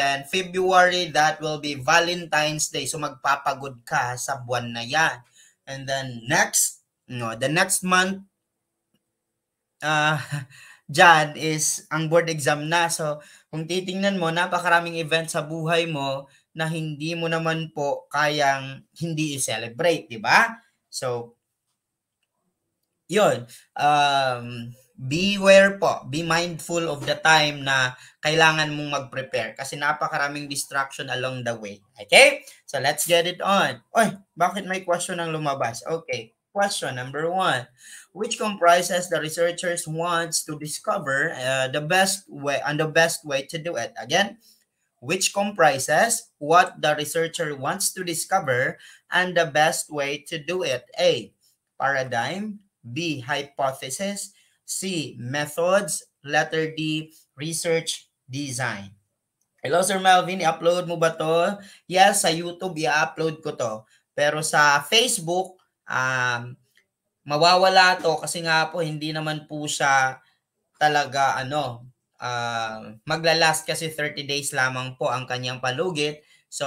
Then, February, that will be Valentine's Day. So, magpapagod ka sa buwan na yan. And then, next, no, the next month, uh, ah, Jan is ang board exam na. So, kung titingnan mo, napakaraming event sa buhay mo na hindi mo naman po kayang hindi i-celebrate, di ba? So, yon Um, beware po, be mindful of the time na kailangan mong mag-prepare kasi napakaraming distraction along the way. Okay? So let's get it on. Oy, bakit may question ang lumabas? Okay. Question number one, which comprises the researchers wants to discover uh, the best way and the best way to do it. Again, which comprises what the researcher wants to discover and the best way to do it. A, paradigm. B, hypothesis. C. Methods. Letter D. Research Design. Hello, Sir Melvin. I-upload mo ba to? Yes, sa YouTube, i-upload ko to. Pero sa Facebook, um, mawawala to kasi nga po hindi naman po siya talaga ano uh, maglalast kasi 30 days lamang po ang kanyang palugit so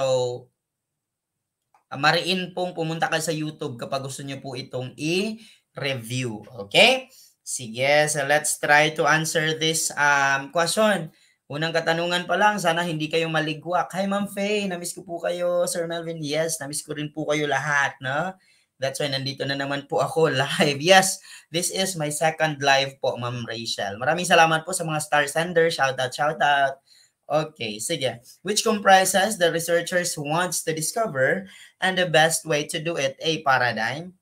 uh, mariin pong pumunta ka sa YouTube kapag gusto niyo po itong i-review okay Sige, so let's try to answer this um, question. Unang katanungan pa lang, sana hindi kayo maligwak. Hi Ma'am Faye, namiss ko po kayo. Sir Melvin, yes, namiss ko rin po kayo lahat. No? That's why nandito na naman po ako live. Yes, this is my second live po, Ma'am Rachel. Maraming salamat po sa mga star sender. Shout out, shout out. Okay, sige. Which comprises the researchers wants to discover and the best way to do it, a paradigm,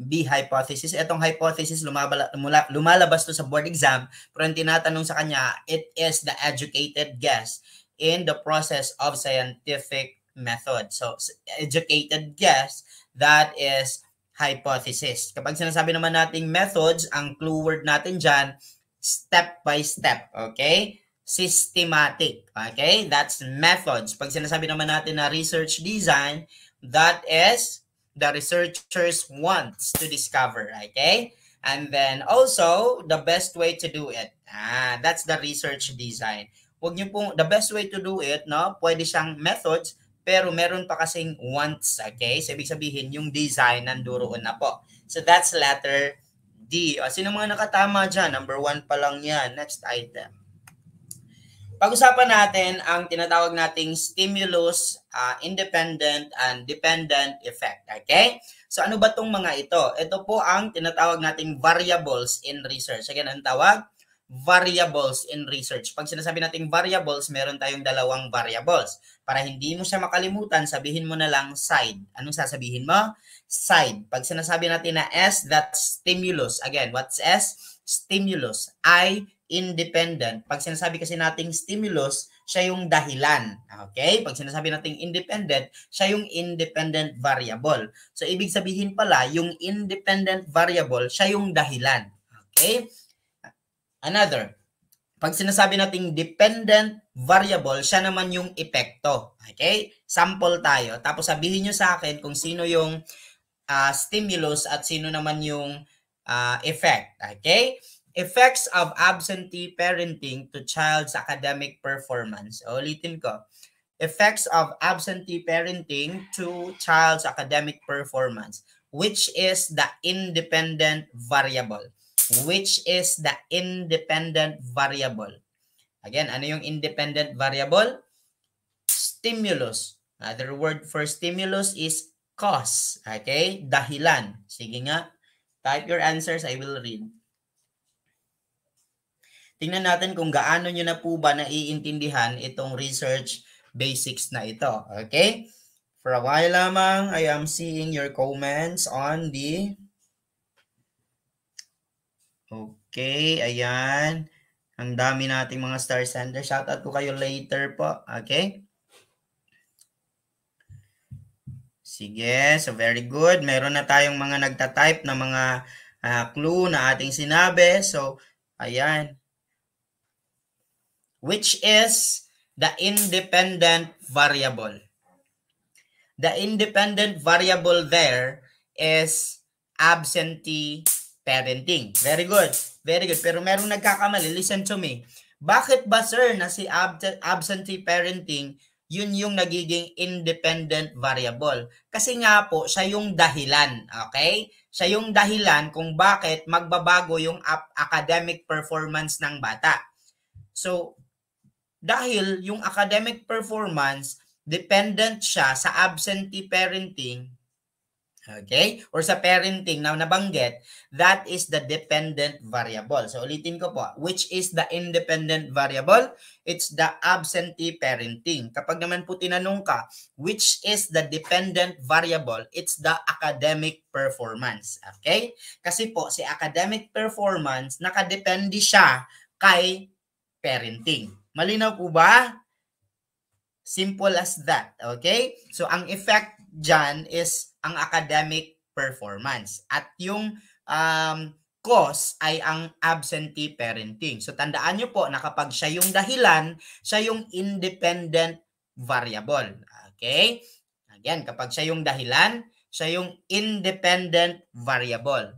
B hypothesis. Etong hypothesis lumabala, lumalabas to sa board exam pero ang tinatanong sa kanya, it is the educated guess in the process of scientific method. So, educated guess, that is hypothesis. Kapag sinasabi naman nating methods, ang clue word natin dyan, step by step, okay? Systematic, okay? That's methods. Pag sinasabi naman natin na research design, that is the researchers wants to discover, okay? And then also, the best way to do it. Ah, that's the research design. Wag niyo pong, the best way to do it, no? Pwede siyang methods, pero meron pa kasing wants, okay? So, ibig sabihin, yung design nanduroon na po. So, that's letter D. O, sino mga nakatama dyan? Number one pa lang yan. Next item. Pag-usapan natin ang tinatawag nating stimulus, uh, independent, and dependent effect. Okay? So ano ba tong mga ito? Ito po ang tinatawag nating variables in research. Again, ang tawag? Variables in research. Pag sinasabi nating variables, meron tayong dalawang variables. Para hindi mo siya makalimutan, sabihin mo na lang side. Anong sasabihin mo? Side. Pag sinasabi natin na S, that's stimulus. Again, what's S? Stimulus. I, independent. Pag sinasabi kasi nating stimulus, siya yung dahilan. Okay? Pag sinasabi nating independent, siya yung independent variable. So, ibig sabihin pala, yung independent variable, siya yung dahilan. Okay? Another, pag sinasabi nating dependent variable, siya naman yung epekto. Okay? Sample tayo. Tapos sabihin niyo sa akin kung sino yung uh, stimulus at sino naman yung uh, effect. Okay? Effects of absentee parenting to child's academic performance. O, ulitin ko. Effects of absentee parenting to child's academic performance, which is the independent variable. Which is the independent variable. Again, ano yung independent variable? Stimulus. Another word for stimulus is cause. Okay? Dahilan. Sige nga. Type your answers. I will read tingnan natin kung gaano nyo na po ba naiintindihan itong research basics na ito. Okay? For a while lamang, I am seeing your comments on the... Okay, ayan. Ang dami nating mga star sender. Shoutout ko kayo later po. Okay? Sige, so very good. Meron na tayong mga nagta-type na mga uh, clue na ating sinabi. So, ayan which is the independent variable. The independent variable there is absentee parenting. Very good. Very good. Pero merong nagkakamali. Listen to me. Bakit ba sir na si ab- absentee parenting yun yung nagiging independent variable. Kasi nga po, siya yung dahilan, okay? Siya yung dahilan kung bakit magbabago yung academic performance ng bata. So, dahil yung academic performance, dependent siya sa absentee parenting, okay, or sa parenting na nabanggit, that is the dependent variable. So ulitin ko po, which is the independent variable? It's the absentee parenting. Kapag naman po tinanong ka, which is the dependent variable? It's the academic performance, okay? Kasi po, si academic performance, nakadepende siya kay parenting. Malinaw po ba? Simple as that. Okay? So, ang effect dyan is ang academic performance. At yung um, cause ay ang absentee parenting. So, tandaan nyo po na kapag siya yung dahilan, siya yung independent variable. Okay? Again, kapag siya yung dahilan, siya yung independent variable.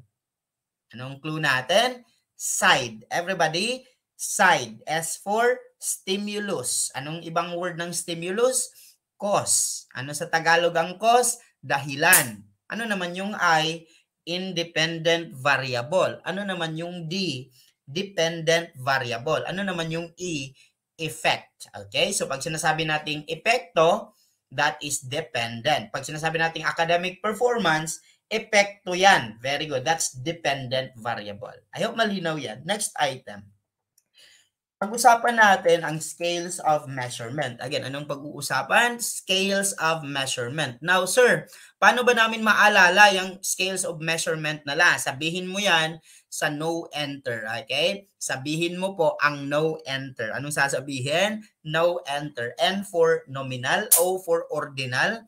Anong clue natin? Side. Everybody, side. S for stimulus. Anong ibang word ng stimulus? Cause. Ano sa Tagalog ang cause? Dahilan. Ano naman yung I? Independent variable. Ano naman yung D? Dependent variable. Ano naman yung E? Effect. Okay? So pag sinasabi nating epekto, that is dependent. Pag sinasabi nating academic performance, epekto yan. Very good. That's dependent variable. I hope malinaw yan. Next item. Pag-usapan natin ang scales of measurement. Again, anong pag-uusapan? Scales of measurement. Now, sir, paano ba namin maalala yung scales of measurement nala? Sabihin mo yan sa no enter, okay? Sabihin mo po ang no enter. Anong sasabihin? No enter. N for nominal, O for ordinal,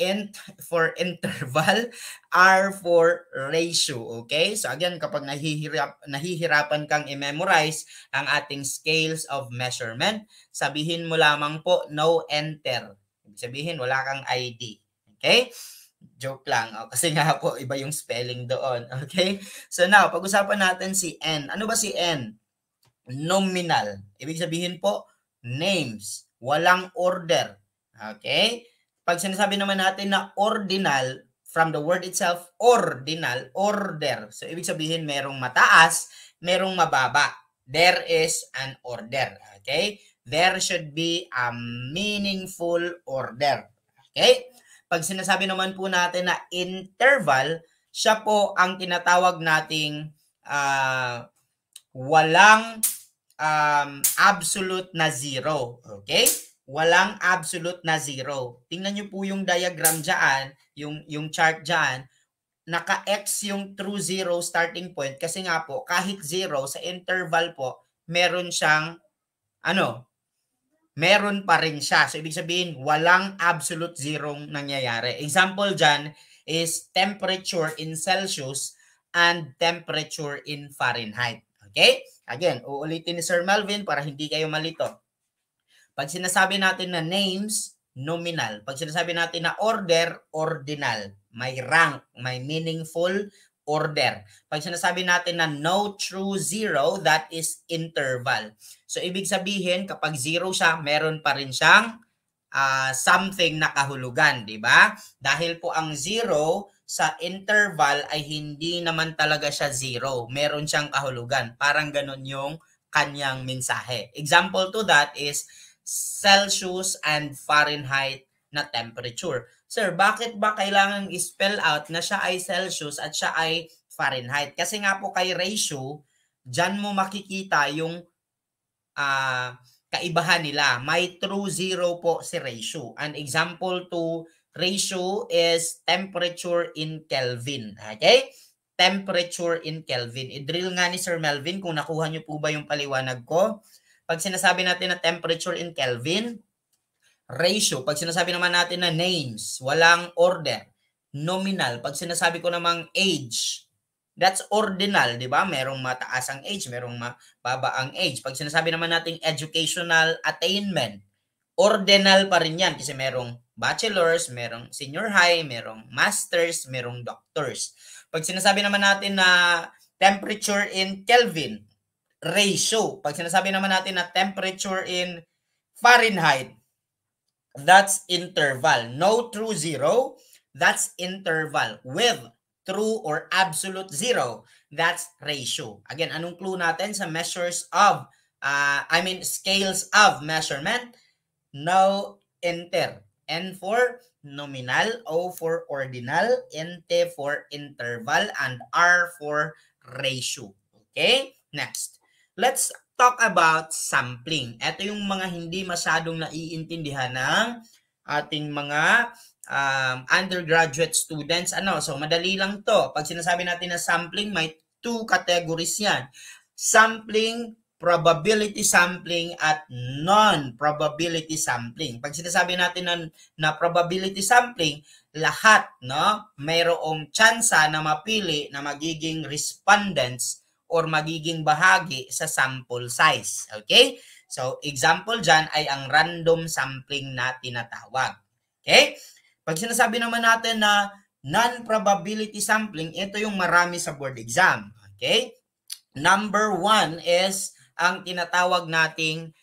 int for interval, R for ratio. Okay? So again, kapag nahihirap, nahihirapan kang i-memorize ang ating scales of measurement, sabihin mo lamang po no enter. Ibig sabihin, wala kang ID. Okay? Joke lang. Oh, kasi nga po, iba yung spelling doon. Okay? So now, pag-usapan natin si N. Ano ba si N? Nominal. Ibig sabihin po, names. Walang order. Okay? Pag sinasabi naman natin na ordinal, from the word itself, ordinal, order. So, ibig sabihin, merong mataas, merong mababa. There is an order. Okay? There should be a meaningful order. Okay? Pag sinasabi naman po natin na interval, siya po ang tinatawag nating uh, walang um, absolute na zero. Okay? walang absolute na zero. Tingnan niyo po yung diagram dyan, yung, yung chart dyan, naka-X yung true zero starting point kasi nga po, kahit zero, sa interval po, meron siyang, ano, meron pa rin siya. So, ibig sabihin, walang absolute zero nangyayari. Example dyan is temperature in Celsius and temperature in Fahrenheit. Okay? Again, uulitin ni Sir Melvin para hindi kayo malito. Pag sinasabi natin na names, nominal. Pag sinasabi natin na order, ordinal. May rank, may meaningful order. Pag sinasabi natin na no true zero, that is interval. So, ibig sabihin, kapag zero siya, meron pa rin siyang uh, something na kahulugan, di ba? Dahil po ang zero sa interval ay hindi naman talaga siya zero. Meron siyang kahulugan. Parang ganun yung kanyang mensahe. Example to that is, Celsius and Fahrenheit na temperature. Sir, bakit ba kailangan i-spell out na siya ay Celsius at siya ay Fahrenheit? Kasi nga po kay ratio, dyan mo makikita yung uh, kaibahan nila. May true zero po si ratio. An example to ratio is temperature in Kelvin. Okay? Temperature in Kelvin. I-drill nga ni Sir Melvin kung nakuha niyo po ba yung paliwanag ko pag sinasabi natin na temperature in Kelvin, ratio, pag sinasabi naman natin na names, walang order, nominal, pag sinasabi ko namang age, that's ordinal, di ba? Merong mataas ang age, merong mababa ang age. Pag sinasabi naman natin educational attainment, ordinal pa rin yan kasi merong bachelor's, merong senior high, merong master's, merong doctors. Pag sinasabi naman natin na temperature in Kelvin, ratio. Pag sinasabi naman natin na temperature in Fahrenheit, that's interval. No true zero, that's interval. With true or absolute zero, that's ratio. Again, anong clue natin sa measures of, uh, I mean scales of measurement? No enter. N for nominal, O for ordinal, NT for interval, and R for ratio. Okay? Next let's talk about sampling. Ito yung mga hindi masyadong naiintindihan ng ating mga um, undergraduate students. Ano? So, madali lang to. Pag sinasabi natin na sampling, may two categories yan. Sampling, probability sampling, at non-probability sampling. Pag sinasabi natin na, na probability sampling, lahat, no? Mayroong tsansa na mapili na magiging respondents or magiging bahagi sa sample size. Okay? So, example dyan ay ang random sampling na tinatawag. Okay? Pag sinasabi naman natin na non-probability sampling, ito yung marami sa board exam. Okay? Number one is ang tinatawag nating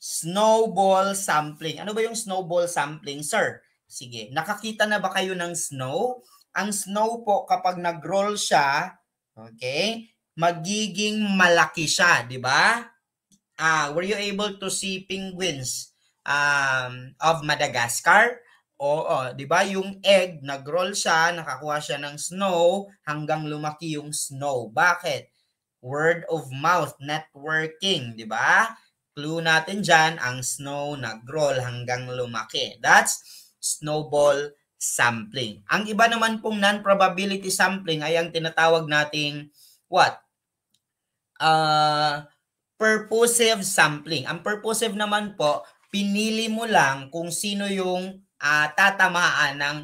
snowball sampling. Ano ba yung snowball sampling, sir? Sige, nakakita na ba kayo ng snow? Ang snow po kapag nag-roll siya, okay, magiging malaki siya, di ba? Uh, were you able to see penguins um, of Madagascar? Oo, di ba? Yung egg, nagroll siya, nakakuha siya ng snow hanggang lumaki yung snow. Bakit? Word of mouth, networking, di ba? Clue natin dyan, ang snow nagroll hanggang lumaki. That's snowball sampling. Ang iba naman pong non-probability sampling ay ang tinatawag nating what? Uh, purposive sampling. Ang purposive naman po, pinili mo lang kung sino yung uh, tatamaan ng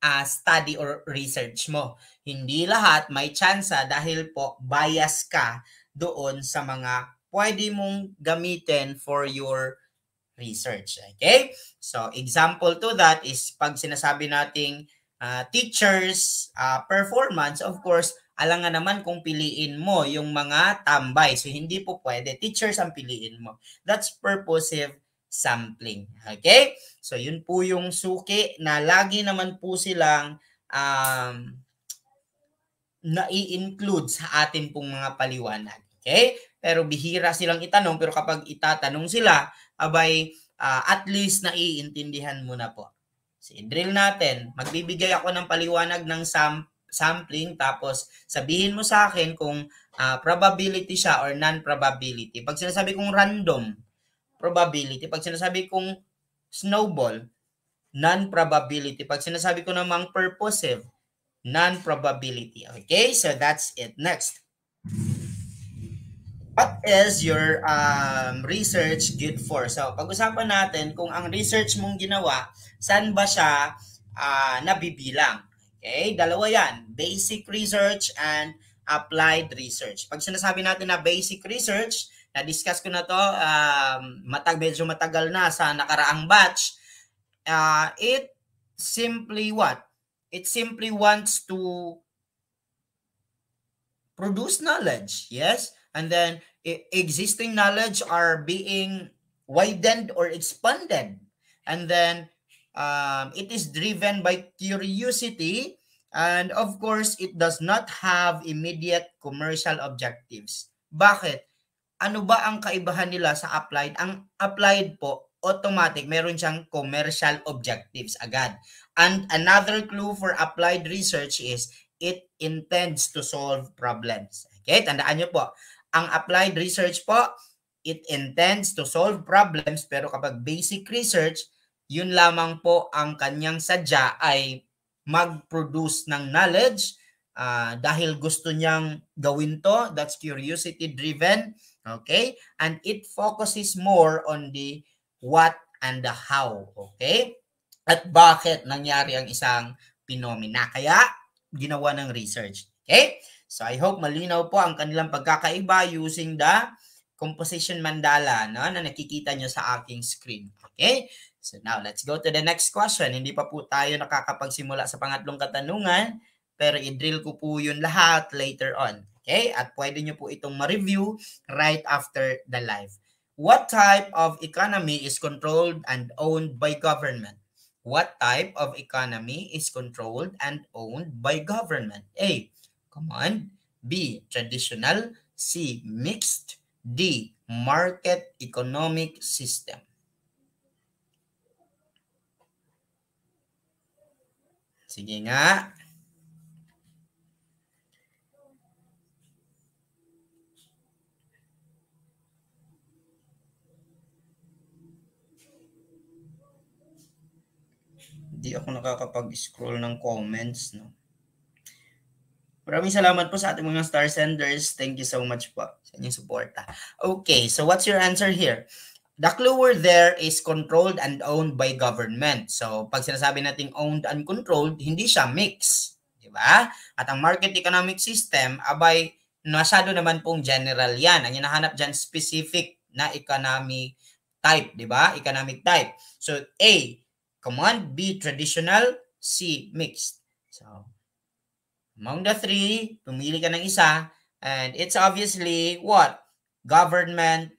uh, study or research mo. Hindi lahat may tsansa dahil po bias ka doon sa mga pwede mong gamitin for your research. Okay? So, example to that is pag sinasabi nating uh, teachers' uh, performance, of course, alangan naman kung piliin mo yung mga tambay. So, hindi po pwede. Teachers ang piliin mo. That's purposive sampling. Okay? So, yun po yung suki na lagi naman po silang um, nai-include sa atin pong mga paliwanag. Okay? Pero bihira silang itanong, pero kapag itatanong sila, abay, uh, at least naiintindihan mo na po. So, i-drill natin. Magbibigay ako ng paliwanag ng sample sampling tapos sabihin mo sa akin kung uh, probability siya or non-probability. Pag sinasabi kong random, probability. Pag sinasabi kong snowball, non-probability. Pag sinasabi ko namang purposive, non-probability. Okay, so that's it. Next. What is your um, research good for? So, pag-usapan natin kung ang research mong ginawa, saan ba siya uh, nabibilang? Okay? Dalawa yan. Basic research and applied research. Pag sinasabi natin na basic research, na-discuss ko na to, um, matag, medyo matagal na sa nakaraang batch, uh, it simply what? It simply wants to produce knowledge, yes? And then e, existing knowledge are being widened or expanded. And then Um, it is driven by curiosity and of course, it does not have immediate commercial objectives. Bakit? Ano ba ang kaibahan nila sa applied? Ang applied po, automatic, meron siyang commercial objectives agad. And another clue for applied research is it intends to solve problems. Okay, tandaan niyo po. Ang applied research po, it intends to solve problems pero kapag basic research, yun lamang po ang kanyang sadya ay mag-produce ng knowledge uh, dahil gusto niyang gawin to. That's curiosity driven. Okay? And it focuses more on the what and the how. Okay? At bakit nangyari ang isang phenomena. Kaya ginawa ng research. Okay? So I hope malinaw po ang kanilang pagkakaiba using the composition mandala no, na nakikita nyo sa aking screen. Okay? So now, let's go to the next question. Hindi pa po tayo nakakapagsimula sa pangatlong katanungan, pero i-drill ko po yun lahat later on. Okay? At pwede nyo po itong ma-review right after the live. What type of economy is controlled and owned by government? What type of economy is controlled and owned by government? A. Command. B. Traditional. C. Mixed. D. Market economic system. Sige nga. Hindi ako nakakapag-scroll ng comments, no? Maraming salamat po sa ating mga star senders. Thank you so much po sa inyong suporta. Okay, so what's your answer here? The clue there is controlled and owned by government. So, pag sinasabi nating owned and controlled, hindi siya mix. Di ba? At ang market economic system, abay, masyado naman pong general yan. Ang hinahanap dyan, specific na economic type. Di ba? Economic type. So, A, command. B, traditional. C, mixed. So, among the three, pumili ka ng isa. And it's obviously what? Government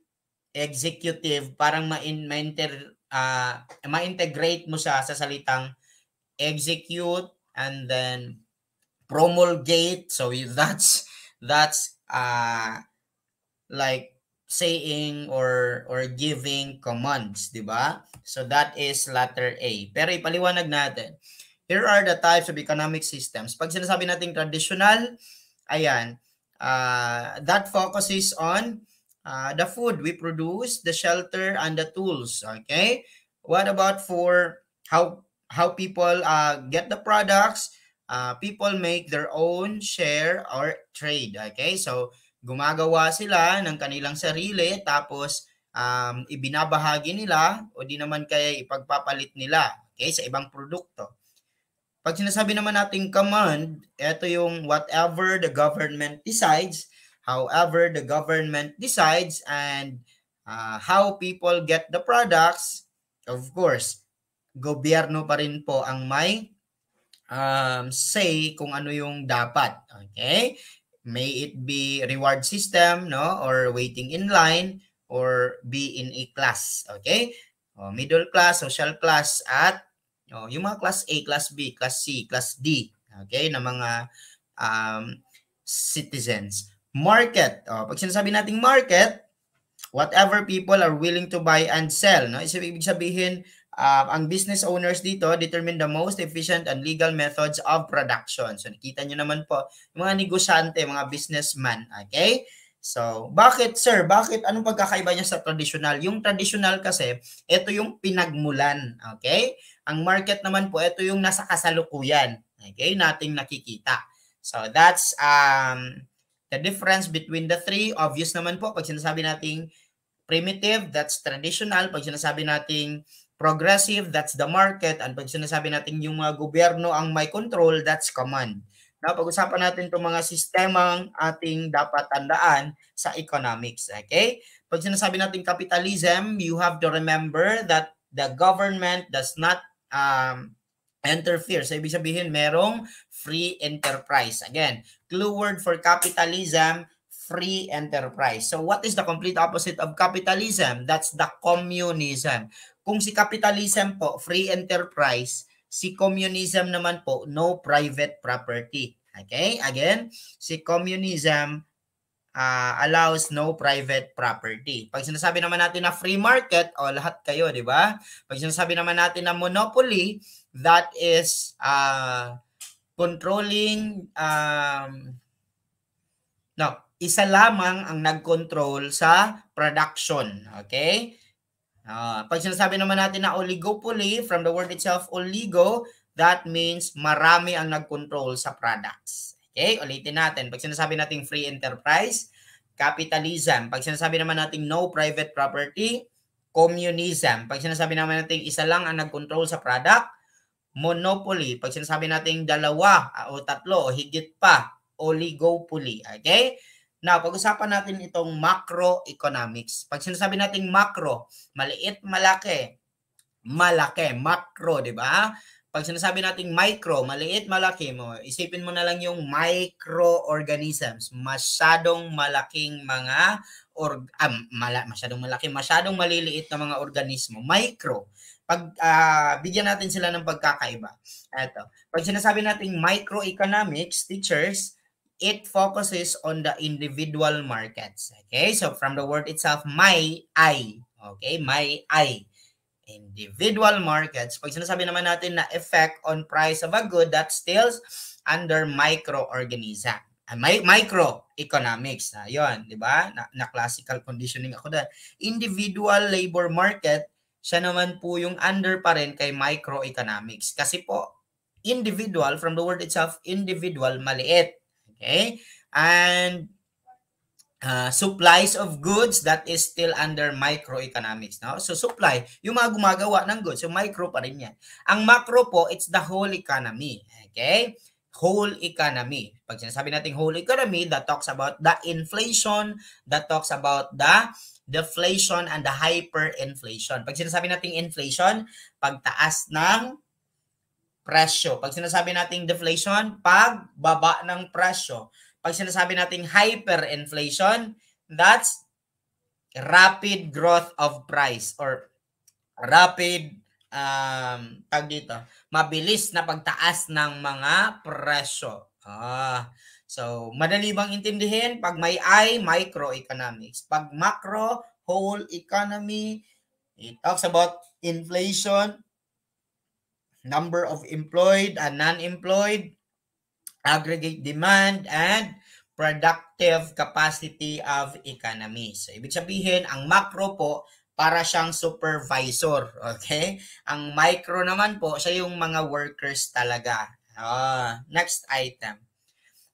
executive parang ma-in, ma-inter, uh, ma-integrate mo siya sa salitang execute and then promulgate so that's that's uh like saying or or giving commands, 'di ba? So that is letter A. Pero ipaliwanag natin. Here are the types of economic systems. Pag sinasabi nating traditional, ayan, uh, that focuses on uh, the food we produce, the shelter, and the tools. Okay. What about for how how people uh, get the products? Uh, people make their own share or trade. Okay. So gumagawa sila ng kanilang sarili tapos um, ibinabahagi nila o di naman kaya ipagpapalit nila okay, sa ibang produkto. Pag sinasabi naman nating command, ito yung whatever the government decides, However, the government decides and uh, how people get the products, of course, gobyerno pa rin po ang may um, say kung ano yung dapat. Okay? May it be reward system, no? Or waiting in line, or be in a class. Okay? O, middle class, social class, at o, yung mga class A, class B, class C, class D. Okay? Na mga um, citizens market. O, oh, pag sinasabi nating market, whatever people are willing to buy and sell. No? Ibig sabihin, uh, ang business owners dito determine the most efficient and legal methods of production. So nakita nyo naman po, yung mga negosyante, mga businessman. Okay? So, bakit sir? Bakit? Anong pagkakaiba niya sa traditional? Yung traditional kasi, ito yung pinagmulan. Okay? Ang market naman po, ito yung nasa kasalukuyan. Okay? Nating nakikita. So, that's um, The difference between the three, obvious naman po pag sinasabi nating primitive, that's traditional. Pag sinasabi nating progressive, that's the market. And pag sinasabi nating yung mga gobyerno ang may control, that's command. Now, pag-usapan natin itong mga sistemang ating dapat tandaan sa economics. Okay? Pag sinasabi natin capitalism, you have to remember that the government does not um, Interfere. So, ibig sabihin, merong free enterprise. Again, clue word for capitalism, free enterprise. So, what is the complete opposite of capitalism? That's the communism. Kung si capitalism po, free enterprise, si communism naman po, no private property. Okay? Again, si communism uh, allows no private property. Pag sinasabi naman natin na free market, o oh, lahat kayo, di ba? Pag sinasabi naman natin na monopoly, that is uh, controlling um, no, isa lamang ang nagcontrol sa production. Okay? Uh, pag sinasabi naman natin na oligopoly, from the word itself, oligo, that means marami ang nagcontrol sa products. Okay? Ulitin natin. Pag sinasabi nating free enterprise, capitalism. Pag sinasabi naman nating no private property, communism. Pag sinasabi naman nating isa lang ang nagcontrol sa product, monopoly. Pag sinasabi natin dalawa ah, o tatlo o higit pa, oligopoly. Okay? Now, pag-usapan natin itong macroeconomics. Pag sinasabi nating macro, maliit, malaki, malaki, macro, di ba? Pag sinasabi nating micro, maliit, malaki mo, isipin mo na lang yung microorganisms, masyadong malaking mga or um, ah, mala, masyadong malaki, masyadong maliliit na mga organismo, micro pag uh, bigyan natin sila ng pagkakaiba. Ito. Pag sinasabi natin microeconomics, teachers, it focuses on the individual markets. Okay? So from the word itself, my I. Okay? My I. Individual markets. Pag sinasabi naman natin na effect on price of a good, that still under microorganism. Uh, ah, my, microeconomics. Ayun, di ba? Na, na classical conditioning ako doon. Individual labor market siya naman po yung under pa rin kay microeconomics. Kasi po, individual, from the word itself, individual, maliit. Okay? And uh, supplies of goods, that is still under microeconomics. No? So supply, yung mga gumagawa ng goods, so micro pa rin yan. Ang macro po, it's the whole economy. Okay? whole economy. Pag sinasabi natin whole economy, that talks about the inflation, that talks about the deflation and the hyperinflation. Pag sinasabi nating inflation, pagtaas ng presyo. Pag sinasabi nating deflation, pagbaba ng presyo. Pag sinasabi nating hyperinflation, that's rapid growth of price or rapid um tag dito, mabilis na pagtaas ng mga presyo. Ah, So, madali bang intindihin? Pag may I, microeconomics. Pag macro, whole economy. It talks about inflation, number of employed and non-employed, aggregate demand, and productive capacity of economy. So, ibig sabihin, ang macro po, para siyang supervisor, okay? Ang micro naman po, siya yung mga workers talaga. Ah, next item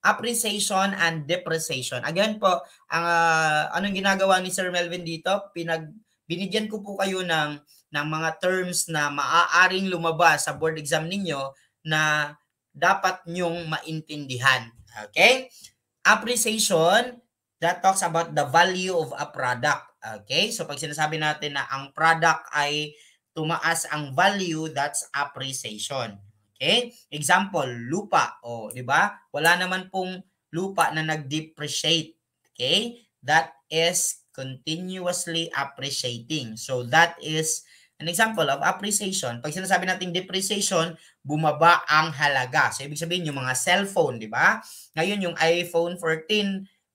appreciation and depreciation. Again po, ang uh, anong ginagawa ni Sir Melvin dito? Pinag binigyan ko po kayo ng ng mga terms na maaaring lumabas sa board exam ninyo na dapat nyong maintindihan. Okay? Appreciation that talks about the value of a product. Okay? So pag sinasabi natin na ang product ay tumaas ang value, that's appreciation. Okay? Example, lupa. O, oh, di ba? Wala naman pong lupa na nag-depreciate. Okay? That is continuously appreciating. So, that is an example of appreciation. Pag sinasabi nating depreciation, bumaba ang halaga. So, ibig sabihin yung mga cellphone, di ba? Ngayon, yung iPhone 14, um,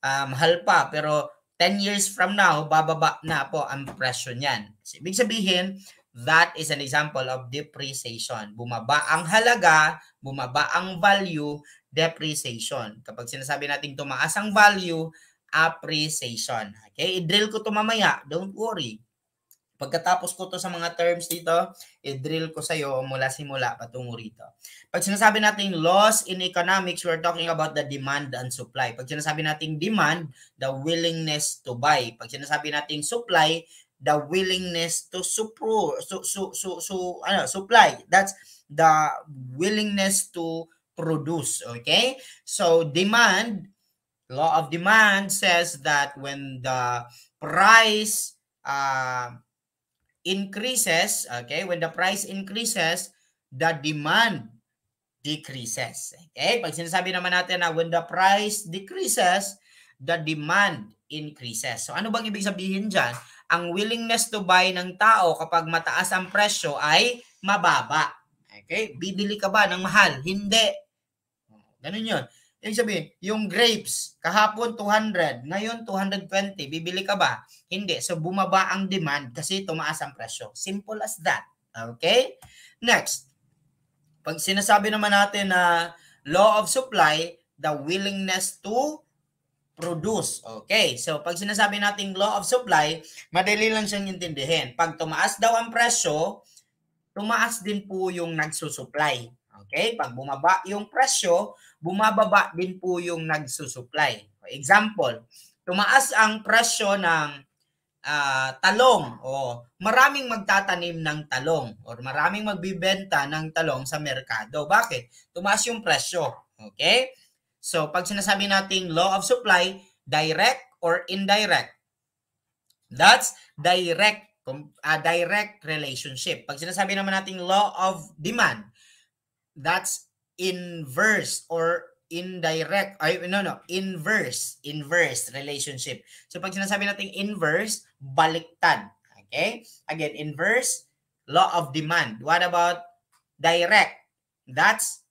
ah, mahal pa. Pero, 10 years from now, bababa na po ang presyo niyan. So, ibig sabihin, That is an example of depreciation. Bumaba ang halaga, bumaba ang value, depreciation. Kapag sinasabi natin tumaas ang value, appreciation. Okay, i-drill ko to mamaya. Don't worry. Pagkatapos ko to sa mga terms dito, i-drill ko sa iyo mula simula patungo rito. Pag sinasabi nating loss in economics, we're talking about the demand and supply. Pag sinasabi nating demand, the willingness to buy. Pag sinasabi nating supply, the willingness to support so so so so ano supply that's the willingness to produce okay so demand law of demand says that when the price uh, increases okay when the price increases the demand decreases okay pag sinasabi naman natin na when the price decreases the demand increases so ano bang ibig sabihin diyan ang willingness to buy ng tao kapag mataas ang presyo ay mababa. Okay? Bibili ka ba ng mahal? Hindi. Ganun yun. Ibig sabihin, yung grapes, kahapon 200, ngayon 220, bibili ka ba? Hindi. So bumaba ang demand kasi tumaas ang presyo. Simple as that. Okay? Next, pag sinasabi naman natin na law of supply, the willingness to produce. Okay, so pag sinasabi nating law of supply, madali lang siyang intindihin. Pag tumaas daw ang presyo, tumaas din po yung nagsusupply. Okay, pag bumaba yung presyo, bumababa din po yung nagsusupply. For example, tumaas ang presyo ng uh, talong o maraming magtatanim ng talong or maraming magbibenta ng talong sa merkado. Bakit? Tumaas yung presyo. Okay? So pag sinasabi nating law of supply, direct or indirect. That's direct a ah, direct relationship. Pag sinasabi naman nating law of demand, that's inverse or indirect ay no no inverse inverse relationship so pag sinasabi nating inverse baliktad okay again inverse law of demand what about direct that's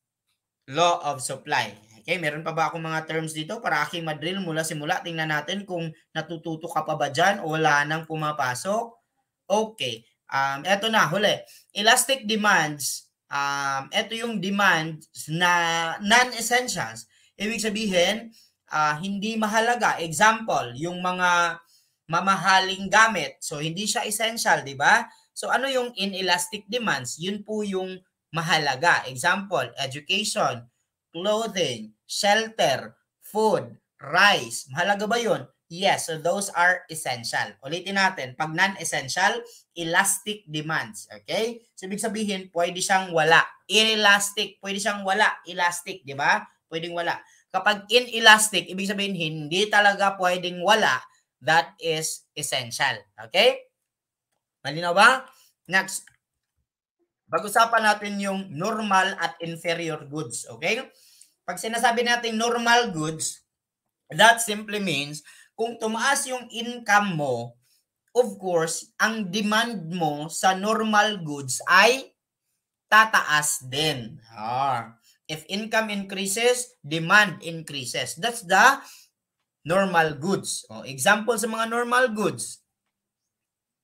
law of supply Okay, meron pa ba akong mga terms dito para aking madrill mula simula? Tingnan natin kung natututo ka pa ba dyan o wala nang pumapasok. Okay, um, eto na, huli. Elastic demands. Um, eto yung demands na non-essentials. Ibig sabihin, uh, hindi mahalaga. Example, yung mga mamahaling gamit. So, hindi siya essential, di ba? So, ano yung inelastic demands? Yun po yung mahalaga. Example, education, clothing, shelter, food, rice. Mahalaga ba yun? Yes, so those are essential. Ulitin natin, pag non-essential, elastic demands. Okay? So, ibig sabihin, pwede siyang wala. Inelastic, pwede siyang wala. Elastic, di ba? Pwedeng wala. Kapag inelastic, ibig sabihin, hindi talaga pwedeng wala. That is essential. Okay? Malinaw ba? Next. Pag-usapan natin yung normal at inferior goods. Okay? Pag sinasabi natin normal goods, that simply means kung tumaas yung income mo, of course, ang demand mo sa normal goods ay tataas din. Ah. If income increases, demand increases. That's the normal goods. Oh, example sa mga normal goods.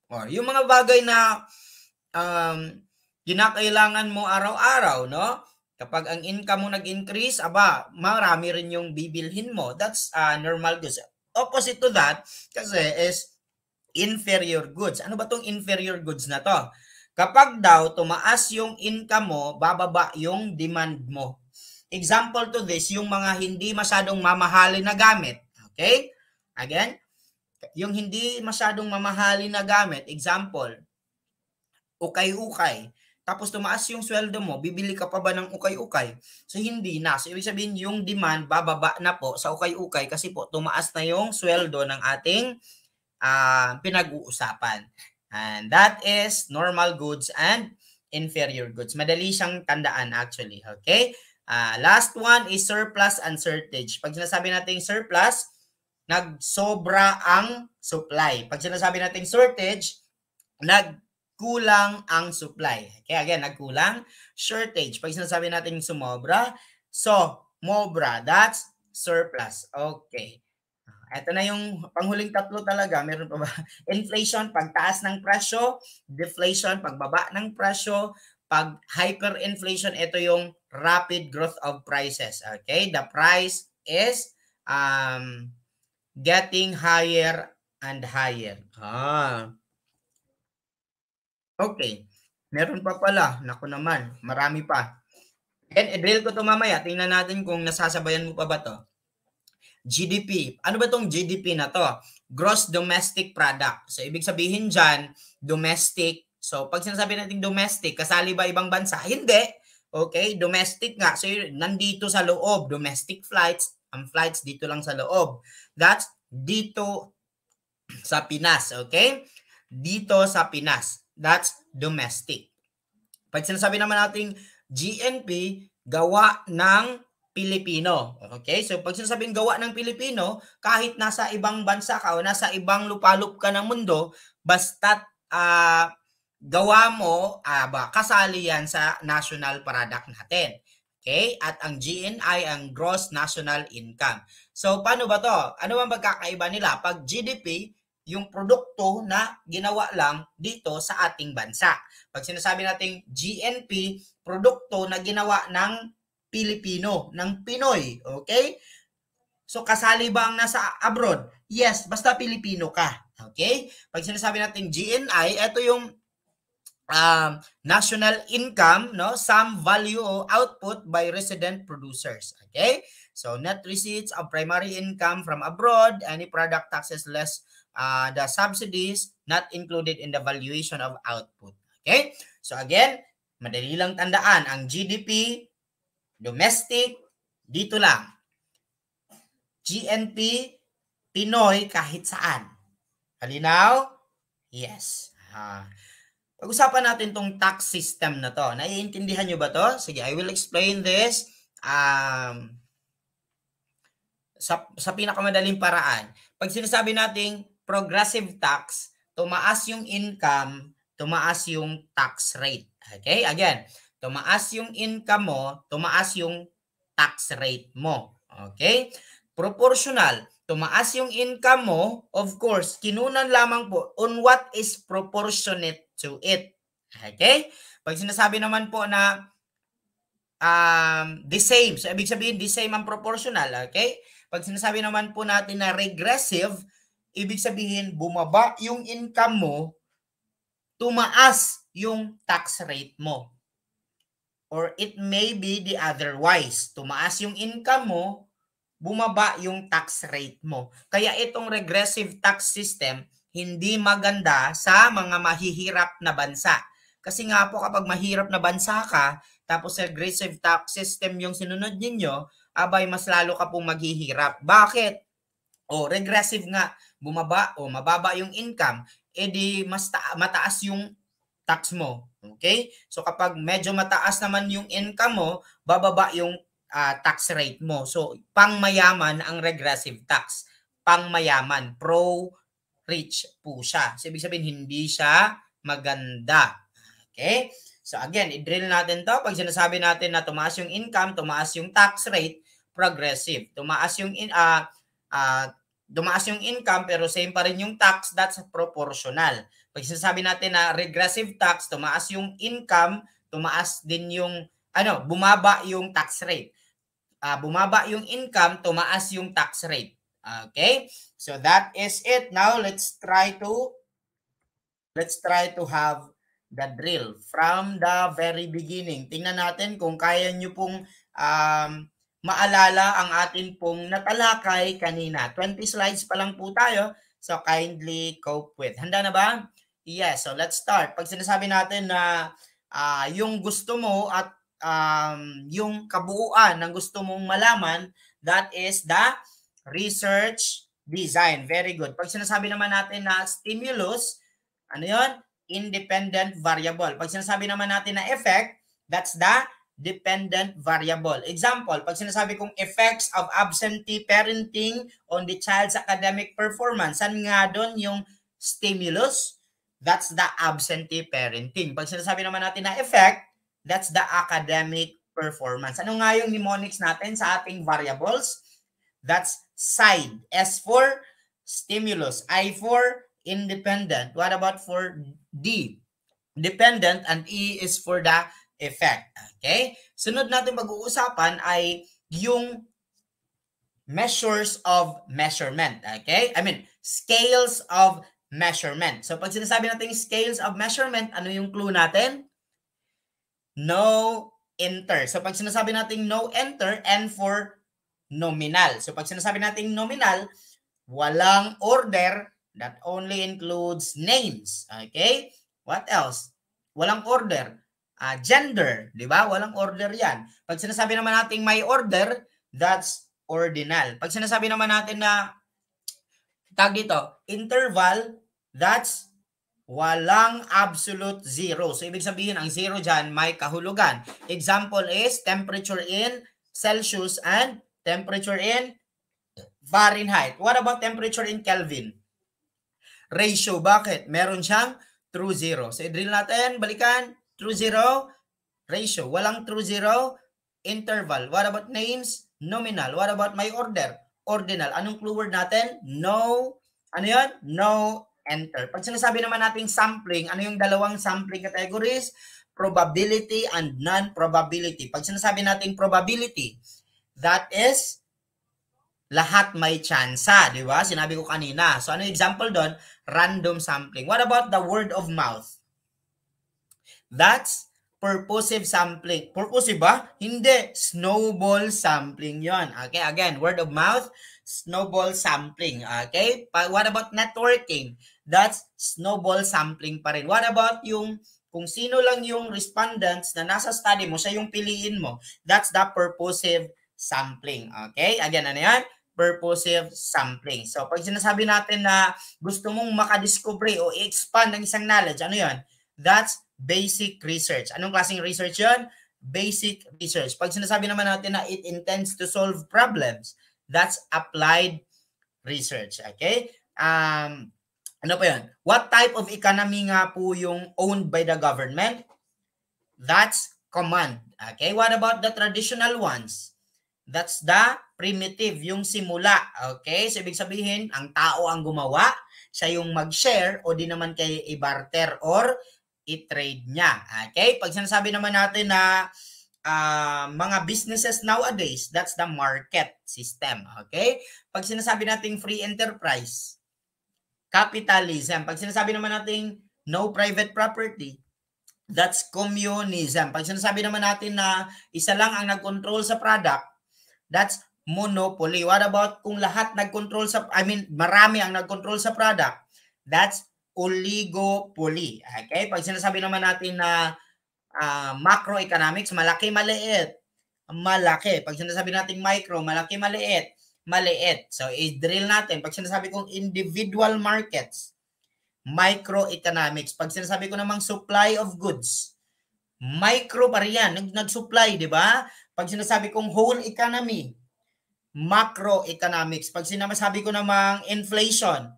Or oh, yung mga bagay na um, ginakailangan mo araw-araw, no? Kapag ang income mo nag-increase, aba, marami rin yung bibilhin mo. That's uh, normal goods. Opposite to that, kasi is inferior goods. Ano ba tong inferior goods na to? Kapag daw tumaas yung income mo, bababa yung demand mo. Example to this, yung mga hindi masyadong mamahalin na gamit. Okay? Again, yung hindi masyadong mamahalin na gamit, example, ukay-ukay tapos tumaas yung sweldo mo, bibili ka pa ba ng ukay-ukay? So hindi na. So ibig sabihin yung demand bababa na po sa ukay-ukay kasi po tumaas na yung sweldo ng ating uh, pinag-uusapan. And that is normal goods and inferior goods. Madali siyang tandaan actually. Okay? Uh, last one is surplus and shortage. Pag sinasabi natin surplus, nagsobra ang supply. Pag sinasabi natin shortage, nag kulang ang supply. Okay, again, nagkulang, shortage. Pag sinasabi natin sumobra, so, mobra, that's surplus. Okay. Ito ah, na yung panghuling tatlo talaga. Meron pa ba? Inflation, pagtaas ng presyo. Deflation, pagbaba ng presyo. Pag hyperinflation, ito yung rapid growth of prices. Okay? The price is um, getting higher and higher. Ah. Okay. Meron pa pala. Naku naman. Marami pa. Then, i-drill ko ito mamaya. Tingnan natin kung nasasabayan mo pa ba to. GDP. Ano ba tong GDP na to? Gross Domestic Product. So, ibig sabihin dyan, domestic. So, pag sinasabi natin domestic, kasali ba ibang bansa? Hindi. Okay, domestic nga. So, nandito sa loob, domestic flights, ang flights dito lang sa loob. That's dito sa Pinas, okay? Dito sa Pinas. That's domestic. Pag sinasabi naman nating GNP, gawa ng Pilipino. Okay? So pag sinasabing gawa ng Pilipino, kahit nasa ibang bansa ka o nasa ibang lupalop ka ng mundo, basta't uh, gawa mo, uh, ba, kasali yan sa national product natin. Okay? At ang GNI, ang Gross National Income. So paano ba to? Ano bang pagkakaiba nila? Pag GDP, yung produkto na ginawa lang dito sa ating bansa. Pag sinasabi nating GNP, produkto na ginawa ng Pilipino, ng Pinoy, okay? So kasali ba ang nasa abroad? Yes, basta Pilipino ka. Okay? Pag sinasabi nating GNI, ito yung um, national income, no? Sum value o output by resident producers. Okay? So net receipts of primary income from abroad, any product taxes less uh, the subsidies not included in the valuation of output. Okay? So again, madali lang tandaan ang GDP, domestic, dito lang. GNP, Pinoy kahit saan. Halinaw? Yes. Ha. Pag-usapan natin tong tax system na to. Naiintindihan nyo ba to? Sige, I will explain this um, sa, sa pinakamadaling paraan. Pag sinasabi nating progressive tax, tumaas yung income, tumaas yung tax rate. Okay? Again, tumaas yung income mo, tumaas yung tax rate mo. Okay? Proportional. Tumaas yung income mo, of course, kinunan lamang po on what is proportionate to it. Okay? Pag sinasabi naman po na um, the same, so ibig sabihin the same ang proportional, okay? Pag sinasabi naman po natin na regressive, Ibig sabihin, bumaba yung income mo, tumaas yung tax rate mo. Or it may be the otherwise. Tumaas yung income mo, bumaba yung tax rate mo. Kaya itong regressive tax system, hindi maganda sa mga mahihirap na bansa. Kasi nga po kapag mahirap na bansa ka, tapos regressive tax system yung sinunod ninyo, abay mas lalo ka pong maghihirap. Bakit? O, regressive nga bumaba o mababa yung income, edi mas ta- mataas yung tax mo. Okay? So kapag medyo mataas naman yung income mo, bababa yung uh, tax rate mo. So pangmayaman ang regressive tax. Pangmayaman, pro rich po siya. So ibig sabihin hindi siya maganda. Okay? So again, i-drill natin 'to. Pag sinasabi natin na tumaas yung income, tumaas yung tax rate, progressive. Tumaas yung in, uh, uh, dumaas yung income pero same pa rin yung tax, that's proportional. Pag sinasabi natin na regressive tax, tumaas yung income, tumaas din yung, ano, bumaba yung tax rate. Uh, bumaba yung income, tumaas yung tax rate. Okay? So that is it. Now let's try to, let's try to have the drill from the very beginning. Tingnan natin kung kaya nyo pong um, maalala ang atin pong natalakay kanina. 20 slides pa lang po tayo, so kindly cope with. Handa na ba? Yes, so let's start. Pag sinasabi natin na uh, yung gusto mo at um, yung kabuuan ng gusto mong malaman, that is the research design. Very good. Pag sinasabi naman natin na stimulus, ano yon? Independent variable. Pag sinasabi naman natin na effect, that's the dependent variable. Example, pag sinasabi kong effects of absentee parenting on the child's academic performance, saan nga doon yung stimulus? That's the absentee parenting. Pag sinasabi naman natin na effect, that's the academic performance. Ano nga yung mnemonics natin sa ating variables? That's side. S for stimulus. I for independent. What about for D? Dependent and E is for the effect. Okay? Sunod natin pag-uusapan ay yung measures of measurement. Okay? I mean, scales of measurement. So pag sinasabi natin scales of measurement, ano yung clue natin? No enter. So pag sinasabi natin no enter, N for nominal. So pag sinasabi natin nominal, walang order that only includes names. Okay? What else? Walang order uh, gender, di ba? Walang order yan. Pag sinasabi naman natin may order, that's ordinal. Pag sinasabi naman natin na tag dito, interval, that's walang absolute zero. So, ibig sabihin, ang zero dyan may kahulugan. Example is temperature in Celsius and temperature in Fahrenheit. What about temperature in Kelvin? Ratio, bakit? Meron siyang true zero. So, i-drill natin, balikan. True zero, ratio. Walang true zero, interval. What about names? Nominal. What about my order? Ordinal. Anong clue word natin? No. Ano yun? No enter. Pag sinasabi naman nating sampling, ano yung dalawang sampling categories? Probability and non-probability. Pag sinasabi nating probability, that is lahat may tsansa, di ba? Sinabi ko kanina. So ano example doon? Random sampling. What about the word of mouth? That's purposive sampling. Purposive ba? Hindi. Snowball sampling yon. Okay, again, word of mouth, snowball sampling. Okay? what about networking? That's snowball sampling pa rin. What about yung kung sino lang yung respondents na nasa study mo, siya yung piliin mo. That's the purposive sampling. Okay? Again, ano yan? Purposive sampling. So, pag sinasabi natin na gusto mong makadiscovery o i expand ng isang knowledge, ano yon? That's basic research. Anong klaseng research yun? Basic research. Pag sinasabi naman natin na it intends to solve problems, that's applied research. Okay? Um, ano pa yun? What type of economy nga po yung owned by the government? That's command. Okay? What about the traditional ones? That's the primitive, yung simula. Okay? So, ibig sabihin, ang tao ang gumawa siya yung mag-share o di naman kay i-barter or i-trade niya. Okay? Pag sinasabi naman natin na uh, mga businesses nowadays, that's the market system. Okay? Pag sinasabi nating free enterprise, capitalism. Pag sinasabi naman nating no private property, that's communism. Pag sinasabi naman natin na isa lang ang nag-control sa product, that's monopoly. What about kung lahat nag-control sa, I mean, marami ang nag-control sa product, that's oligopoly. Okay? Pag sinasabi naman natin na uh, macroeconomics, malaki, maliit. Malaki. Pag sinasabi natin micro, malaki, maliit. Maliit. So, i-drill natin. Pag sinasabi kong individual markets, microeconomics. Pag sinasabi ko namang supply of goods, micro pa rin yan. Nag-supply, di ba? Pag sinasabi kong whole economy, macroeconomics. Pag sinasabi ko namang inflation,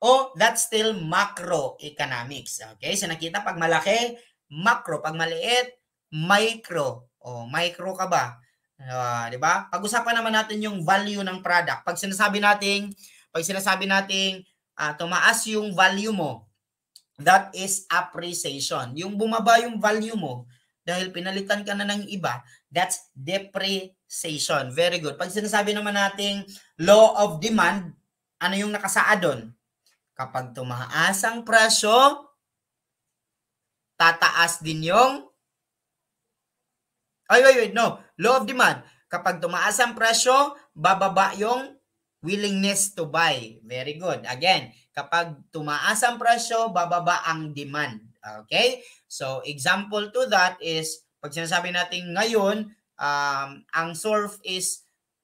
o that's still macroeconomics. Okay? So nakita pag malaki, macro. Pag maliit, micro. O micro ka ba? Uh, 'di ba? Pag-usapan naman natin yung value ng product. Pag sinasabi nating pag sinasabi nating uh, tumaas yung value mo, that is appreciation. Yung bumaba yung value mo dahil pinalitan ka na ng iba, that's depreciation. Very good. Pag sinasabi naman nating law of demand, ano yung nakasaad doon? Kapag tumaas ang presyo, tataas din yung ay, wait, wait, no. Law of demand. Kapag tumaas ang presyo, bababa yung willingness to buy. Very good. Again, kapag tumaas ang presyo, bababa ang demand. Okay? So, example to that is, pag sinasabi natin ngayon, um, ang surf is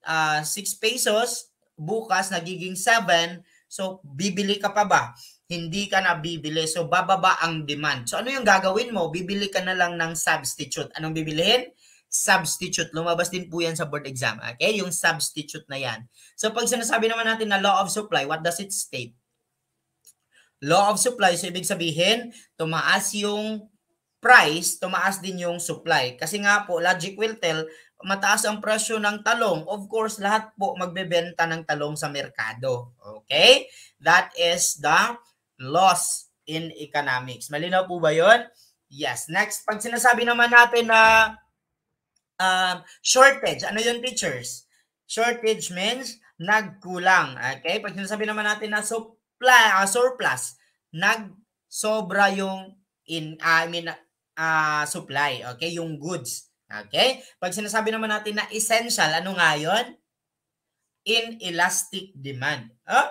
uh, 6 pesos, bukas nagiging 7, So, bibili ka pa ba? Hindi ka na bibili. So, bababa ang demand. So, ano yung gagawin mo? Bibili ka na lang ng substitute. Anong bibilihin? Substitute. Lumabas din po yan sa board exam. Okay? Yung substitute na yan. So, pag sinasabi naman natin na law of supply, what does it state? Law of supply. So, ibig sabihin, tumaas yung price, tumaas din yung supply. Kasi nga po, logic will tell mataas ang presyo ng talong, of course, lahat po magbebenta ng talong sa merkado. Okay? That is the loss in economics. Malinaw po ba yun? Yes. Next, pag sinasabi naman natin na um, shortage, ano yung teachers? Shortage means nagkulang. Okay? Pag sinasabi naman natin na supply, uh, ah, surplus, nagsobra yung in, uh, I mean, uh, supply. Okay? Yung goods. Okay? Pag sinasabi naman natin na essential, ano nga yun? Inelastic demand. Oh?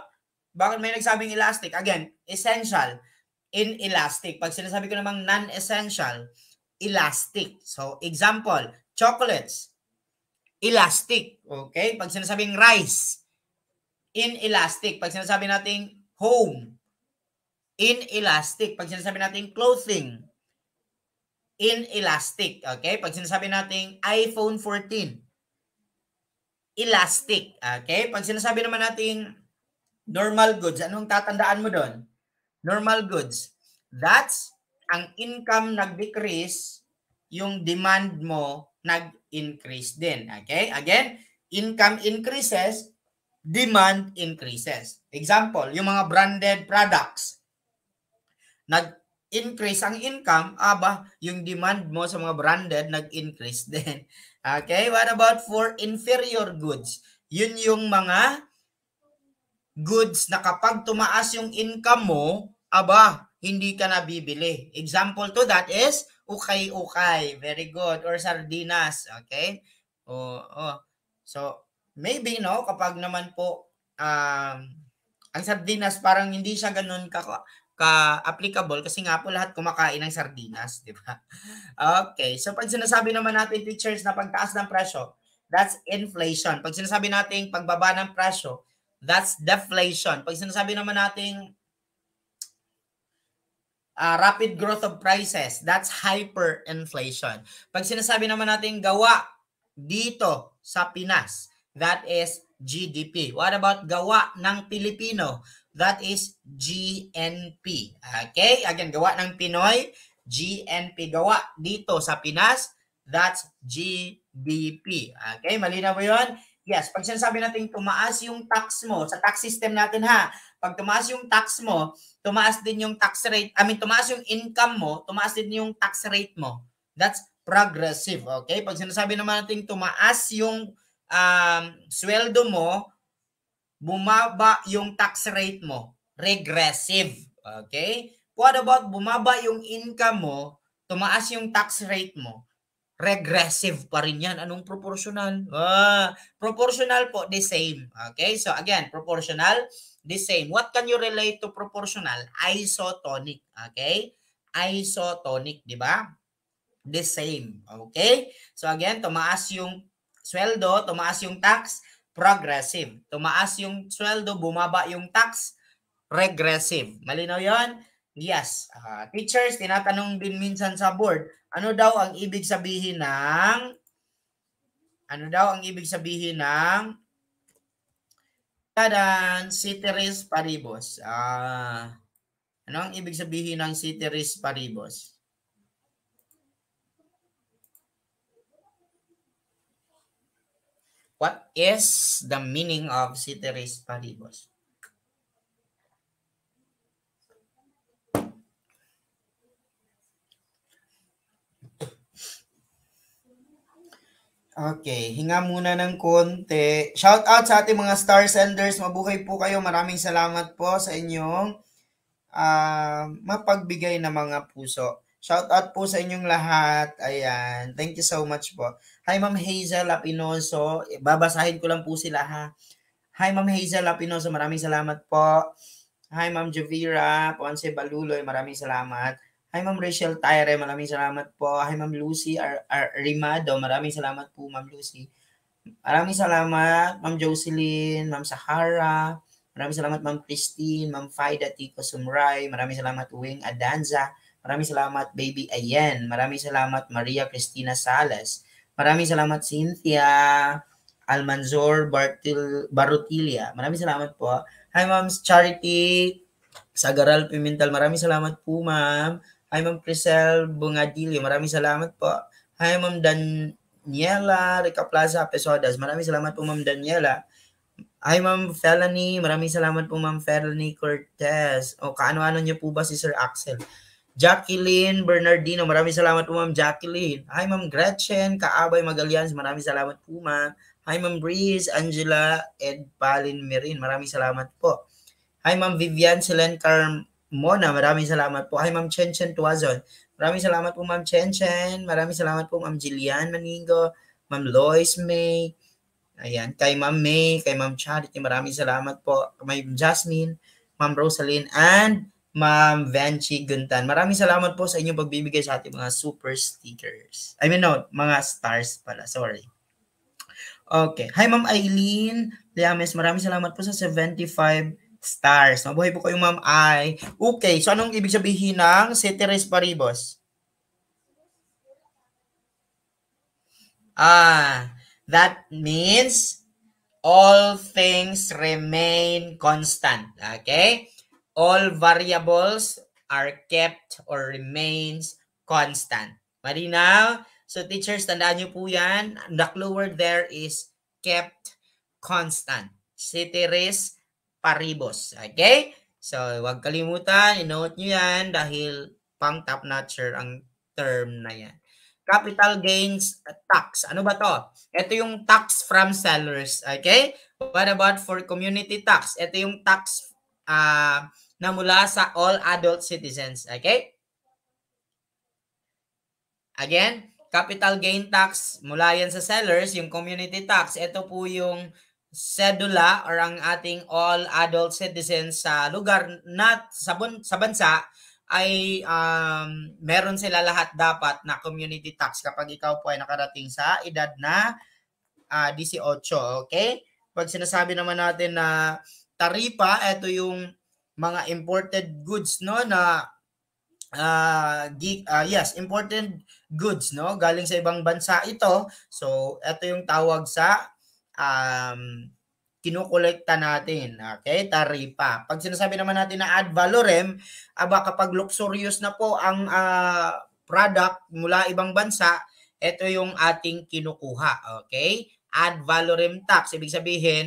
Bakit may nagsabing elastic? Again, essential, inelastic. Pag sinasabi ko namang non-essential, elastic. So, example, chocolates, elastic. Okay? Pag sinasabing rice, inelastic. Pag sinasabi nating home, inelastic. Pag sinasabi nating clothing, inelastic. Okay? Pag sinasabi nating iPhone 14, elastic. Okay? Pag sinasabi naman nating normal goods, anong tatandaan mo doon? Normal goods. That's ang income nag-decrease, yung demand mo nag-increase din. Okay? Again, income increases, demand increases. Example, yung mga branded products. Nag increase ang income, aba, yung demand mo sa mga branded nag-increase din. Okay, what about for inferior goods? Yun yung mga goods na kapag tumaas yung income mo, aba, hindi ka na bibili. Example to that is ukay-ukay. Very good. Or sardinas. Okay? Oo. Oh, oh. So, maybe, no, kapag naman po, um, ang sardinas parang hindi siya ganoon ka ka-applicable kasi nga po lahat kumakain ng sardinas, di ba? Okay, so pag sinasabi naman natin teachers na pagtaas ng presyo, that's inflation. Pag sinasabi natin pagbaba ng presyo, that's deflation. Pag sinasabi naman natin uh, ah, rapid growth of prices, that's hyperinflation. Pag sinasabi naman natin gawa dito sa Pinas, that is GDP. What about gawa ng Pilipino? That is GNP. Okay? Again, gawa ng Pinoy, GNP. Gawa dito sa Pinas, that's GDP. Okay? Malinaw mo yun? Yes, pag sinasabi natin tumaas yung tax mo, sa tax system natin ha, pag tumaas yung tax mo, tumaas din yung tax rate, I mean, tumaas yung income mo, tumaas din yung tax rate mo. That's progressive, okay? Pag sinasabi naman natin tumaas yung um, sweldo mo, bumaba yung tax rate mo, regressive. Okay? What about bumaba yung income mo, tumaas yung tax rate mo, regressive pa rin yan. Anong proportional? Ah, proportional po, the same. Okay? So again, proportional, the same. What can you relate to proportional? Isotonic. Okay? Isotonic, di ba? The same. Okay? So again, tumaas yung sweldo, tumaas yung tax, progressive. Tumaas yung sweldo, bumaba yung tax, regressive. Malinaw yon? Yes. Uh, teachers, tinatanong din minsan sa board, ano daw ang ibig sabihin ng ano daw ang ibig sabihin ng Tadan, Citeris Paribos. Ah, uh, ano ang ibig sabihin ng Citeris Paribos? What is the meaning of ceteris paribus? Okay, hinga muna ng konti. Shout out sa ating mga star senders. Mabuhay po kayo. Maraming salamat po sa inyong uh, mapagbigay na mga puso. Shout out po sa inyong lahat. Ayan. Thank you so much po. Hi, Ma'am Hazel Lapinoso. Babasahin ko lang po sila ha. Hi, Ma'am Hazel Lapinoso. Maraming salamat po. Hi, Ma'am Javira. Ponce Baluloy. Maraming salamat. Hi, Ma'am Rachel Tyre. Maraming salamat po. Hi, Ma'am Lucy Ar- Ar- Maraming salamat po, Ma'am Lucy. Maraming salamat, Ma'am Jocelyn, Ma'am Sahara. Maraming salamat, Ma'am Christine, Ma'am Faida Tico Sumray. Maraming salamat, Wing Adanza. Maraming salamat, Baby Ayen. Maraming salamat, Maria Cristina Salas. Maraming salamat Cynthia, Almanzor Bartil, Barutilia. Maraming salamat po. Hi Ma'am Charity, Sagaral Pimental. Maraming salamat po ma'am. Hi Ma'am Crisel Bungadilio. Maraming salamat po. Hi Ma'am Daniela Rica Plaza Pesodas. Maraming salamat po Ma'am Daniela. Hi, Ma'am Felony. Maraming salamat po, Ma'am Felony Cortez. O, kaano-ano niyo po ba si Sir Axel? Jacqueline Bernardino, maraming salamat po Ma'am Jacqueline. Hi Ma'am Gretchen, Kaabay Magalians, maraming salamat po Ma'am. Hi Ma'am Breeze, Angela, Ed Palin Merin, maraming salamat po. Hi Ma'am Vivian Selen Carmona, maraming salamat po. Hi Ma'am Chenchen Tuazon, maraming salamat po Ma'am Chenchen. Maraming salamat po Ma'am Jillian Maningo, Ma'am Lois May, Ayan, kay Ma'am May, kay Ma'am Charity, maraming salamat po. Ma'am Jasmine, Ma'am Rosaline, and Ma'am Vanchi Guntan. Maraming salamat po sa inyong pagbibigay sa ating mga super stickers. I mean, no, mga stars pala. Sorry. Okay. Hi, Ma'am Eileen Liames. Maraming salamat po sa 75 stars. Mabuhay po kayo, Ma'am Ai. Okay. So, anong ibig sabihin ng ceteris paribus? Ah, that means all things remain constant. Okay? all variables are kept or remains constant. Malinaw? So teachers, tandaan niyo po yan. The clue word there is kept constant. Ceteris paribus. Okay? So huwag kalimutan, i-note nyo yan dahil pang top-notcher ang term na yan. Capital gains tax. Ano ba to? Ito yung tax from sellers. Okay? What about for community tax? Ito yung tax uh, na mula sa all adult citizens. Okay? Again, capital gain tax mula yan sa sellers, yung community tax. Ito po yung sedula or ang ating all adult citizens sa lugar na sa, bun, sa bansa ay um, meron sila lahat dapat na community tax kapag ikaw po ay nakarating sa edad na uh, ah, 18, okay? Pag sinasabi naman natin na taripa, ito yung mga imported goods no na uh, ah, geek, uh, ah, yes, imported goods no galing sa ibang bansa ito. So ito yung tawag sa um, kinokolekta natin. Okay? Taripa. Pag sinasabi naman natin na ad valorem, aba kapag luxurious na po ang uh, product mula ibang bansa, ito yung ating kinukuha. Okay? Ad valorem tax. Ibig sabihin,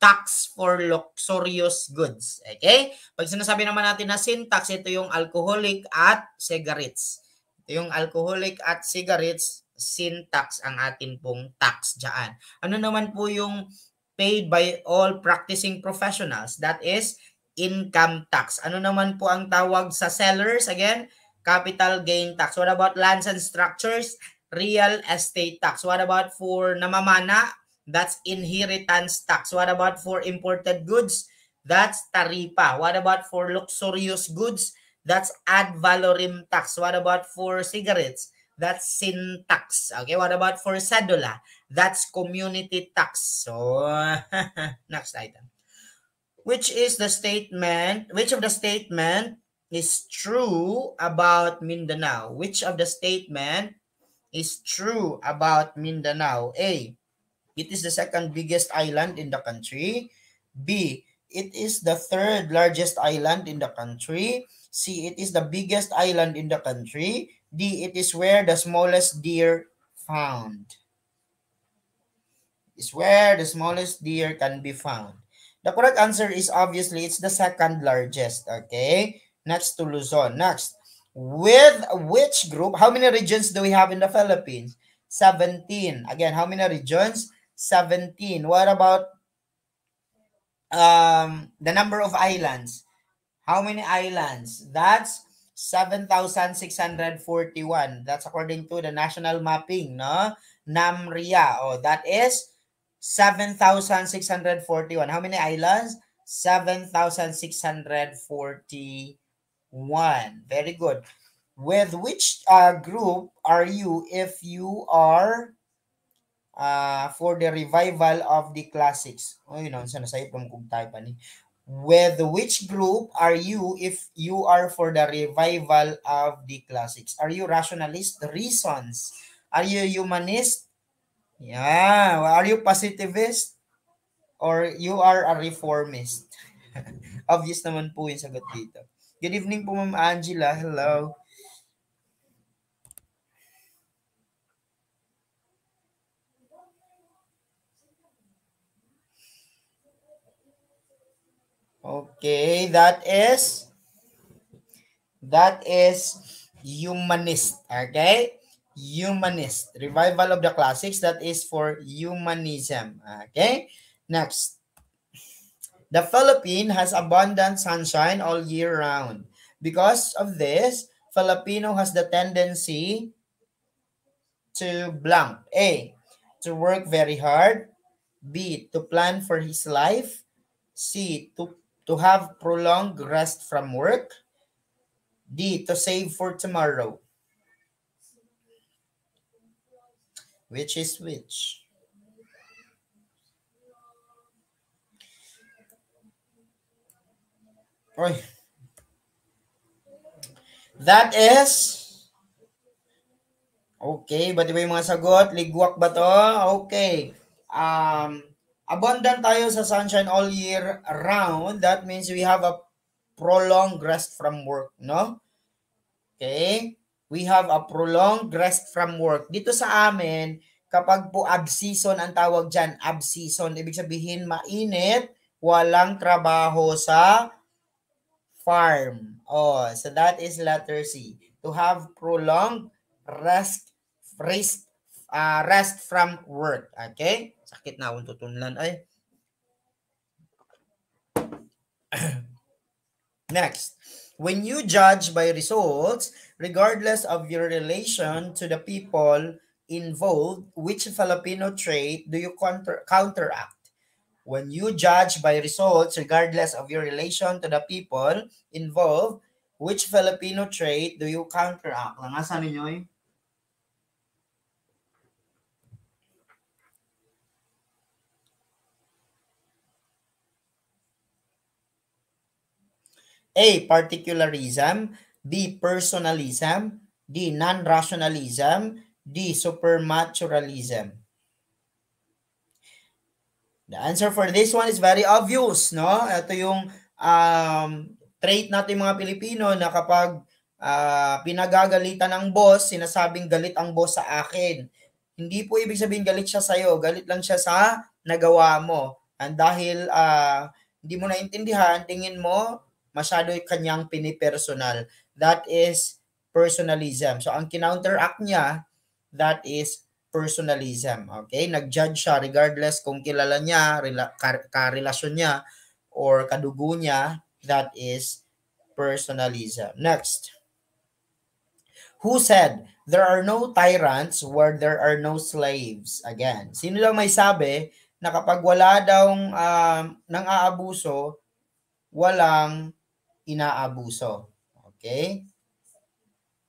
tax for luxurious goods. Okay? Pag sinasabi naman natin na sin tax, ito yung alcoholic at cigarettes. Ito yung alcoholic at cigarettes, sin tax ang atin pong tax dyan. Ano naman po yung paid by all practicing professionals? That is income tax. Ano naman po ang tawag sa sellers? Again, capital gain tax. What about lands and structures? Real estate tax. What about for namamana? That's inheritance tax. What about for imported goods? That's taripa. What about for luxurious goods? That's ad valorem tax. What about for cigarettes? That's sin tax. Okay, what about for sadula? That's community tax. So, next item. Which is the statement, which of the statement is true about Mindanao? Which of the statement is true about Mindanao? A. It is the second biggest island in the country. B. It is the third largest island in the country. C. It is the biggest island in the country. D. It is where the smallest deer found. Is where the smallest deer can be found. The correct answer is obviously it's the second largest. Okay. Next to Luzon. Next. With which group? How many regions do we have in the Philippines? 17. Again, how many regions? 17. What about um, the number of islands? How many islands? That's 7,641. That's according to the national mapping, no? NAMRIA. Oh, that is 7,641. How many islands? 7,641. Very good. With which uh, group are you if you are Ah, for the revival of the classics. O oh, yun, know, sana sa'yo pamukog tayo pa ni. With which group are you if you are for the revival of the classics? Are you rationalist? Reasons. Are you humanist? Yeah. Are you positivist? Or you are a reformist? Obvious naman po yung sagot dito. Good evening po, Ma'am Angela. Hello. Okay, that is that is humanist, okay? Humanist, revival of the classics that is for humanism, okay? Next. The Philippines has abundant sunshine all year round. Because of this, Filipino has the tendency to blank. A. To work very hard. B. To plan for his life. C. To to have prolonged rest from work. D, to save for tomorrow. Which is which? Oy. That is... Okay, ba iba yung mga sagot? Ligwak ba to? Okay. Um, abundant tayo sa sunshine all year round. That means we have a prolonged rest from work, no? Okay? We have a prolonged rest from work. Dito sa amin, kapag po ab-season ang tawag dyan, ab-season, ibig sabihin mainit, walang trabaho sa farm. Oh, so that is letter C. To have prolonged rest, rest, uh, rest from work. Okay? Sakit na akong tutunlan. Ay. Next. When you judge by results, regardless of your relation to the people involved, which Filipino trait do you counter counteract? When you judge by results, regardless of your relation to the people involved, which Filipino trait do you counteract? Langasan niyo eh. A. Particularism B. Personalism D. Non-rationalism D. Supernaturalism The answer for this one is very obvious, no? Ito yung um, trait natin mga Pilipino na kapag uh, pinagagalitan ng boss, sinasabing galit ang boss sa akin. Hindi po ibig sabihin galit siya sa'yo, galit lang siya sa nagawa mo. And dahil uh, hindi mo naintindihan, tingin mo, masyado kanyang pinipersonal. That is personalism. So ang kinounter-act niya, that is personalism. Okay? Nag-judge siya regardless kung kilala niya, rela- karelasyon niya, or kadugo niya, that is personalism. Next. Who said, there are no tyrants where there are no slaves? Again, sino lang may sabi na kapag wala daw um, ng aabuso, walang inaabuso. Okay?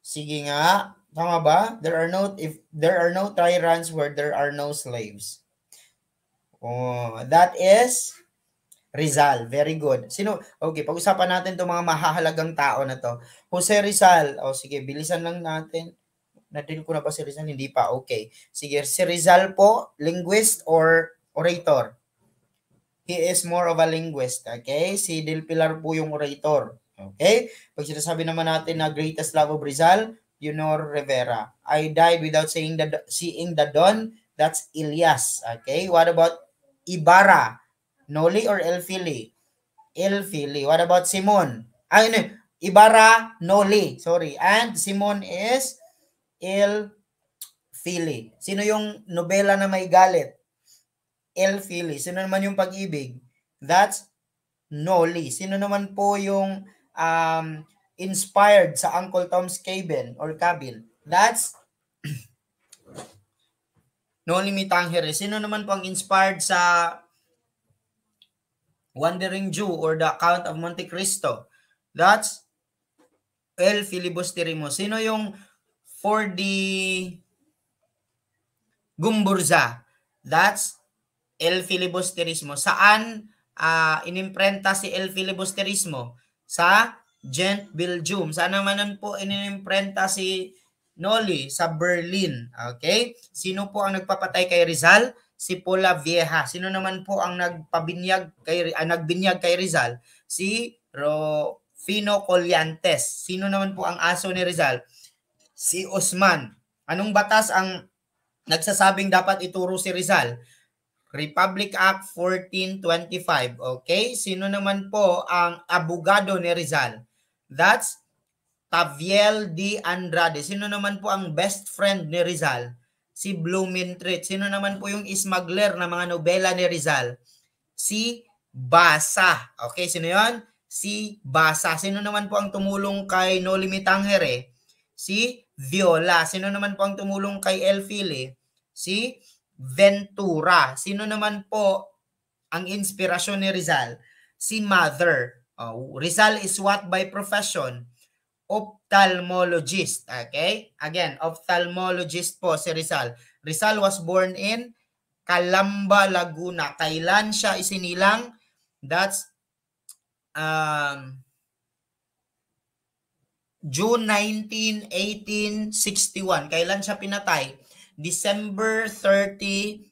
Sige nga, tama ba? There are no if there are no tyrants where there are no slaves. Oh, that is Rizal. Very good. Sino? Okay, pag-usapan natin 'tong mga mahahalagang tao na 'to. Jose Rizal. O oh, sige, bilisan lang natin. Nadil ko na ba si Rizal? Hindi pa. Okay. Sige, si Rizal po, linguist or orator? he is more of a linguist. Okay? Si Del Pilar po yung orator. Okay? Pag sinasabi naman natin na greatest love of Rizal, Yunor Rivera. I died without seeing the, seeing the dawn. That's Elias. Okay? What about Ibarra? Noli or El Fili? El Fili. What about Simon? Ay, no, Ibarra, Noli. Sorry. And Simon is El Fili. Sino yung nobela na may galit? Elfili. Sino naman yung pag-ibig? That's Noli. Sino naman po yung um, inspired sa Uncle Tom's Cabin or Cabin? That's Noli Mitanghere. Sino naman po ang inspired sa Wandering Jew or The Count of Monte Cristo? That's El Filibusterimo. Sino yung 4D Gumburza? That's El Filibusterismo. Saan uh, inimprenta si El Filibusterismo? Sa Gent Belgium. Saan naman po inimprenta si Noli? Sa Berlin. Okay? Sino po ang nagpapatay kay Rizal? Si Pula Vieja. Sino naman po ang nagpabinyag kay, uh, nagbinyag kay Rizal? Si Rofino Colliantes. Sino naman po ang aso ni Rizal? Si Osman. Anong batas ang nagsasabing dapat ituro si Rizal? Republic Act 1425. Okay? Sino naman po ang abogado ni Rizal? That's Taviel D. Andrade. Sino naman po ang best friend ni Rizal? Si Blumentritt. Sino naman po yung smuggler ng mga nobela ni Rizal? Si Basa. Okay, sino yon? Si Basa. Sino naman po ang tumulong kay Nolimi Tangere? Si Viola. Sino naman po ang tumulong kay El Fili? Si Ventura. Sino naman po ang inspirasyon ni Rizal? Si Mother. Oh, Rizal is what by profession? Ophthalmologist. Okay? Again, ophthalmologist po si Rizal. Rizal was born in Calamba, Laguna. Kailan siya isinilang? That's um, June 19, 1861. Kailan siya pinatay? December 30,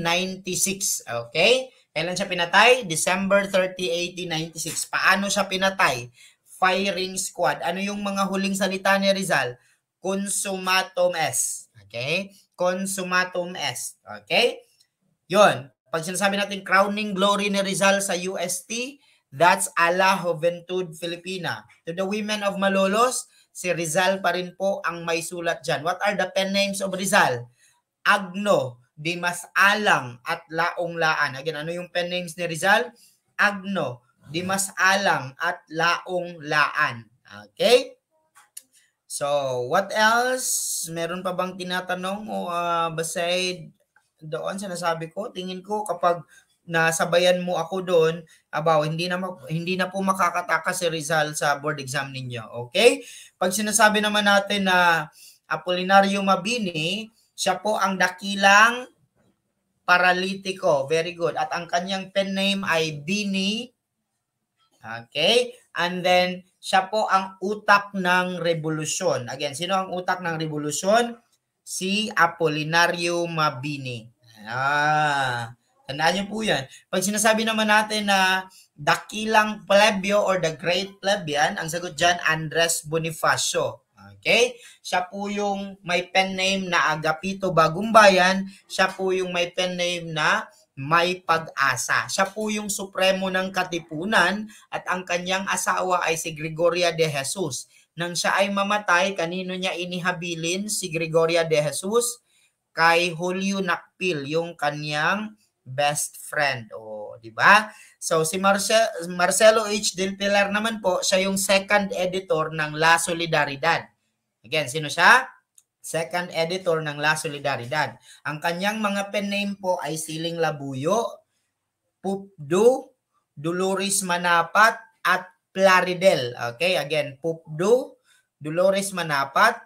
1896. Okay? Kailan siya pinatay? December 30, 1896. Paano siya pinatay? Firing squad. Ano yung mga huling salita ni Rizal? Consumatum est. Okay? Consumatum est. Okay? Yon. Pag sinasabi natin crowning glory ni Rizal sa UST, that's Allah Juventud Filipina. To the women of Malolos, si Rizal pa rin po ang may sulat dyan. What are the pen names of Rizal? Agno, Dimas Alang, at Laong Laan. Again, ano yung pen names ni Rizal? Agno, Dimas Alang, at Laong Laan. Okay? So, what else? Meron pa bang tinatanong o uh, beside doon sa nasabi ko? Tingin ko kapag na sabayan mo ako doon, abaw, hindi na, hindi na po makakataka si Rizal sa board exam ninyo. Okay? Pag sinasabi naman natin na Apolinario Mabini, siya po ang dakilang paralitiko. Very good. At ang kanyang pen name ay Bini. Okay? And then, siya po ang utak ng revolusyon. Again, sino ang utak ng revolusyon? Si Apolinario Mabini. Ah. Tandaan niyo po yan. Pag sinasabi naman natin na dakilang plebyo or the great plebeian, ang sagot dyan, Andres Bonifacio. Okay? Siya po yung may pen name na Agapito Bagumbayan. Siya po yung may pen name na may pag-asa. Siya po yung supremo ng katipunan at ang kanyang asawa ay si Gregoria de Jesus. Nang siya ay mamatay, kanino niya inihabilin si Gregoria de Jesus? Kay Julio Nakpil, yung kanyang best friend. O, di ba? So, si Marce- Marcelo H. Del Pilar naman po, siya yung second editor ng La Solidaridad. Again, sino siya? Second editor ng La Solidaridad. Ang kanyang mga pen name po ay Siling Labuyo, Pupdo, Dolores Manapat, at Plaridel. Okay, again, Pupdo, Dolores Manapat,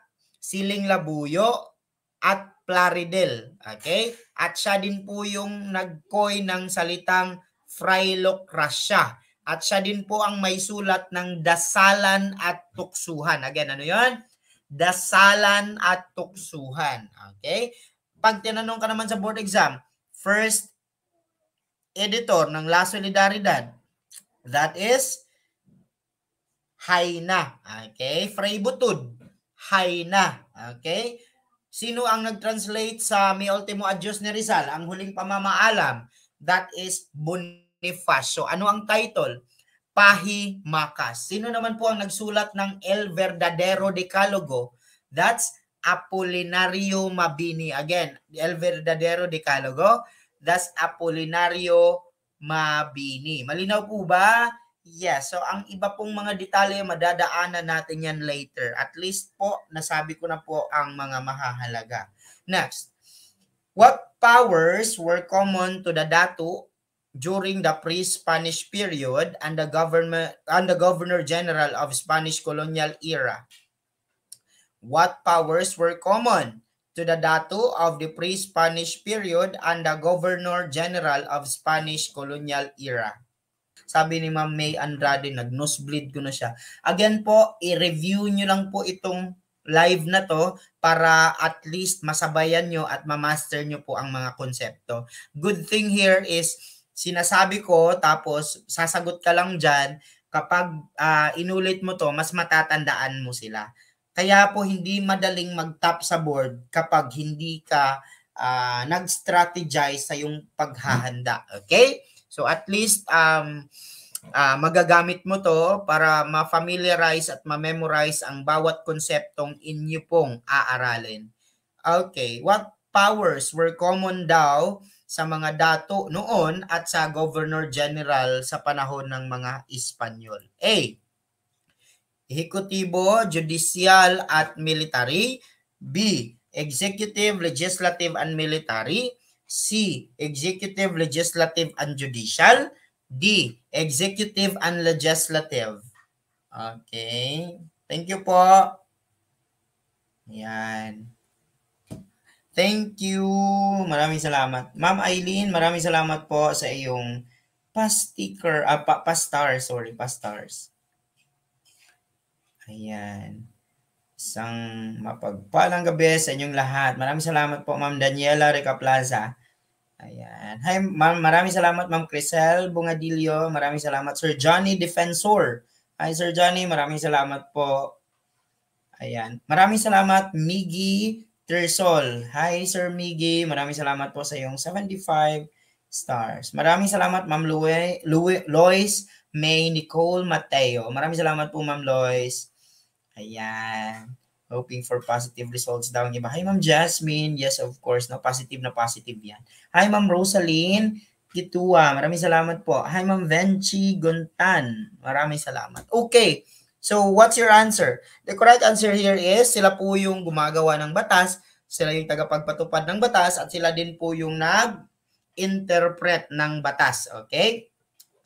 Siling Labuyo, at Plaridel. Okay? At siya din po yung nagkoy ng salitang Frailocracia. At siya din po ang may sulat ng dasalan at tuksuhan. Again, ano yon? Dasalan at tuksuhan. Okay? Pag tinanong ka naman sa board exam, first editor ng La Solidaridad, that is Haina. Okay? Fray Butud. Haina. Okay? Sino ang nag-translate sa Mi Ultimo Adios ni Rizal, ang huling pamamaalam? That is Bonifacio. Ano ang title? Pahi Pahimakas. Sino naman po ang nagsulat ng El Verdadero Decalogo? That's Apolinario Mabini. Again, El Verdadero Decalogo. That's Apolinario Mabini. Malinaw po ba? Yes, yeah, so ang iba pong mga detalye madadaanan natin yan later. At least po, nasabi ko na po ang mga mahahalaga. Next, what powers were common to the Datu during the pre-Spanish period and the government and the Governor General of Spanish colonial era? What powers were common to the Datu of the pre-Spanish period and the Governor General of Spanish colonial era? Sabi ni Ma'am May Andrade, nag-nosebleed ko na siya. Again po, i-review nyo lang po itong live na to para at least masabayan nyo at mamaster nyo po ang mga konsepto. Good thing here is sinasabi ko tapos sasagot ka lang dyan kapag uh, inulit mo to mas matatandaan mo sila. Kaya po hindi madaling mag-top sa board kapag hindi ka uh, nag-strategize sa yung paghahanda. Okay? So at least um, uh, magagamit mo to para ma-familiarize at ma-memorize ang bawat konseptong inyo pong aaralin. Okay, what powers were common daw sa mga dato noon at sa Governor General sa panahon ng mga Espanyol? A. Ehekutibo, Judicial at Military. B. Executive, Legislative, and Military. C. Executive, legislative, and judicial. D. Executive and legislative. Okay. Thank you po. Yan. Thank you. Maraming salamat. Ma'am Eileen, maraming salamat po sa iyong pa-sticker, ah, pa, pa-star, sorry, pa-stars. Ayan. Isang mapagpalang gabi sa inyong lahat. Maraming salamat po, Ma'am Daniela Recaplaza. Plaza. Ayan. Hi, ma'am. Maraming salamat, ma'am Crisel Bungadilio. Maraming salamat, Sir Johnny Defensor. Hi, Sir Johnny. Maraming salamat po. Ayan. Maraming salamat, Miggy Tersol. Hi, Sir Miggy. Maraming salamat po sa iyong 75 stars. Maraming salamat, Ma'am Lue, Lois May Nicole Mateo. Maraming salamat po, Ma'am Lois. Ayan hoping for positive results daw niya. Hi, Ma'am Jasmine. Yes, of course. No, positive na positive yan. Hi, Ma'am Rosaline. Kitua. Maraming salamat po. Hi, Ma'am Venchi Guntan. Maraming salamat. Okay. So, what's your answer? The correct answer here is sila po yung gumagawa ng batas, sila yung tagapagpatupad ng batas, at sila din po yung nag-interpret ng batas. Okay?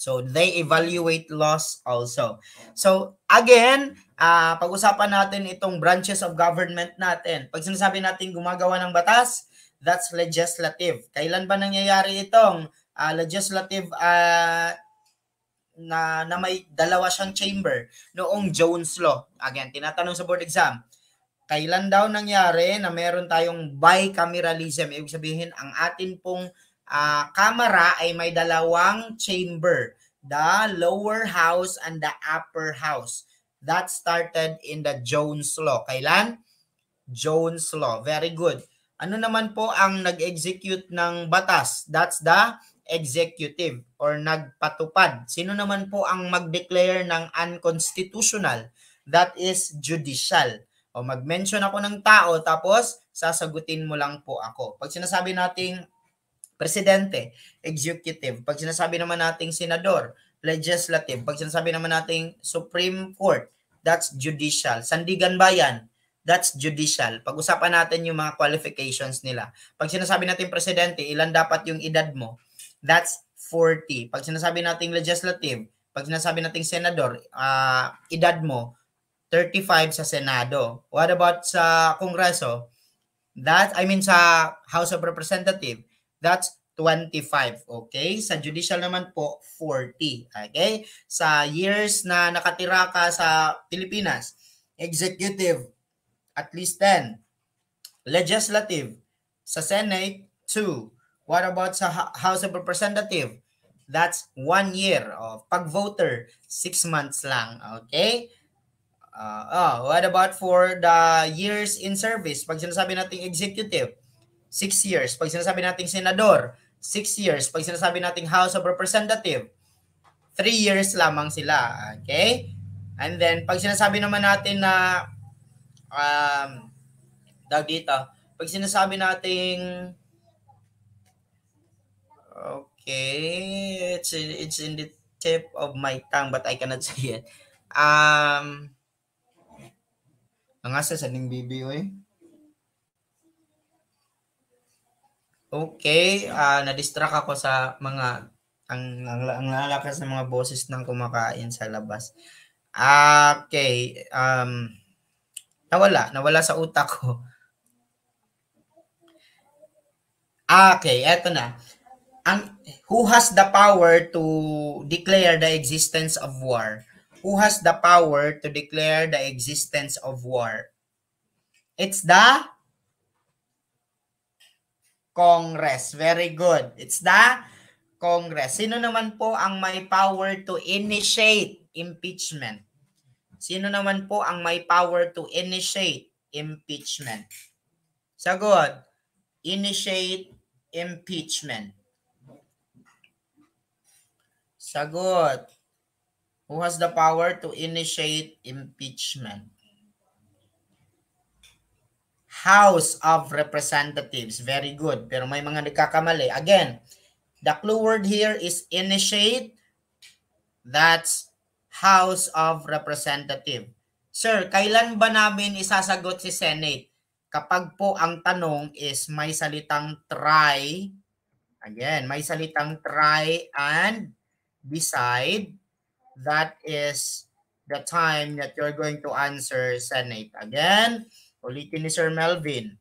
So, they evaluate laws also. So, again, uh, pag-usapan natin itong branches of government natin. Pag sinasabi natin gumagawa ng batas, that's legislative. Kailan ba nangyayari itong uh, legislative uh, na, na may dalawa siyang chamber noong Jones Law. Again, tinatanong sa board exam, kailan daw nangyari na meron tayong bicameralism? Ibig sabihin, ang atin pong uh, kamara ay may dalawang chamber, the lower house and the upper house. That started in the Jones Law. Kailan? Jones Law. Very good. Ano naman po ang nag-execute ng batas? That's the executive or nagpatupad. Sino naman po ang mag-declare ng unconstitutional? That is judicial. O mag-mention ako ng tao tapos sasagutin mo lang po ako. Pag sinasabi nating presidente, executive. Pag sinasabi naman nating senador, legislative. Pag sinasabi naman nating Supreme Court, that's judicial. Sandigan Bayan, that's judicial. Pag-usapan natin yung mga qualifications nila. Pag sinasabi natin presidente, ilan dapat yung edad mo? That's 40. Pag sinasabi nating legislative, pag sinasabi nating senador, uh, edad mo 35 sa Senado. What about sa Kongreso? That I mean sa House of Representative, that's 25, okay? Sa judicial naman po, 40, okay? Sa years na nakatira ka sa Pilipinas, executive, at least 10. Legislative, sa Senate, 2. What about sa House of Representative? That's 1 year. Oh, pag voter, 6 months lang, okay? Uh, oh, what about for the years in service? Pag sinasabi nating executive, 6 years. Pag sinasabi nating senador, 6 years. Pag sinasabi nating House of Representative, 3 years lamang sila. Okay? And then, pag sinasabi naman natin na um, dog dito, pag sinasabi nating okay, it's, it's in the tip of my tongue but I cannot say it. Um, ang asa sa ning bibi eh. Okay, uh, na-distract ako sa mga ang ang, ang lalakas ng mga boses ng kumakain sa labas. Ah, okay, um nawala, nawala sa utak ko. Ah, okay, eto na. Ang, who has the power to declare the existence of war? Who has the power to declare the existence of war? It's the Congress. Very good. It's the Congress. Sino naman po ang may power to initiate impeachment? Sino naman po ang may power to initiate impeachment? Sagot, initiate impeachment. Sagot, who has the power to initiate impeachment? House of Representatives. Very good. Pero may mga nagkakamali. Again, the clue word here is initiate. That's House of Representative. Sir, kailan ba namin isasagot si Senate? Kapag po ang tanong is may salitang try, again, may salitang try and decide, that is the time that you're going to answer Senate. Again, Ulitin ni Sir Melvin.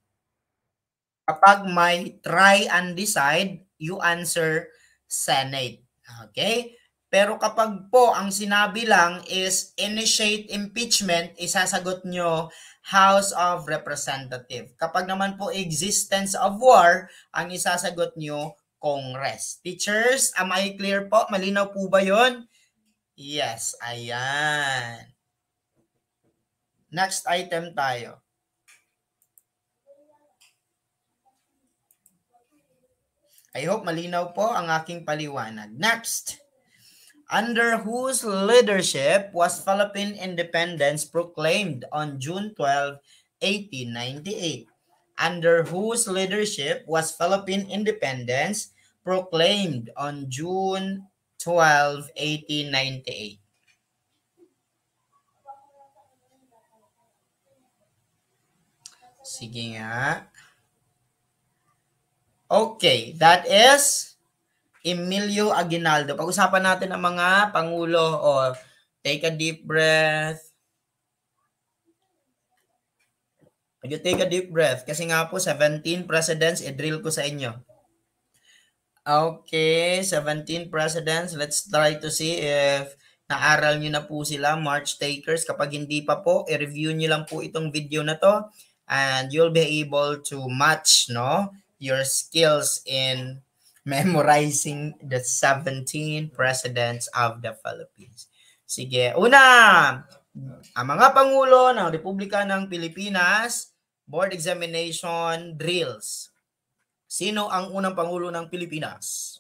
Kapag may try and decide, you answer Senate. Okay? Pero kapag po ang sinabi lang is initiate impeachment, isasagot nyo House of Representative. Kapag naman po existence of war, ang isasagot nyo Congress. Teachers, am I clear po? Malinaw po ba yon? Yes, ayan. Next item tayo. I hope malinaw po ang aking paliwanag. Next, under whose leadership was Philippine independence proclaimed on June 12, 1898? Under whose leadership was Philippine independence proclaimed on June 12, 1898? Sige nga. Okay, that is Emilio Aguinaldo. Pag-usapan natin ang mga pangulo or take a deep breath. You take a deep breath kasi nga po 17 presidents i-drill ko sa inyo. Okay, 17 presidents. Let's try to see if naaral nyo na po sila, March takers. Kapag hindi pa po, i-review nyo lang po itong video na to and you'll be able to match, no? your skills in memorizing the 17 presidents of the Philippines. Sige, una, ang mga pangulo ng Republika ng Pilipinas, board examination drills. Sino ang unang pangulo ng Pilipinas?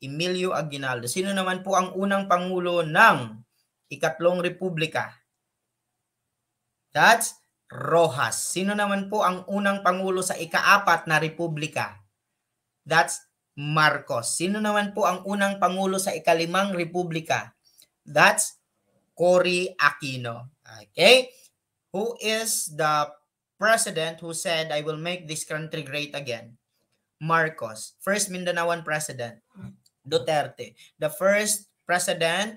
Emilio Aguinaldo. Sino naman po ang unang pangulo ng Ikatlong Republika? That's Rojas. Sino naman po ang unang pangulo sa ikaapat na republika? That's Marcos. Sino naman po ang unang pangulo sa ikalimang republika? That's Cory Aquino. Okay? Who is the president who said, I will make this country great again? Marcos. First Mindanaoan president. Duterte. The first president,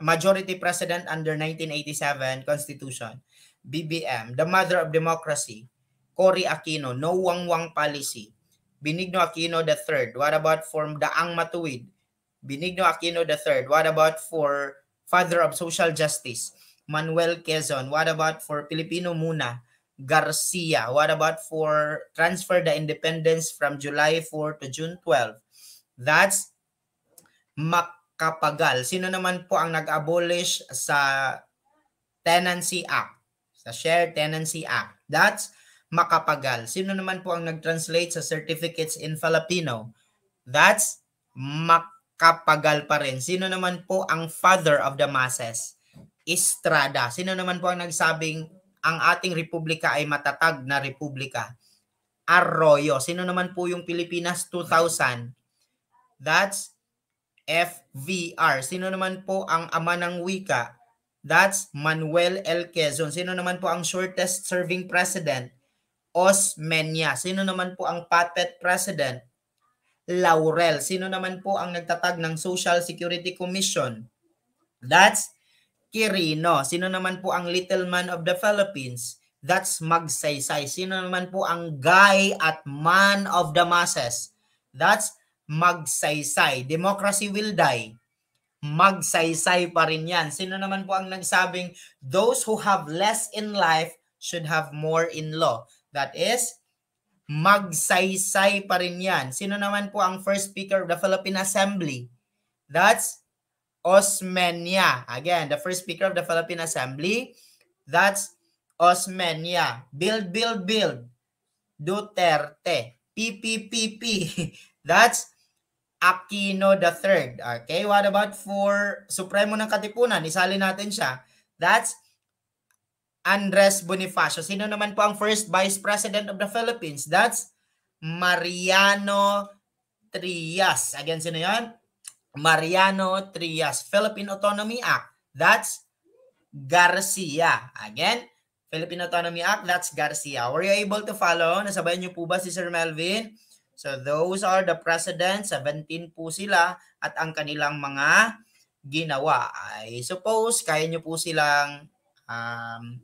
majority president under 1987 constitution. BBM, the mother of democracy, Cory Aquino, no wangwang policy, Benigno Aquino the III, what about for Daang Matuwid, Benigno Aquino the III, what about for father of social justice, Manuel Quezon, what about for Filipino Muna, Garcia, what about for transfer the independence from July 4 to June 12? That's Makapagal. Sino naman po ang nag-abolish sa Tenancy Act? sa Share Tenancy Act. That's makapagal. Sino naman po ang nag-translate sa certificates in Filipino? That's makapagal pa rin. Sino naman po ang father of the masses? Estrada. Sino naman po ang nagsabing ang ating republika ay matatag na republika? Arroyo. Sino naman po yung Pilipinas 2000? That's FVR. Sino naman po ang ama ng wika? That's Manuel L. Quezon. Sino naman po ang shortest serving president? Osmeña. Sino naman po ang patet president? Laurel. Sino naman po ang nagtatag ng Social Security Commission? That's Quirino. Sino naman po ang little man of the Philippines? That's Magsaysay. Sino naman po ang guy at man of the masses? That's Magsaysay. Democracy will die magsaysay pa rin yan. Sino naman po ang nagsabing, those who have less in life should have more in law. That is, magsaysay pa rin yan. Sino naman po ang first speaker of the Philippine Assembly? That's Osmenia. Again, the first speaker of the Philippine Assembly, that's Osmenia. Build, build, build. Duterte. PPPP. That's Aquino the III. Okay, what about for Supremo ng Katipunan? Isali natin siya. That's Andres Bonifacio. Sino naman po ang first Vice President of the Philippines? That's Mariano Trias. Again, sino yan? Mariano Trias. Philippine Autonomy Act. That's Garcia. Again, Philippine Autonomy Act. That's Garcia. Were you able to follow? Nasabayan niyo po ba si Sir Melvin? So those are the presidents, 17 po sila at ang kanilang mga ginawa. I suppose kaya nyo po silang um,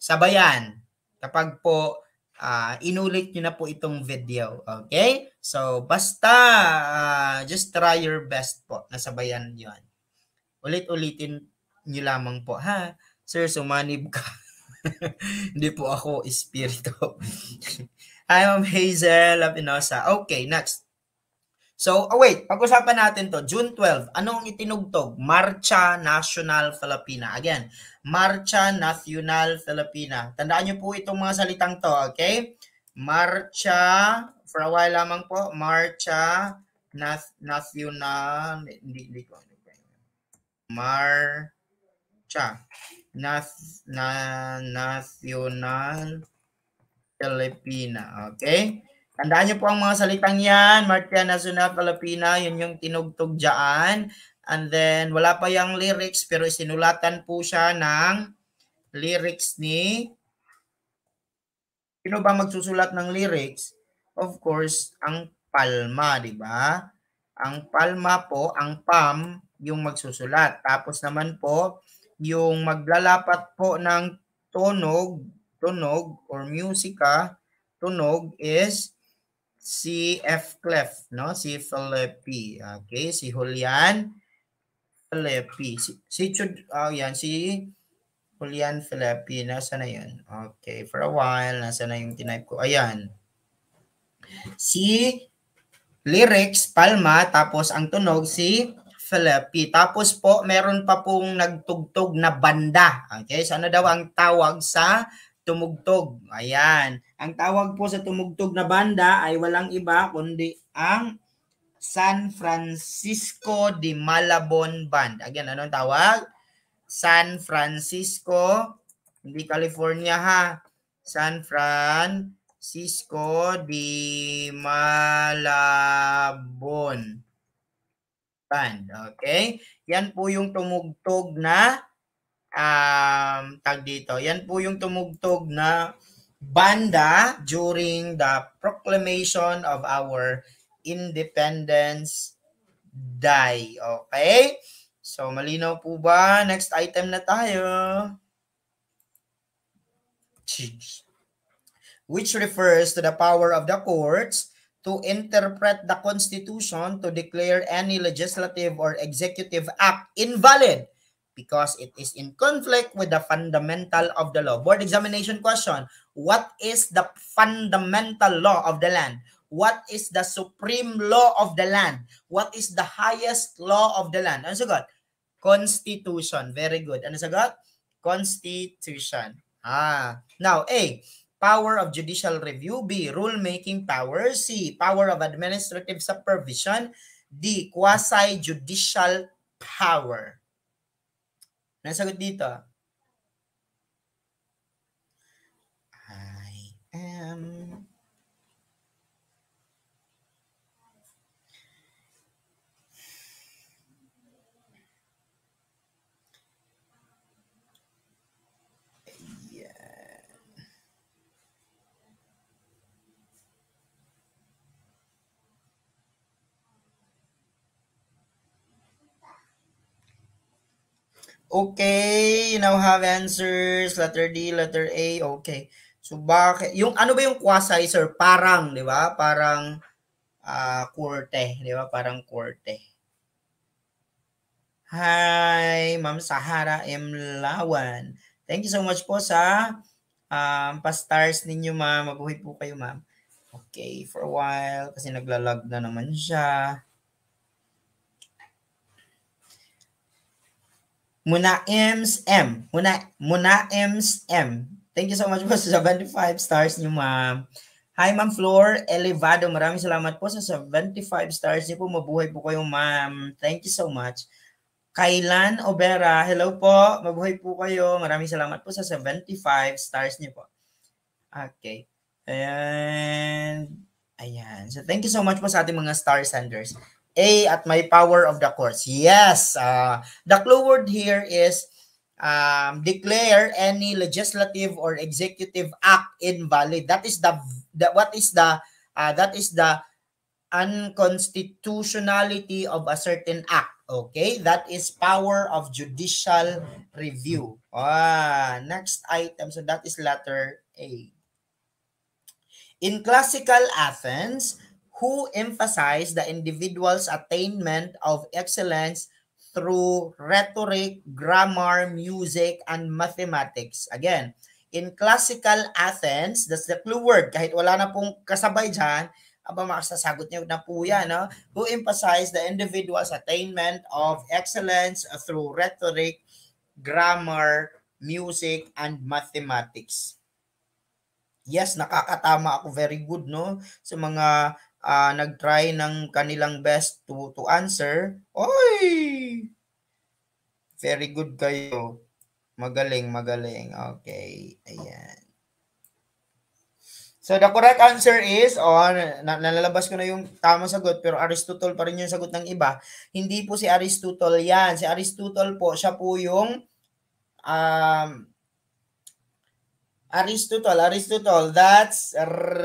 sabayan kapag po uh, inulit nyo na po itong video. Okay? So basta uh, just try your best po na sabayan yon. Ulit-ulitin nyo lamang po ha. Sir, sumanib ka. Hindi po ako espiritu. I'm Hazel Abinosa. Okay, next. So, oh wait, pag-usapan natin to. June 12, anong itinugtog? Marcha National Filipina. Again, Marcha National Filipina. Tandaan niyo po itong mga salitang to, okay? Marcha, for a while lamang po, Marcha National, Nacional, hindi, hindi ko, hindi ko. Marcha Nas, na, Nacional Filipina. Okay? Tandaan niyo po ang mga salitang yan. Martian Nacional Filipina, yun yung tinugtog dyan. And then, wala pa yung lyrics, pero sinulatan po siya ng lyrics ni... Sino ba magsusulat ng lyrics? Of course, ang palma, di ba? Ang palma po, ang pam, yung magsusulat. Tapos naman po, yung maglalapat po ng tunog tunog or musika, tunog is si F. Clef, no? Si Felipe. Okay, si Julian Felipe. Si, si Chud, oh, yan, si Julian Felipe. Nasa na yan? Okay, for a while, nasa na yung tinype ko? Ayan. Si lyrics, palma, tapos ang tunog, si Felipe. Tapos po, meron pa pong nagtugtog na banda. Okay, so ano daw ang tawag sa tumugtog. Ayan. Ang tawag po sa tumugtog na banda ay walang iba kundi ang San Francisco de Malabon Band. Again, anong tawag? San Francisco, hindi California ha. San Francisco de Malabon Band. Okay? Yan po yung tumugtog na um, tag dito, yan po yung tumugtog na banda during the proclamation of our Independence Day. Okay? So, malinaw po ba? Next item na tayo. Jeez. Which refers to the power of the courts to interpret the Constitution to declare any legislative or executive act invalid because it is in conflict with the fundamental of the law. Board examination question. What is the fundamental law of the land? What is the supreme law of the land? What is the highest law of the land? Ano sagot? Constitution. Very good. Ano sagot? Constitution. Ah. Now, A. Power of judicial review. B. Rulemaking power. C. Power of administrative supervision. D. Quasi-judicial power. Nasagot dito. I am Okay, you now have answers. Letter D, letter A, okay. So bakit, yung ano ba yung quasi, sir? Parang, di ba? Parang uh, korte, di ba? Parang korte. Hi, Ma'am Sahara M. Lawan. Thank you so much po sa um, pa-stars ninyo, ma'am. Mabuhay po kayo, ma'am. Okay, for a while, kasi naglalag na naman siya. Muna M's M. Muna, Muna M's M. Thank you so much po sa 75 stars niyo, ma'am. Hi, Ma'am Flor Elevado. Maraming salamat po sa 75 stars niyo po. Mabuhay po kayo, ma'am. Thank you so much. Kailan Obera. Hello po. Mabuhay po kayo. Maraming salamat po sa 75 stars niyo po. Okay. And, ayan. So, thank you so much po sa ating mga star senders. A at my power of the course. Yes, uh, the clue word here is um, declare any legislative or executive act invalid. That is the, the what is the uh, that is the unconstitutionality of a certain act. Okay, that is power of judicial review. Ah, next item. So that is letter A. In classical Athens, who emphasized the individual's attainment of excellence through rhetoric, grammar, music, and mathematics. Again, in classical Athens, that's the clue word, kahit wala na pong kasabay dyan, aba makasasagot niyo na po yan, no? who emphasized the individual's attainment of excellence through rhetoric, grammar, music, and mathematics. Yes, nakakatama ako very good no sa mga uh, nag-try ng kanilang best to, to answer, oy! Very good kayo. Magaling, magaling. Okay, ayan. So the correct answer is, oh, nalalabas ko na yung tamang sagot, pero Aristotle pa rin yung sagot ng iba. Hindi po si Aristotle yan. Si Aristotle po, siya po yung um, Aristotle, Aristotle, that's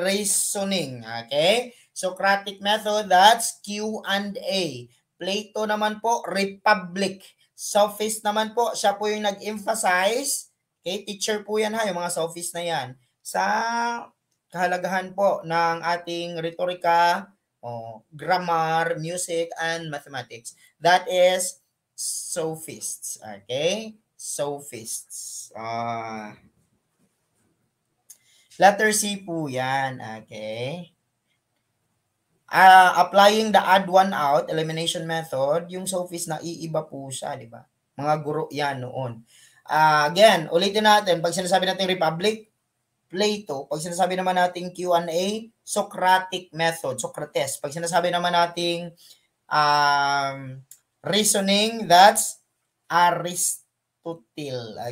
reasoning, okay? Socratic method, that's Q and A. Plato naman po, republic. Sophist naman po, siya po yung nag-emphasize. Okay, teacher po yan ha, yung mga sophist na yan. Sa kahalagahan po ng ating retorika, oh, grammar, music, and mathematics. That is sophists. Okay? Sophists. Uh, letter C po yan. Okay? uh, applying the add one out elimination method, yung sophies na iiba po siya, di ba? Mga guro yan noon. Uh, again, ulitin natin, pag sinasabi natin Republic, Plato. Pag sinasabi naman nating Q&A, Socratic method, Socrates. Pag sinasabi naman nating um, reasoning, that's Aristotle.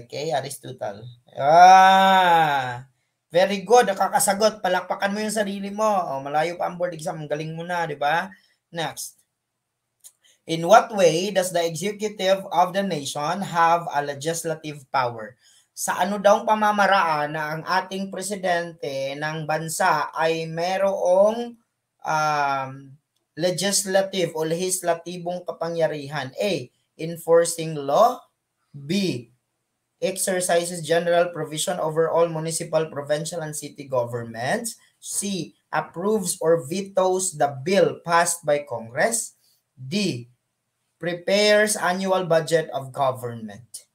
Okay, Aristotle. Ah, Very good, nakakasagot. Palakpakan mo yung sarili mo. O, oh, malayo pa ang board exam, galing mo na, di ba? Next. In what way does the executive of the nation have a legislative power? Sa ano daw pamamaraan na ang ating presidente ng bansa ay merong um, legislative o legislatibong kapangyarihan? A. Enforcing law. B exercises general provision over all municipal, provincial, and city governments. C. Approves or vetoes the bill passed by Congress. D. Prepares annual budget of government.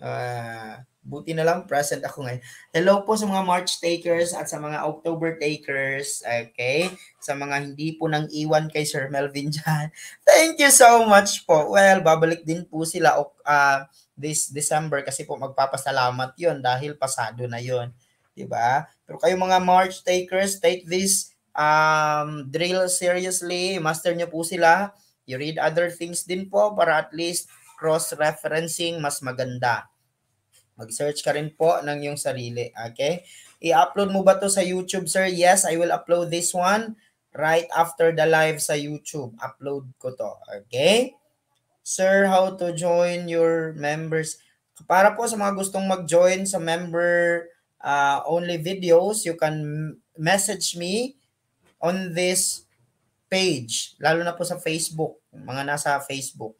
Uh, buti na lang present ako ngayon. Hello po sa mga March takers at sa mga October takers. Okay? Sa mga hindi po nang iwan kay Sir Melvin dyan. Thank you so much po. Well, babalik din po sila uh, this December kasi po magpapasalamat yon dahil pasado na yon, 'di ba? Pero kayo mga March takers, take this um, drill seriously, master niyo po sila. You read other things din po para at least cross-referencing mas maganda. Mag-search ka rin po ng yung sarili, okay? I-upload mo ba to sa YouTube, sir? Yes, I will upload this one right after the live sa YouTube. Upload ko to, okay? sir, how to join your members. Para po sa mga gustong mag-join sa member uh, only videos, you can message me on this page, lalo na po sa Facebook, mga nasa Facebook.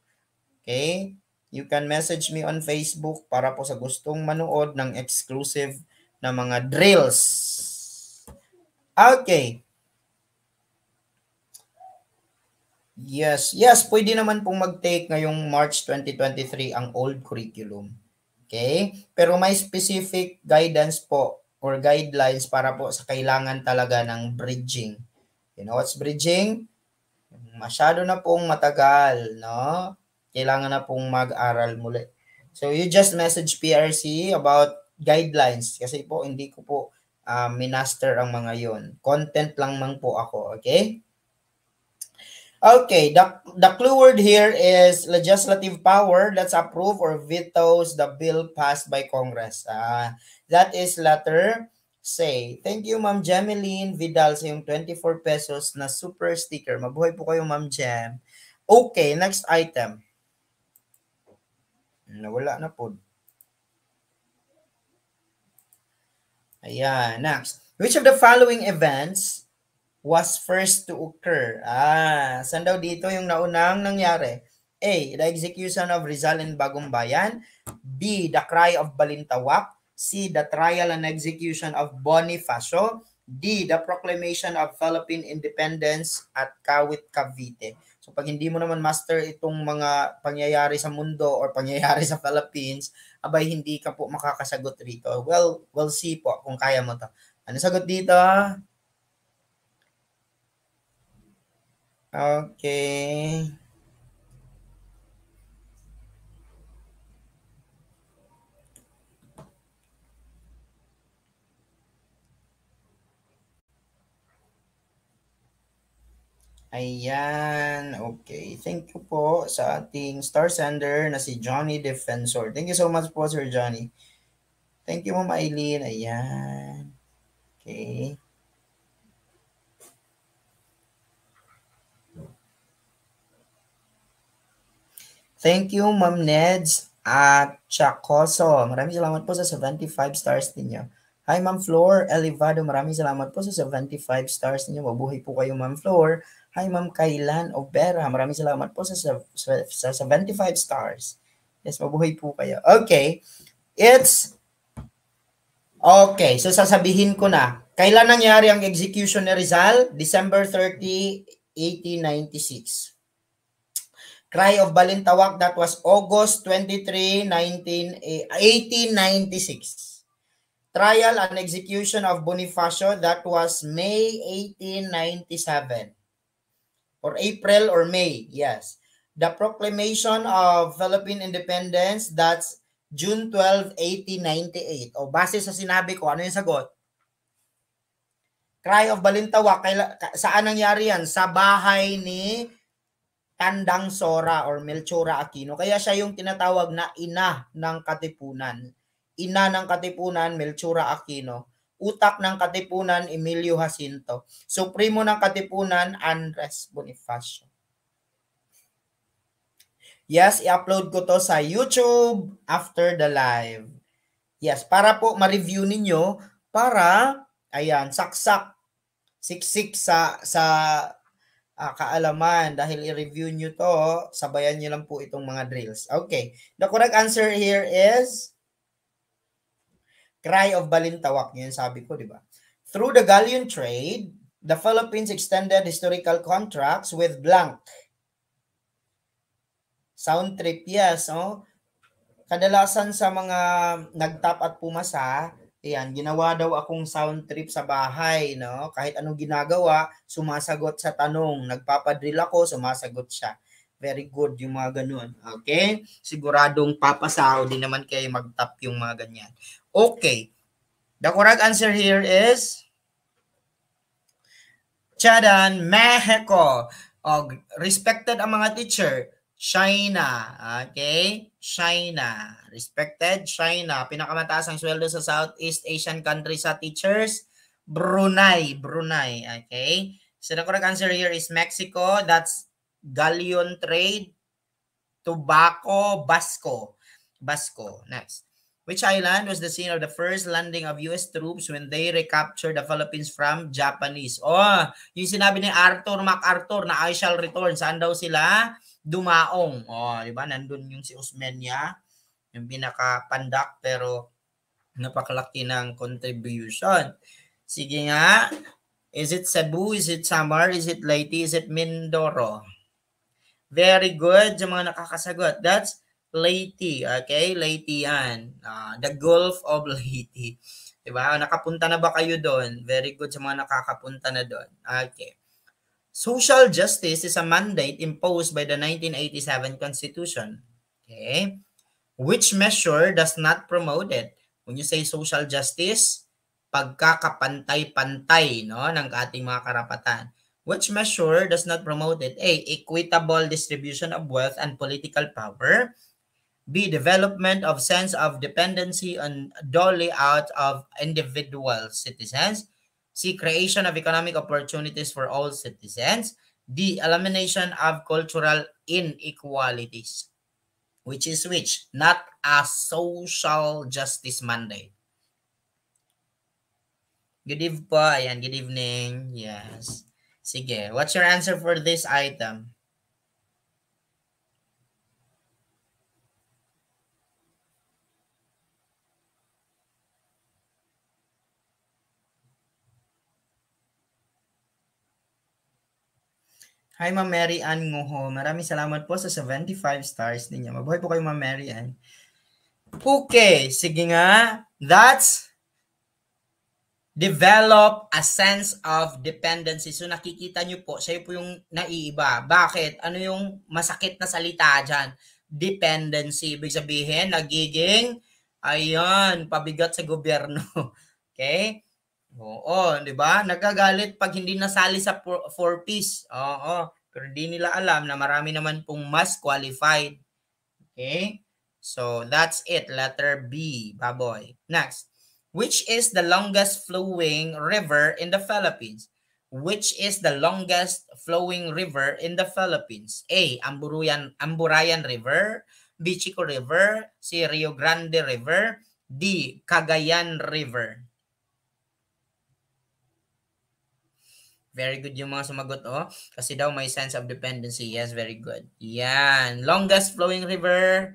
Okay? You can message me on Facebook para po sa gustong manood ng exclusive na mga drills. Okay. Yes, yes, pwede naman pong mag-take ngayong March 2023 ang old curriculum. Okay? Pero may specific guidance po or guidelines para po sa kailangan talaga ng bridging. You know what's bridging? Masyado na pong matagal, no? Kailangan na pong mag-aral muli. So you just message PRC about guidelines kasi po hindi ko po uh, minaster ang mga yon. Content lang mang po ako, okay? Okay, the, the clue word here is legislative power that's approve or vetoes the bill passed by Congress. Uh, that is letter say. Thank you, Ma'am Jameline Vidal sa yung 24 pesos na super sticker. Mabuhay po kayo, Ma'am Jem. Okay, next item. Nawala na po. Ayan, next. Which of the following events was first to occur. Ah, saan daw dito yung naunang nangyari? A. The execution of Rizal and Bagumbayan. B. The cry of Balintawak. C. The trial and execution of Bonifacio. D. The proclamation of Philippine independence at Kawit Cavite. So pag hindi mo naman master itong mga pangyayari sa mundo or pangyayari sa Philippines, abay hindi ka po makakasagot rito. Well, we'll see po kung kaya mo to. Ano sagot dito? Okay. Ayan. Okay. Thank you po sa ating star sender na si Johnny Defensor. Thank you so much po, Sir Johnny. Thank you, Mama Eileen. Ayan. Okay. Thank you, Ma'am Neds at Chakoso. Maraming salamat po sa 75 stars ninyo. Hi, Ma'am Floor Elevado. Maraming salamat po sa 75 stars ninyo. Mabuhay po kayo, Ma'am Floor. Hi, Ma'am Kailan Obera. Maraming salamat po sa, sa 75 stars. Yes, mabuhay po kayo. Okay. It's... Okay, so sasabihin ko na. Kailan nangyari ang execution ni Rizal? December 30, 1896. Cry of Balintawak, that was August 23, 19, 1896. Trial and execution of Bonifacio, that was May 1897. Or April or May, yes. The proclamation of Philippine independence, that's June 12, 1898. O base sa sinabi ko, ano yung sagot? Cry of Balintawak, kaila, saan nangyari yan? Sa bahay ni Tandang Sora or Melchora Aquino. Kaya siya yung tinatawag na ina ng Katipunan. Ina ng Katipunan, Melchora Aquino. Utak ng Katipunan, Emilio Jacinto. Supremo ng Katipunan, Andres Bonifacio. Yes, i-upload ko to sa YouTube after the live. Yes, para po ma-review ninyo para ayan, saksak siksik sa sa uh, kaalaman dahil i-review nyo to, sabayan nyo lang po itong mga drills. Okay. The correct answer here is Cry of Balintawak. Yun sabi ko, di ba? Through the galleon trade, the Philippines extended historical contracts with blank. Sound trip, yes. Oh. Kadalasan sa mga nagtap at pumasa, Ayan, ginawa daw akong sound trip sa bahay, no? Kahit anong ginagawa, sumasagot sa tanong. Nagpapadrill ako, sumasagot siya. Very good yung mga ganun. Okay? Siguradong papasaw din naman kayo magtap yung mga ganyan. Okay. The correct answer here is Chadan, Mexico. Oh, respected ang mga teacher. China. Okay? China. Respected China. Pinakamataas ang sweldo sa Southeast Asian country sa teachers. Brunei. Brunei. Okay? So the correct answer here is Mexico. That's galleon trade. Tobacco. Basco. Basco. Next. Which island was the scene of the first landing of US troops when they recaptured the Philippines from Japanese? Oh, yung sinabi ni Arthur MacArthur na I shall return. Saan daw sila? Sila? dumaong. O, oh, di ba? Nandun yung si Osmeña, yung pinaka-pandak pero napakalaki ng contribution. Sige nga, is it Cebu? Is it Samar? Is it Leyte? Is it Mindoro? Very good sa mga nakakasagot. That's Leyte, okay? Leyte yan. Uh, ah, the Gulf of Leyte. Diba? Nakapunta na ba kayo doon? Very good sa mga nakakapunta na doon. Okay. Social justice is a mandate imposed by the 1987 Constitution, okay, which measure does not promote it. When you say social justice, pagkakapantay-pantay no, ng ating mga karapatan. Which measure does not promote it? A. Equitable distribution of wealth and political power. B. Development of sense of dependency and dolly out of individual citizens. C. Creation of economic opportunities for all citizens. D. Elimination of cultural inequalities. Which is which? Not a social justice mandate. Good evening po. Ayan, good evening. Yes. Sige. What's your answer for this item? Hi, Ma'am Mary Ann Nguho. Maraming salamat po sa 75 stars ninyo. Mabuhay po kayo, Ma'am Mary Ann. Okay, sige nga. That's develop a sense of dependency. So nakikita nyo po, sa'yo po yung naiiba. Bakit? Ano yung masakit na salita dyan? Dependency. Ibig sabihin, nagiging, ayun, pabigat sa gobyerno. okay? Oo, di ba? Nagagalit pag hindi nasali sa four-piece. Oo, pero hindi nila alam na marami naman pong mas qualified. Okay? So, that's it. Letter B, baboy. Next. Which is the longest flowing river in the Philippines? Which is the longest flowing river in the Philippines? A. Amburayan, Amburayan River. B. Chico River. C. Rio Grande River. D. Cagayan River. Very good yung mga sumagot, oh. Kasi daw may sense of dependency. Yes, very good. Yan. Longest flowing river.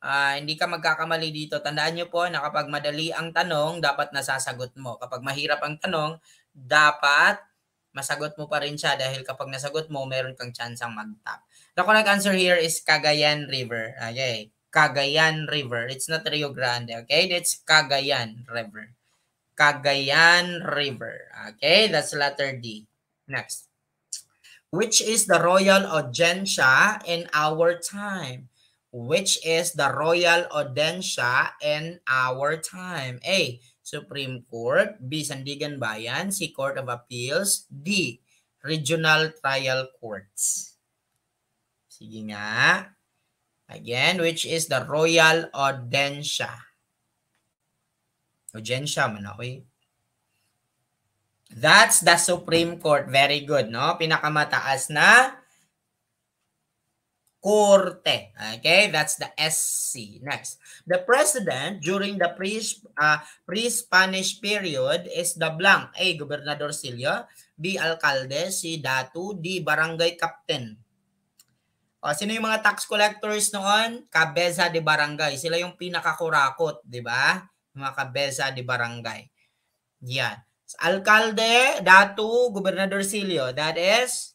Uh, hindi ka magkakamali dito. Tandaan nyo po na kapag madali ang tanong, dapat nasasagot mo. Kapag mahirap ang tanong, dapat masagot mo pa rin siya dahil kapag nasagot mo, meron kang chance ang mag-top. The correct answer here is Cagayan River. Okay. Ah, Cagayan River. It's not Rio Grande. Okay? It's Cagayan River. Cagayan River. Okay? That's letter D. Next. Which is the royal audiencia in our time? Which is the royal audiencia in our time? A. Supreme Court. B. Sandigan Bayan. C. Court of Appeals. D. Regional Trial Courts. Sige nga. Again, which is the royal audiencia? Audiencia man, okay? That's the Supreme Court. Very good, no? Pinakamataas na Korte. Okay, that's the SC. Next. The president during the pre, uh, pre-Spanish period is the blank. A. Gobernador Silio. B. Alcalde. C. Datu. D. Barangay Captain. O, sino yung mga tax collectors noon? Cabeza de Barangay. Sila yung pinakakurakot, di ba? Mga Cabeza de Barangay. Yan. Alkalde, Datu, Gobernador Silio. That is,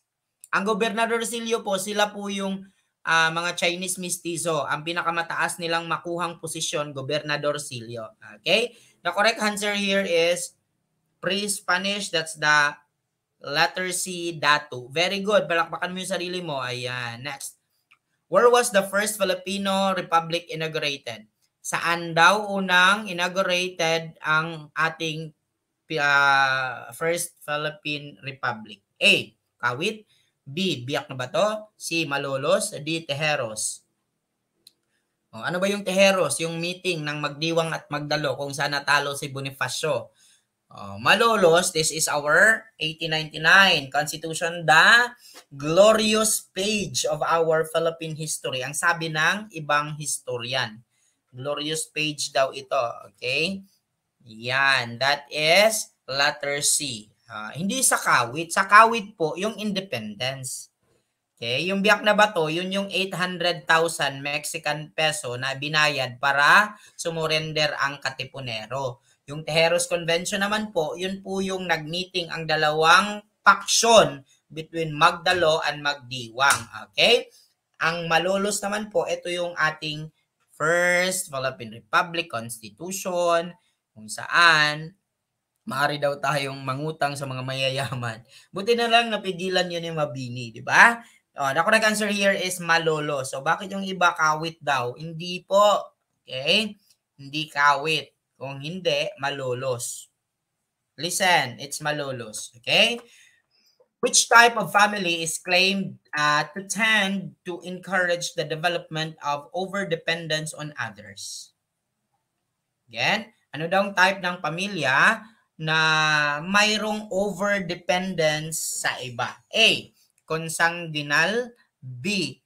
ang Gobernador Silio po, sila po yung uh, mga Chinese mestizo. Ang pinakamataas nilang makuhang posisyon, Gobernador Silio. Okay? The correct answer here is pre-Spanish. That's the letter C, Datu. Very good. Palakpakan mo yung sarili mo. Ayan. Next. Where was the first Filipino Republic inaugurated? Saan daw unang inaugurated ang ating uh, First Philippine Republic? A. Kawit. B. Biak na bato. C. Malolos. D. Teheros. O, oh, ano ba yung Teheros? Yung meeting ng Magdiwang at Magdalo kung saan natalo si Bonifacio. Uh, malolos, this is our 1899 Constitution, the glorious page of our Philippine history. Ang sabi ng ibang historian. Glorious page daw ito, okay? Yan, that is letter C. Uh, hindi sa kawit. Sa kawit po, yung independence. Okay, yung biyak na bato, yun yung 800,000 Mexican peso na binayad para sumurrender ang Katipunero. Yung Tejeros Convention naman po, yun po yung nagmeeting ang dalawang paksyon between Magdalo and Magdiwang. Okay? Ang malulos naman po, ito yung ating First Philippine Republic Constitution, kung saan maaari daw tayong mangutang sa mga mayayaman. Buti na lang napigilan yun yung mabini, di ba? Oh, ako nag-answer here is malolo. So, bakit yung iba kawit daw? Hindi po. Okay? Hindi kawit. Kung hindi, malolos. Listen, it's malolos. Okay? Which type of family is claimed uh, to tend to encourage the development of overdependence on others? Again, ano daw ang type ng pamilya na mayroong over-dependence sa iba? A. Consanguinal. B.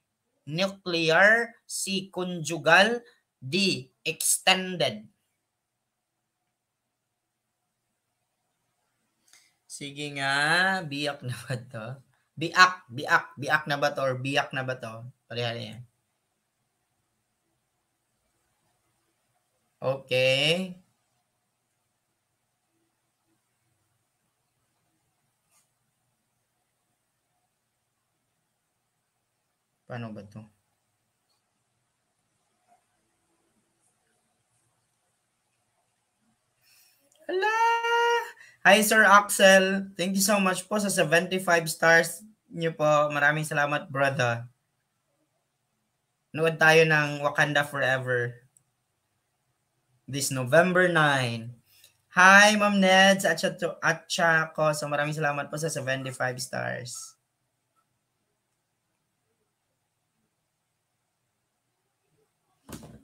Nuclear. C. Conjugal. D. Extended. Sige nga, biak na ba to? Biak, biak, biak na ba to or biak na ba to? Parehali yan. Okay. Paano ba to? Hala! Hi, Sir Axel. Thank you so much po sa 75 stars niyo po. Maraming salamat, brother. Nood tayo ng Wakanda Forever this November 9. Hi, Ma'am Neds. Atcha, to, atcha ko. So maraming salamat po sa 75 stars.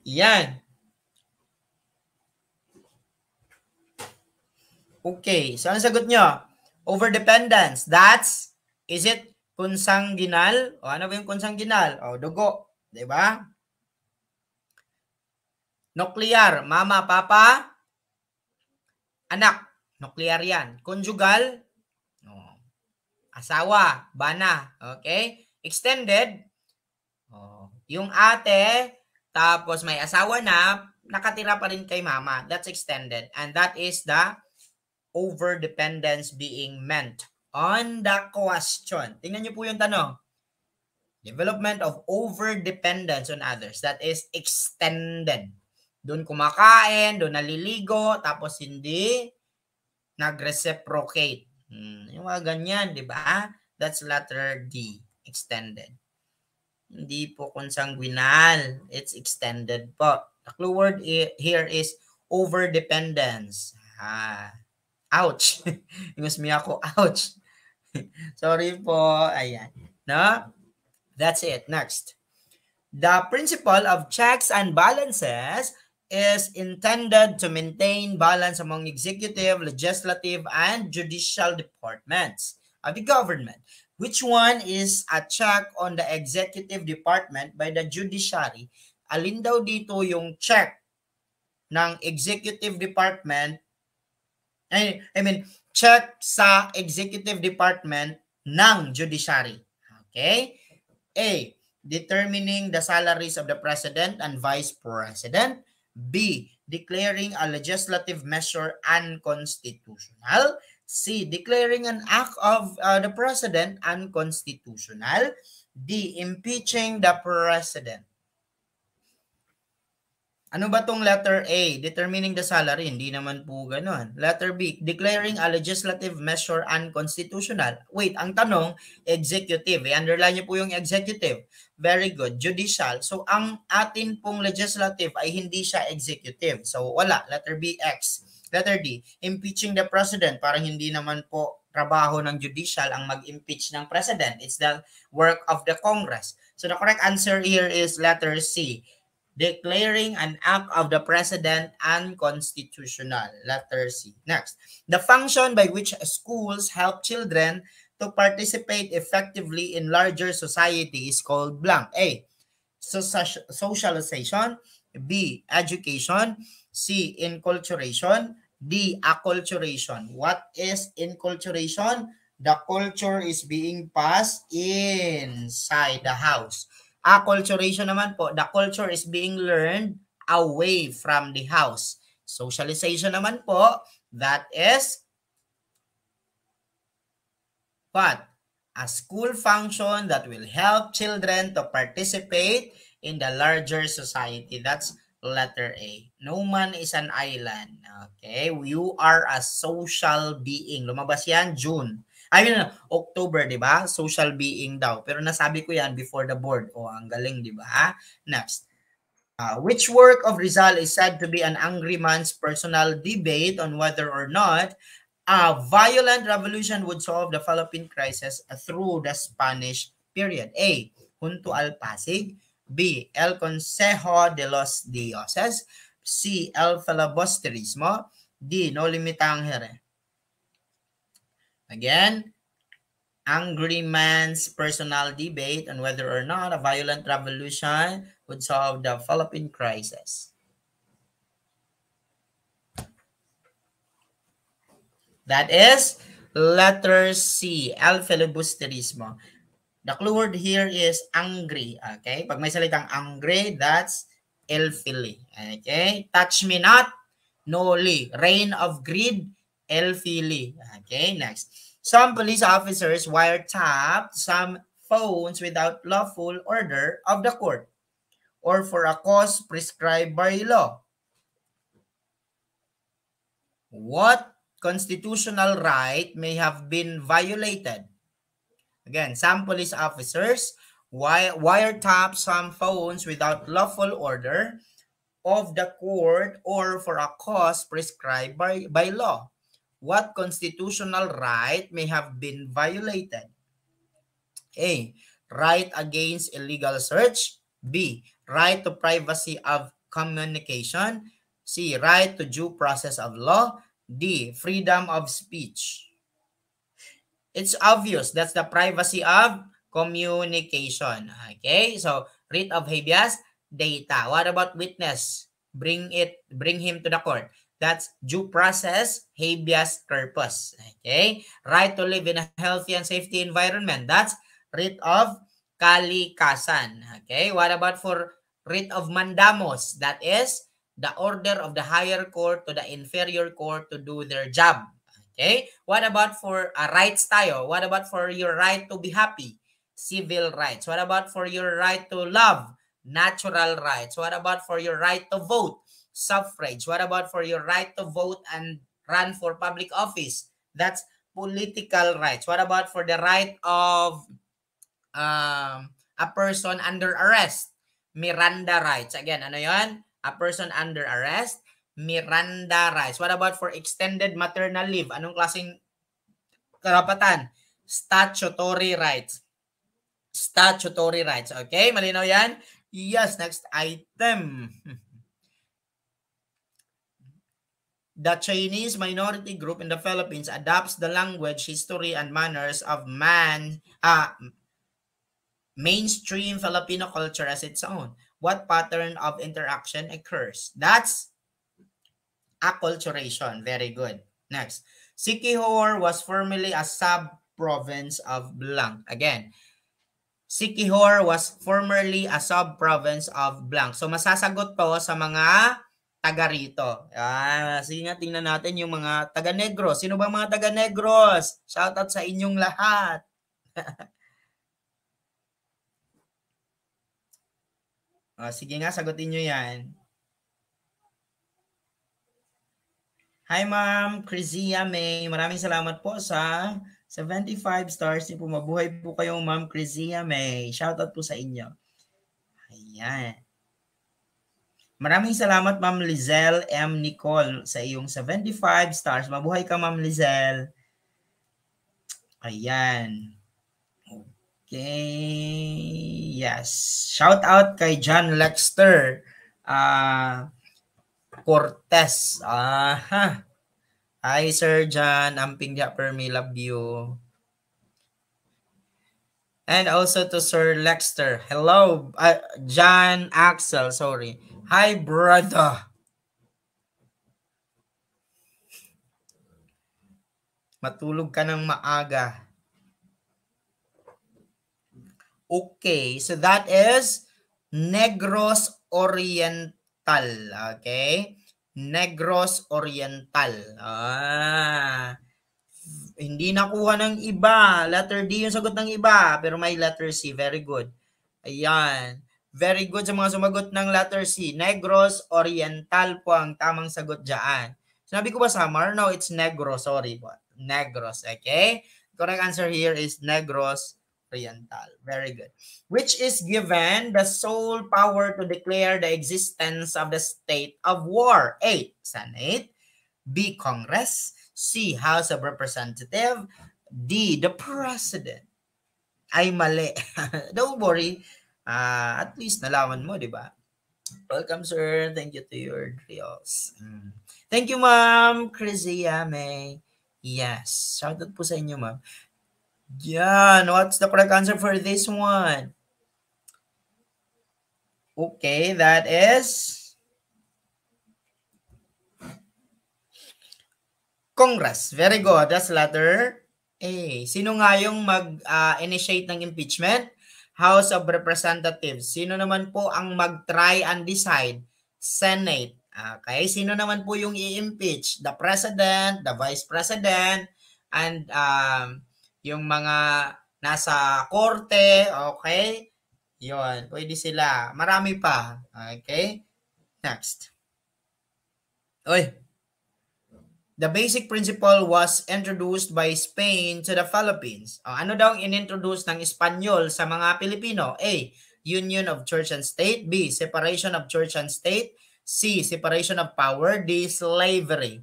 Yan. Okay, so ang sagot nyo? Overdependence. That's, is it consanguinal? O ano ba yung consanguinal? O dugo, di ba? Nuclear, mama, papa, anak. Nuclear yan. Conjugal, o, asawa, bana. Okay? Extended, o, yung ate, tapos may asawa na, nakatira pa rin kay mama. That's extended. And that is the overdependence being meant on the question. Tingnan niyo po yung tanong. Development of overdependence on others. That is extended. Doon kumakain, doon naliligo, tapos hindi nag-reciprocate. Hmm, yung mga ganyan, di ba? That's letter D, extended. Hindi po consanguinal. It's extended po. The clue word here is overdependence. Ah, ouch. Ingus mi ako, ouch. Sorry po. Ayan. No? That's it. Next. The principle of checks and balances is intended to maintain balance among executive, legislative, and judicial departments of the government which one is a check on the executive department by the judiciary, alin daw dito yung check ng executive department, I, mean, check sa executive department ng judiciary. Okay? A. Determining the salaries of the president and vice president. B. Declaring a legislative measure unconstitutional. C. Declaring an act of uh, the president unconstitutional. D. Impeaching the president. Ano ba tong letter A? Determining the salary. Hindi naman po ganun. Letter B, declaring a legislative measure unconstitutional. Wait, ang tanong, executive. I-underline eh, niyo po yung executive. Very good. Judicial. So, ang atin pong legislative ay hindi siya executive. So, wala. Letter B, X. Letter D, impeaching the president. Parang hindi naman po trabaho ng judicial ang mag-impeach ng president. It's the work of the Congress. So the correct answer here is letter C, declaring an act of the president unconstitutional. Letter C. Next, the function by which schools help children to participate effectively in larger society is called blank. A. So socialization. B. Education. C. Enculturation. D. Acculturation. What is enculturation? The culture is being passed inside the house. Acculturation naman po, the culture is being learned away from the house. Socialization naman po, that is what? A school function that will help children to participate in the larger society. That's letter A. No man is an island. Okay? You are a social being. Lumabas yan June. I mean, October, di ba? Social being daw. Pero nasabi ko yan before the board. O, oh, ang galing, di ba? Next. Uh, which work of Rizal is said to be an angry man's personal debate on whether or not a violent revolution would solve the Philippine crisis through the Spanish period? A. Junto al Pasig. B. El Consejo de los Dioses. C. L-filibusterismo. D. No limitangere. Again, angry man's personal debate on whether or not a violent revolution would solve the Philippine crisis. That is letter C, el filibusterismo. The clue word here is angry, okay? Pag may salitang angry, that's elfily. Okay? Touch me not, no noli. Reign of greed, elfily. Okay, next. Some police officers wiretapped some phones without lawful order of the court or for a cause prescribed by law. What constitutional right may have been violated? Again, some police officers wire, wiretap some phones without lawful order of the court or for a cause prescribed by, by law. What constitutional right may have been violated? A. Right against illegal search. B. Right to privacy of communication. C. Right to due process of law. D. Freedom of speech. It's obvious that's the privacy of communication. Okay, so writ of habeas, data. What about witness? Bring it, bring him to the court. That's due process, habeas corpus. Okay, right to live in a healthy and safety environment. That's writ of kalikasan. Okay, what about for writ of mandamos? That is the order of the higher court to the inferior court to do their job. Okay, what about for a rights tayo? What about for your right to be happy? civil rights? What about for your right to love? Natural rights. What about for your right to vote? Suffrage. What about for your right to vote and run for public office? That's political rights. What about for the right of um, a person under arrest? Miranda rights. Again, ano yun? A person under arrest. Miranda rights. What about for extended maternal leave? Anong klaseng karapatan? Statutory rights. statutory rights. Okay, malinaw yan? Yes, next item. The Chinese minority group in the Philippines adopts the language, history, and manners of man, uh, mainstream Filipino culture as its own. What pattern of interaction occurs? That's acculturation. Very good. Next. Sikihor was formerly a sub-province of Blanc. Again, Sikihor was formerly a sub-province of blank. So masasagot po sa mga taga rito. Ah, sige nga, tingnan natin yung mga taga Negros. Sino ba mga taga Negros? Shout out sa inyong lahat. ah, sige nga, sagutin nyo yan. Hi ma'am, Crizia May. Maraming salamat po sa 75 stars ni po. Mabuhay po kayo, Ma'am Crisia May. Shoutout po sa inyo. Ayan. Maraming salamat, Ma'am Lizelle M. Nicole, sa iyong 75 stars. Mabuhay ka, Ma'am Lizelle. Ayan. Okay. Yes. Shout out kay John Lexter. Uh, Cortez. Aha. Hi, Sir John. Amping dia per me love you. And also to Sir Lexter. Hello, uh, John Axel. Sorry. Hi, brother. Matulog ka ng maaga. Okay, so that is Negros Oriental. Okay? Negros Oriental. Ah. Hindi nakuha ng iba. Letter D yung sagot ng iba. Pero may letter C. Very good. Ayan. Very good sa mga sumagot ng letter C. Negros Oriental po ang tamang sagot dyan. Sinabi ko ba summer? No, it's Negros. Sorry po. Negros. Okay? Correct answer here is negros Oriental. Very good. Which is given the sole power to declare the existence of the state of war. A. Senate. B. Congress. C. House of Representative. D. The President. Ay, mali. Don't worry. Uh, at least nalaman mo, di ba? Welcome, sir. Thank you to your drills. Mm. Thank you, ma'am. Chrissy Yame. Yes. Shout out po sa inyo, ma'am. Yeah, what's the correct answer for this one? Okay, that is Congress. Very good. That's letter A. Sino nga yung mag-initiate ah, uh, ng impeachment? House of Representatives. Sino naman po ang mag-try and decide? Senate. Okay, sino naman po yung i-impeach? The President, the Vice President, and um, yung mga nasa korte, okay? Yon, pwede sila. Marami pa. Okay? Next. Oy. The basic principle was introduced by Spain to the Philippines. O, oh, ano daw inintroduce ng Espanyol sa mga Pilipino? A. Union of Church and State. B. Separation of Church and State. C. Separation of Power. D. Slavery.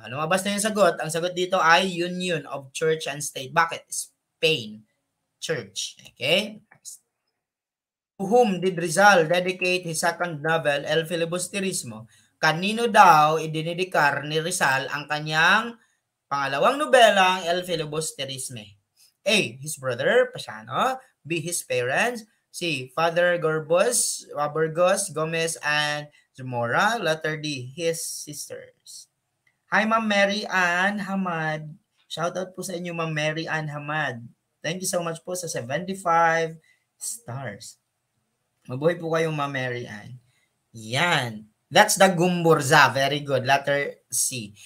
Ah, lumabas na yung sagot. Ang sagot dito ay union of church and state. Bakit? Spain. Church. Okay? To whom did Rizal dedicate his second novel, El Filibusterismo? Kanino daw idinidikar ni Rizal ang kanyang pangalawang nobelang El Filibusterisme? A. His brother, Pasano. B. His parents. C. Father Gorbos, Burgos, Gomez, and Zamora. Letter D. His sisters. Hi, Ma'am Mary Ann Hamad. Shout out po sa inyo, Ma'am Mary Ann Hamad. Thank you so much po sa 75 stars. Mabuhay po kayo, Ma'am Mary Ann. Yan. That's the Gumburza. Very good. Letter C.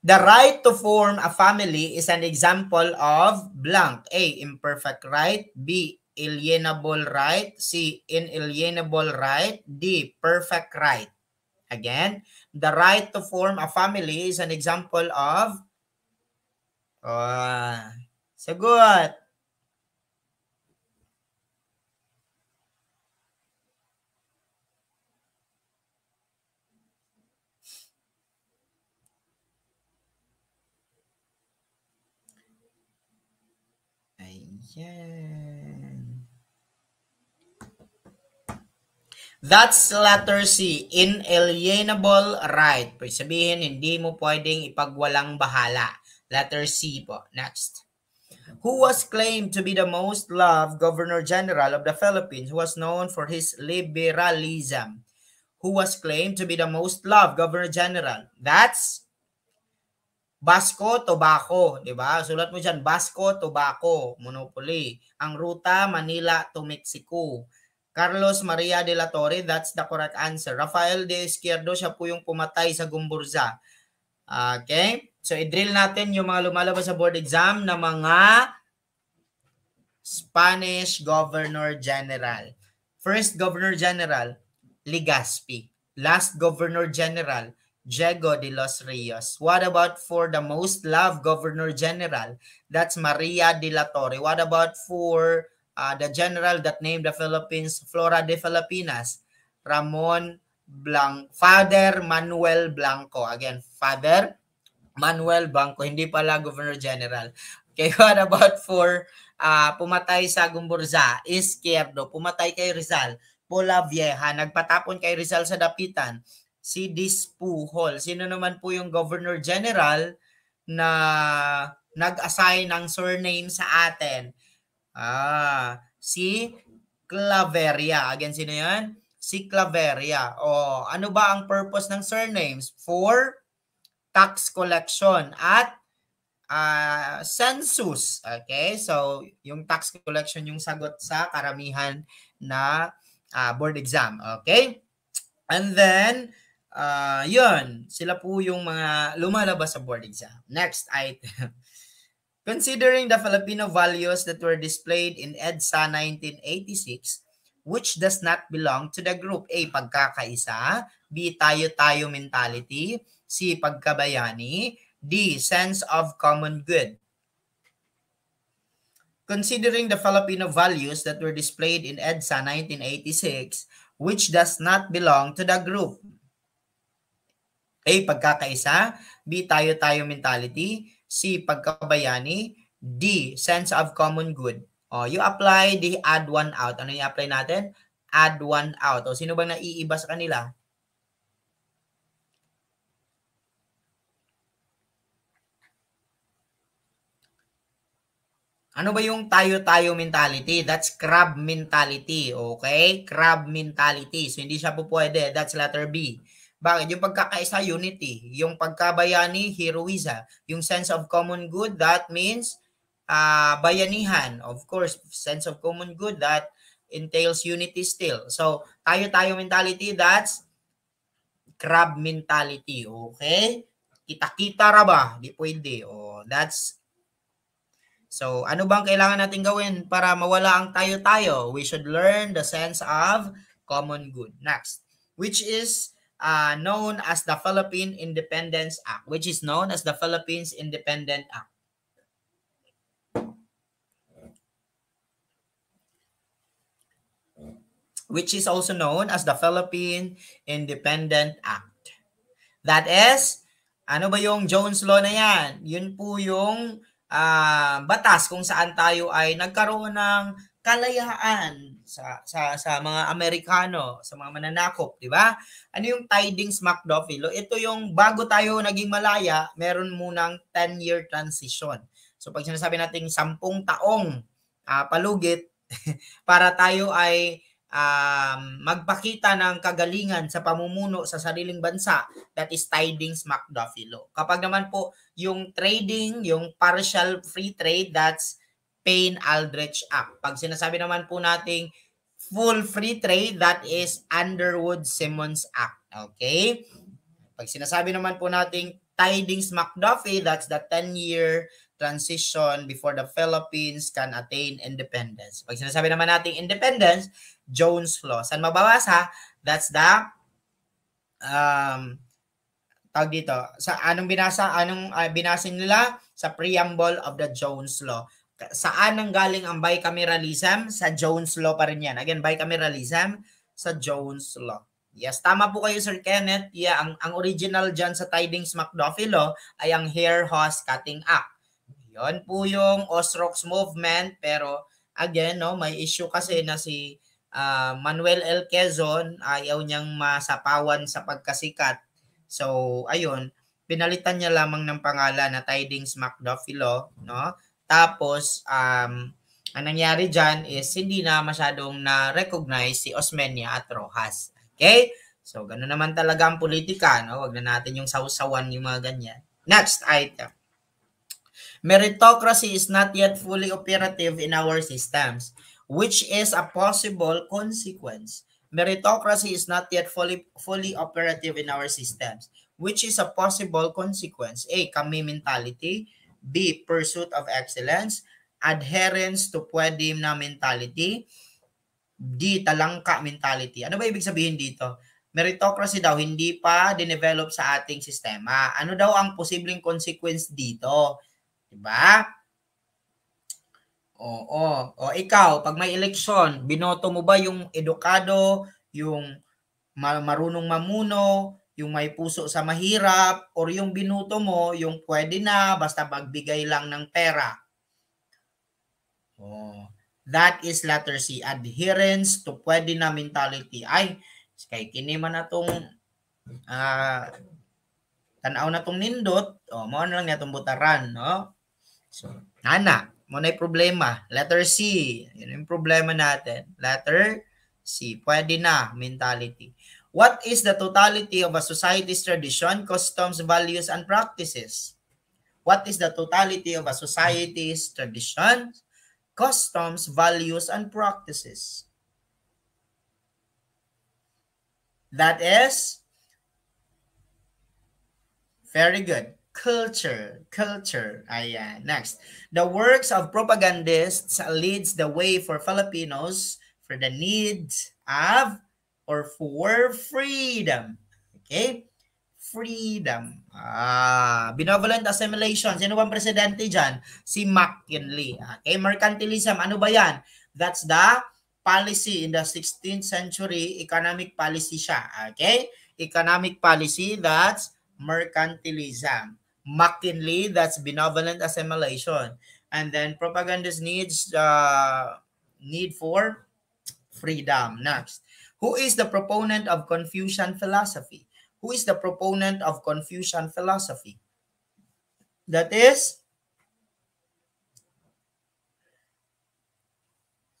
The right to form a family is an example of blank. A. Imperfect right. B. Alienable right. C. Inalienable right. D. Perfect right. Again, the right to form a family is an example of uh, sagot. That's letter C, inalienable right. Pwede sabihin, hindi mo pwedeng ipagwalang bahala. Letter C po. Next. Who was claimed to be the most loved Governor-General of the Philippines who was known for his liberalism? Who was claimed to be the most loved Governor-General? That's Basco Tobacco, di ba? Sulat mo dyan, Basco Tobacco, Monopoly. Ang ruta, Manila to Mexico. Carlos Maria de la Torre, that's the correct answer. Rafael de Izquierdo, siya po yung pumatay sa Gumburza. Okay? So, i-drill natin yung mga lumalabas sa board exam na mga Spanish Governor General. First Governor General, Ligaspi. Last Governor General, Diego de los Rios. What about for the most loved Governor General? That's Maria de la Torre. What about for uh, the general that named the Philippines Flora de Filipinas, Ramon Blanc, Father Manuel Blanco. Again, Father Manuel Blanco, hindi pala Governor General. Okay, what about for uh, pumatay sa Gumburza, Izquierdo, pumatay kay Rizal, Pula Vieja, nagpatapon kay Rizal sa dapitan, si Dispuhol. Sino naman po yung Governor General na nag-assign ng surname sa atin? Ah, si Claveria. Again, sino yan? Si Claveria. O, oh, ano ba ang purpose ng surnames? For tax collection at uh, census. Okay? So, yung tax collection yung sagot sa karamihan na uh, board exam. Okay? And then, uh, yun, sila po yung mga lumalabas sa board exam. Next item. Considering the Filipino values that were displayed in EDSA 1986, which does not belong to the group A, pagkakaisa, B, tayo-tayo mentality, C, pagkabayani, D, sense of common good. Considering the Filipino values that were displayed in EDSA 1986, which does not belong to the group. A, pagkakaisa, B, tayo-tayo mentality, C. Pagkabayani. D. Sense of common good. O, oh, you apply the add one out. Ano yung apply natin? Add one out. O, oh, sino bang naiiba sa kanila? Ano ba yung tayo-tayo mentality? That's crab mentality, okay? Crab mentality. So, hindi siya po pwede. That's letter B. Bakit? Yung pagkakaisa, unity. Yung pagkabayani, heroism. Yung sense of common good, that means uh, bayanihan. Of course, sense of common good, that entails unity still. So, tayo-tayo mentality, that's crab mentality. Okay? Kita-kita ra ba? Di pwede. Oh, that's So, ano bang kailangan natin gawin para mawala ang tayo-tayo? We should learn the sense of common good. Next, which is uh, known as the Philippine Independence Act, which is known as the Philippines Independent Act. Which is also known as the Philippine Independent Act. That is, ano ba yung Jones Law na yan? Yun po yung uh, batas kung saan tayo ay nagkaroon ng kalayaan sa sa sa mga Amerikano, sa mga mananakop, di ba? Ano yung tidings MacDuffie? Ito yung bago tayo naging malaya, meron munang 10-year transition. So pag sinasabi nating 10 taong uh, palugit para tayo ay um, magpakita ng kagalingan sa pamumuno sa sariling bansa, that is tidings MacDuffie Kapag naman po yung trading, yung partial free trade, that's Payne-Aldrich Act. Pag sinasabi naman po nating full free trade, that is Underwood-Simmons Act. Okay? Pag sinasabi naman po nating Tidings-McDuffie, that's the 10-year transition before the Philippines can attain independence. Pag sinasabi naman nating independence, Jones Law. Saan mababasa? That's the um, tawag dito, sa anong binasa, anong uh, ah, binasin nila sa preamble of the Jones Law saan nang galing ang bicameralism? Sa Jones Law pa rin yan. Again, bicameralism sa Jones Law. Yes, tama po kayo Sir Kenneth. Yeah, ang, ang original dyan sa Tidings McDuffie Law ay ang Hair Host Cutting Act. Yun po yung Osrox movement pero again, no, may issue kasi na si uh, Manuel L. Quezon ayaw niyang masapawan sa pagkasikat. So, ayun, pinalitan niya lamang ng pangalan na Tidings McDuffie Law, no? Tapos, um, ang nangyari dyan is hindi na masyadong na-recognize si Osmeña at Rojas. Okay? So, gano'n naman talaga ang politika, no? Huwag na natin yung sausawan yung mga ganyan. Next item. Meritocracy is not yet fully operative in our systems, which is a possible consequence. Meritocracy is not yet fully fully operative in our systems, which is a possible consequence. A, kami mentality. B. Pursuit of excellence. Adherence to pwede na mentality. D. Talangka mentality. Ano ba ibig sabihin dito? Meritocracy daw hindi pa dinevelop sa ating sistema. Ano daw ang posibleng consequence dito? Diba? Oo. O ikaw, pag may eleksyon, binoto mo ba yung edukado, yung marunong mamuno, yung may puso sa mahirap or yung binuto mo, yung pwede na basta magbigay lang ng pera. Oh, that is letter C, adherence to pwede na mentality. Ay, kay kinima na tong uh, tanaw na tong nindot, oh, mo na lang natong butaran, no? So, nana, mo na problema. Letter C, yun yung problema natin. Letter C, pwede na mentality. What is the totality of a society's tradition, customs, values, and practices? What is the totality of a society's tradition, customs, values, and practices? That is very good. Culture, culture. Ayan. Next. The works of propagandists leads the way for Filipinos for the needs of or for freedom. Okay? Freedom. Ah, benevolent assimilation. Sino bang presidente dyan? Si McKinley. Ah, okay, mercantilism. Ano ba yan? That's the policy in the 16th century. Economic policy siya. Okay? Economic policy, that's mercantilism. McKinley, that's benevolent assimilation. And then propagandist needs uh, need for freedom. Next. Who is the proponent of Confucian philosophy? Who is the proponent of Confucian philosophy? That is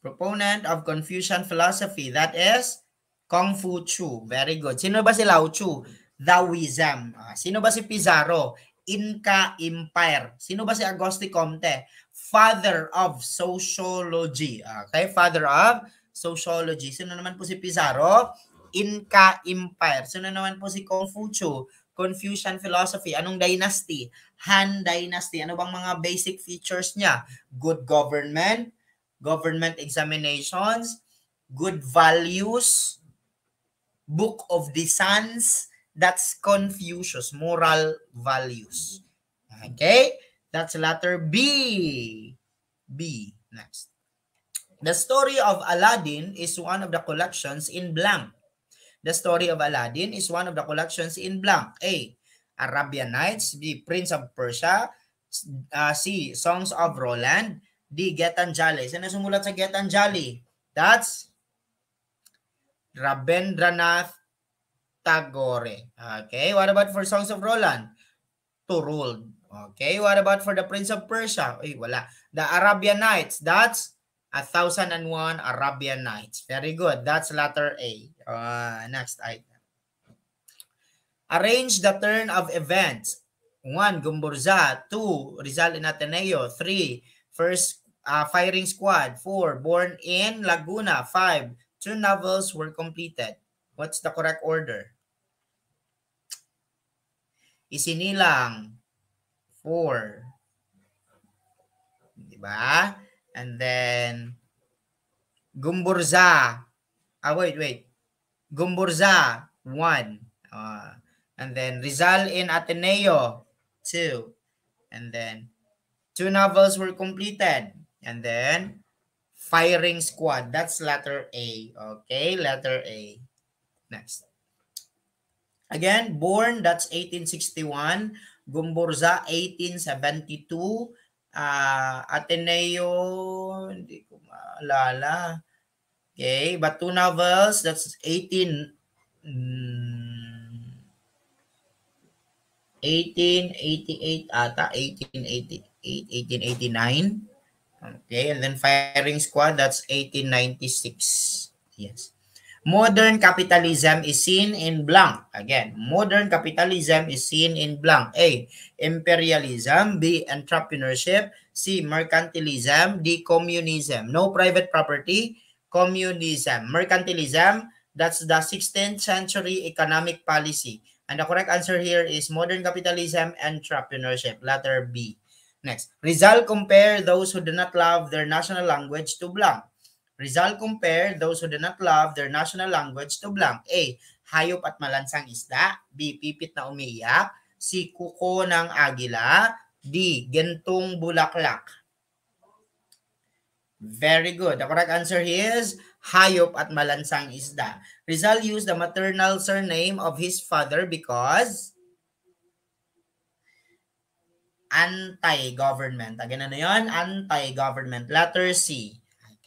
proponent of Confucian philosophy. That is Kung Fu Chu. Very good. Sino ba si Lao Chu? Taoism. Ah, sino ba si Pizarro? Inca Empire. Sino ba si Agostino Comte? Father of sociology. Ah, okay, father of sociology. Sino naman po si Pizarro? Inca Empire. Sino naman po si Confucio? Confucian philosophy. Anong dynasty? Han dynasty. Ano bang mga basic features niya? Good government, government examinations, good values, book of the sons, that's Confucius, moral values. Okay? That's letter B. B. Next. The story of Aladdin is one of the collections in blank. The story of Aladdin is one of the collections in blank. A. Arabian Nights. B. Prince of Persia. Uh, C. Songs of Roland. D. Getanjali. Sino sumulat sa Getanjali? That's Rabindranath Tagore. Okay, what about for Songs of Roland? Turul. Okay, what about for the Prince of Persia? Uy, wala. The Arabian Nights. That's A Thousand and One Arabian Nights. Very good. That's letter A. Uh, next item. Arrange the turn of events. 1. Gumburza. 2. Rizal in Ateneo. 3. First uh, Firing Squad. 4. Born in Laguna. 5. Two novels were completed. What's the correct order? Isinilang. 4. Diba? And then, Gumburza. Ah, wait, wait. Gumburza, one. Uh, and then Rizal in Ateneo, two. And then, two novels were completed. And then, Firing Squad. That's letter A. Okay, letter A. Next. Again, Born, that's 1861. Gumburza, 1872 uh, Ateneo, hindi ko maalala. Okay, but two novels, that's 18, um, 1888 ata, 1888, 1889. Okay, and then Firing Squad, that's 1896. Yes. Modern capitalism is seen in blank. Again, modern capitalism is seen in blank. A. Imperialism. B. Entrepreneurship. C. Mercantilism. D. Communism. No private property. Communism. Mercantilism. That's the 16th century economic policy. And the correct answer here is modern capitalism, entrepreneurship. Letter B. Next. Rizal compare those who do not love their national language to blank. Rizal compared those who do not love their national language to blank. A. Hayop at malansang isda. B. Pipit na umiiyak. C. Kuko ng agila. D. Gentong bulaklak. Very good. The correct answer is hayop at malansang isda. Rizal used the maternal surname of his father because anti-government. Again, ano yun? Anti-government. Letter C.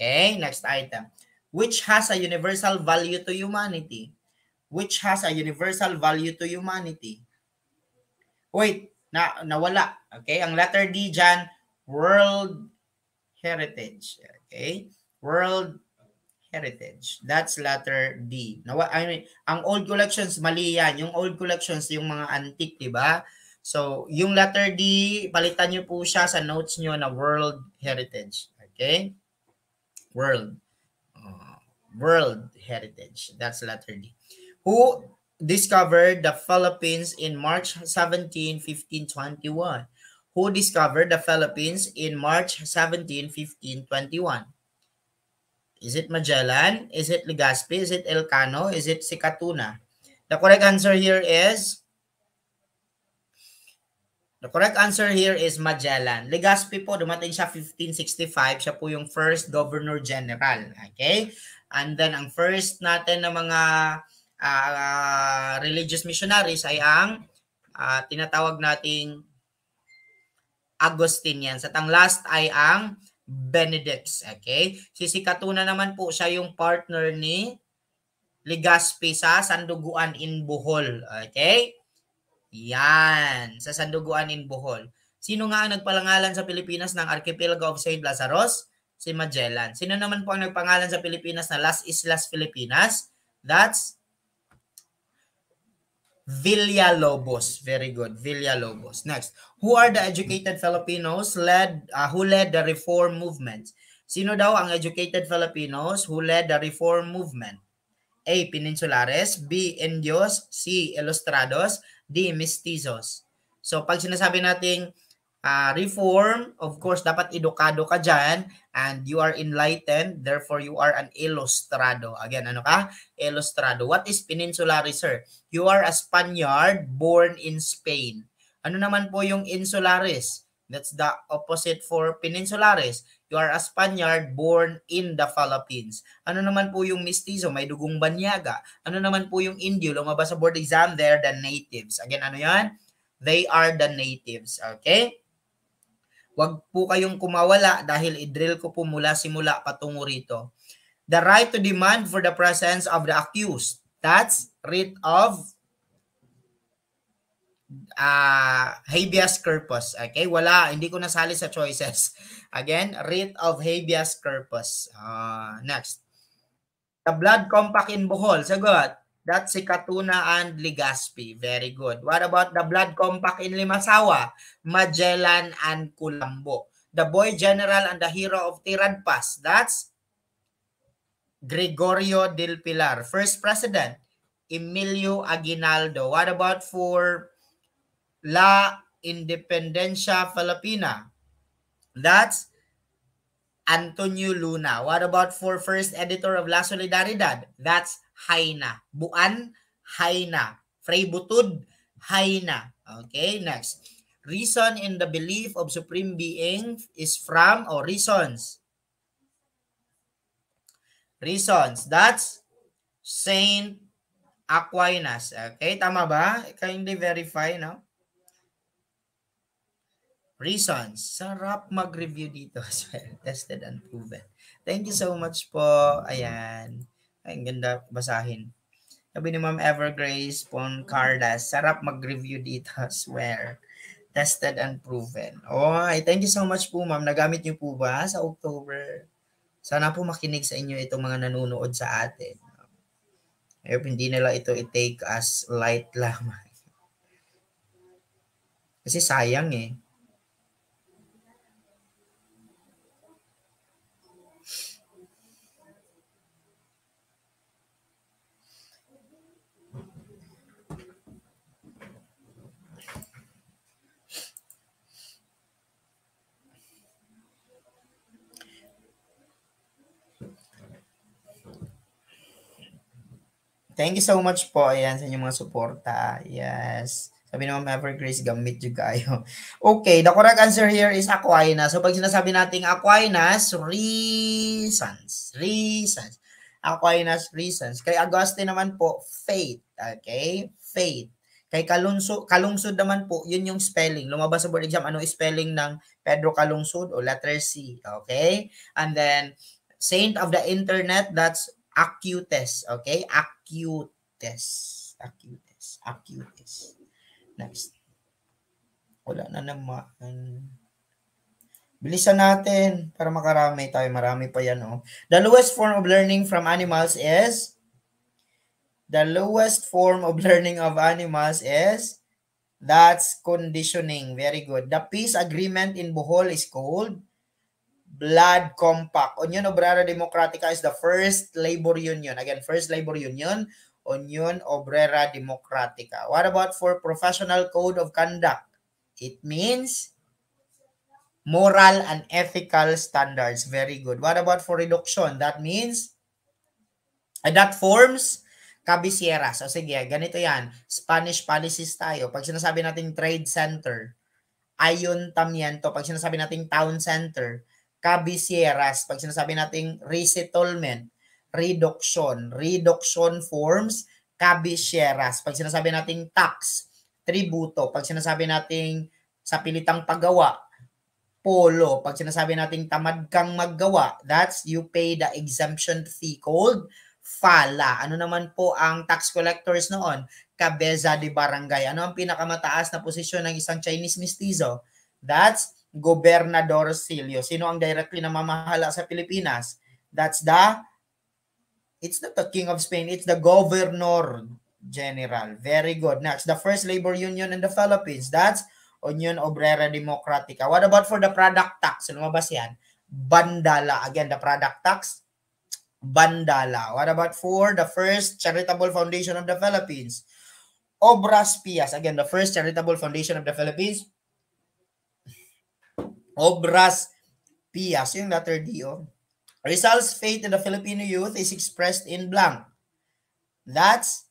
Okay, next item. Which has a universal value to humanity? Which has a universal value to humanity? Wait, na nawala. Okay, ang letter D dyan, World Heritage. Okay, World Heritage. That's letter D. Now, I mean, ang old collections, mali yan. Yung old collections, yung mga antique, di ba? So, yung letter D, palitan nyo po siya sa notes nyo na World Heritage. Okay? World uh, World Heritage. That's letter D. Who discovered the Philippines in March 17, 1521? Who discovered the Philippines in March 17, 1521? Is it Magellan? Is it Legazpi? Is it Elcano? Is it Sikatuna? The correct answer here is The correct answer here is Magellan. Legazpi po, dumating siya 1565. Siya po yung first Governor General. Okay? And then, ang first natin na mga uh, religious missionaries ay ang uh, tinatawag nating Agustinians. At ang last ay ang Benedicts. Okay? Si Sikatuna naman po siya yung partner ni Legazpi sa Sanduguan in Bohol. Okay? Yan, sa Sanduguan in Bohol. Sino nga ang nagpalangalan sa Pilipinas ng Archipelago of St. Lazarus? Si Magellan. Sino naman po ang nagpangalan sa Pilipinas na Las Islas Filipinas? That's Villalobos. Very good. Villalobos. Next. Who are the educated Filipinos led, uh, who led the reform movement? Sino daw ang educated Filipinos who led the reform movement? A. Peninsulares. B. Indios. C. Ilustrados dimestizos. So pag sinasabi nating uh, reform, of course, dapat edukado ka dyan and you are enlightened, therefore you are an ilustrado. Again, ano ka? Ilustrado. What is peninsular, sir? You are a Spaniard born in Spain. Ano naman po yung insularis? That's the opposite for peninsularis. You are a Spaniard born in the Philippines. Ano naman po yung mestizo? May dugong banyaga. Ano naman po yung Indio? Lumabas sa board exam, they're the natives. Again, ano yan? They are the natives. Okay? Huwag po kayong kumawala dahil i-drill ko po mula simula patungo rito. The right to demand for the presence of the accused. That's writ of uh, habeas corpus. Okay, wala, hindi ko nasali sa choices. Again, writ of habeas corpus. Uh, next. The blood compact in Bohol. Sagot. That's si Katuna and Ligaspi. Very good. What about the blood compact in Limasawa? Magellan and Culambo. The boy general and the hero of Tiradpas. That's Gregorio del Pilar. First president, Emilio Aguinaldo. What about for La Independencia Filipina. That's Antonio Luna. What about for first editor of La Solidaridad? That's Haina. Buan, Haina. Fray Butud, Haina. Okay, next. Reason in the belief of Supreme Being is from, or reasons. Reasons. That's Saint Aquinas. Okay, tama ba? Kindly verify, no? reasons. Sarap mag-review dito as well. Tested and proven. Thank you so much po. Ayan. Ay, ganda basahin. Sabi ni Ma'am Evergrace Poncardas, sarap mag-review dito as well. Tested and proven. Oy, thank you so much po ma'am. Nagamit niyo po ba sa October? Sana po makinig sa inyo itong mga nanonood sa atin. Ayun, hindi nila ito i-take as light lamang. Kasi sayang eh. Thank you so much po, ayan, sa inyong mga suporta. Yes. Sabi naman, Ever Grace, gamit yung kayo. Okay, the correct answer here is Aquinas. So, pag sinasabi natin Aquinas, reasons. Reasons. Aquinas, reasons. Kay Agustin naman po, faith. Okay? Faith. Kay Kalunso, Kalungsod naman po, yun yung spelling. Lumabas sa board exam, ano spelling ng Pedro Kalungsod o letter C. Okay? And then, Saint of the Internet, that's acutes. Okay? Ac acutes. Acutes. Acutes. Next. Wala na naman. Bilisan natin para makarami tayo. Marami pa yan, oh. The lowest form of learning from animals is? The lowest form of learning of animals is? That's conditioning. Very good. The peace agreement in Bohol is called? Blood Compact. Union Obrera Democratica is the first labor union. Again, first labor union, Union Obrera Democratica. What about for professional code of conduct? It means moral and ethical standards. Very good. What about for reduction? That means uh, that forms kabisera. So sige, ganito yan. Spanish policies tayo. Pag sinasabi natin trade center, ayuntamiento, pag sinasabi natin town center, cabecieras. Pag sinasabi nating resettlement, reduction, reduction forms, cabecieras. Pag sinasabi nating tax, tributo. Pag sinasabi nating sa pilitang paggawa, polo. Pag sinasabi nating tamad kang maggawa, that's you pay the exemption fee called FALA. Ano naman po ang tax collectors noon? Cabeza de Barangay. Ano ang pinakamataas na posisyon ng isang Chinese mestizo? That's Gobernador Silio. Sino ang directly na mamahala sa Pilipinas? That's the, it's not the King of Spain, it's the Governor General. Very good. Next, the first labor union in the Philippines. That's Union Obrera Democratica. What about for the product tax? Lumabas ano yan. Bandala. Again, the product tax, Bandala. What about for the first charitable foundation of the Philippines? Obras Pias. Again, the first charitable foundation of the Philippines, Obras Pias, yung letter D, oh. Rizal's faith in the Filipino youth is expressed in blank. That's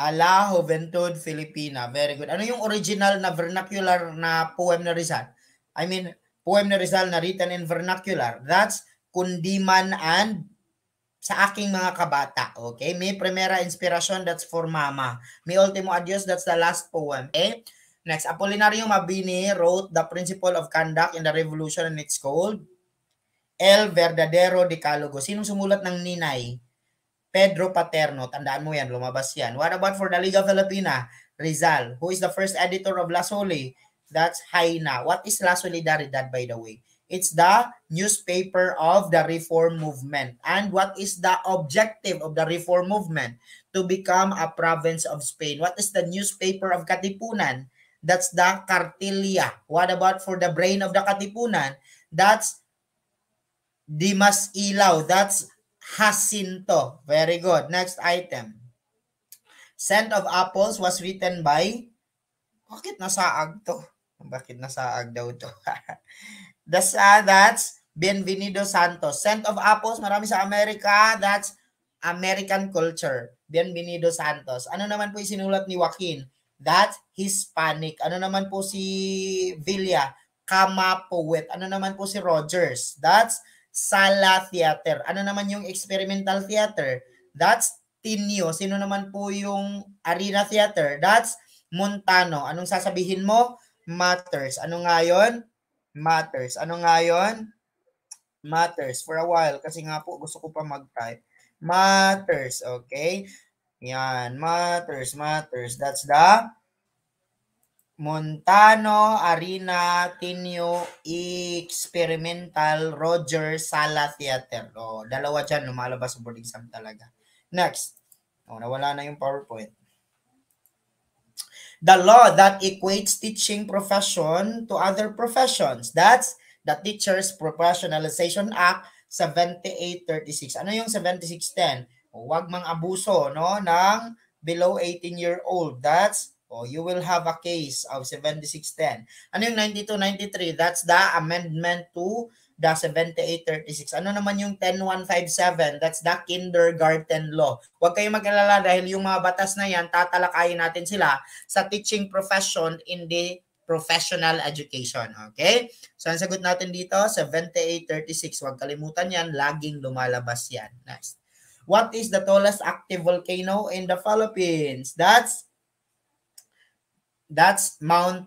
Ala Juventud Filipina. Very good. Ano yung original na vernacular na poem na Rizal? I mean, poem na Rizal na written in vernacular. That's Kundiman and sa aking mga kabata. Okay? May primera inspiration, that's for mama. May ultimo adios, that's the last poem. Okay? Next, Apolinario Mabini wrote The Principle of Conduct in the Revolution and It's Cold. El Verdadero Decalogo. Sinong sumulat ng Ninay? Pedro Paterno. Tandaan mo yan, lumabas yan. What about for the Liga Filipina? Rizal. Who is the first editor of La Sole? That's Haina. What is La Solidaridad, by the way? It's the newspaper of the reform movement. And what is the objective of the reform movement? To become a province of Spain. What is the newspaper of Katipunan? That's the cartilia. What about for the brain of the Katipunan? That's Dimas Ilaw. That's hasinto. Very good. Next item. Scent of Apples was written by... Bakit nasaag to? Bakit nasaag daw to? that's, uh, that's Bienvenido Santos. Scent of Apples, marami sa Amerika. That's American culture. Bienvenido Santos. Ano naman po isinulat ni Joaquin? That's Hispanic. Ano naman po si Villa? Kama Poet. Ano naman po si Rogers? That's Sala Theater. Ano naman yung Experimental Theater? That's Tinio. Sino naman po yung Arena Theater? That's Montano. Anong sasabihin mo? Matters. Ano nga yun? Matters. Ano nga yun? Matters. For a while. Kasi nga po, gusto ko pa mag-type. Matters. Okay? Yan, matters, matters. That's the Montano Arena Tinio Experimental Roger Sala Theater. O, dalawa dyan, lumalabas sa board exam talaga. Next. O, nawala na yung PowerPoint. The law that equates teaching profession to other professions. That's the Teachers Professionalization Act 7836. Ano yung 7610? huwag mang abuso no ng below 18 year old. That's oh, you will have a case of 7610. Ano yung 9293? That's the amendment to the 7836. Ano naman yung 10157? That's the kindergarten law. Huwag kayong mag-alala dahil yung mga batas na yan, tatalakayin natin sila sa teaching profession in the professional education. Okay? So, ang sagot natin dito, 7836. Huwag kalimutan yan. Laging lumalabas yan. Next. What is the tallest active volcano in the Philippines? That's that's Mount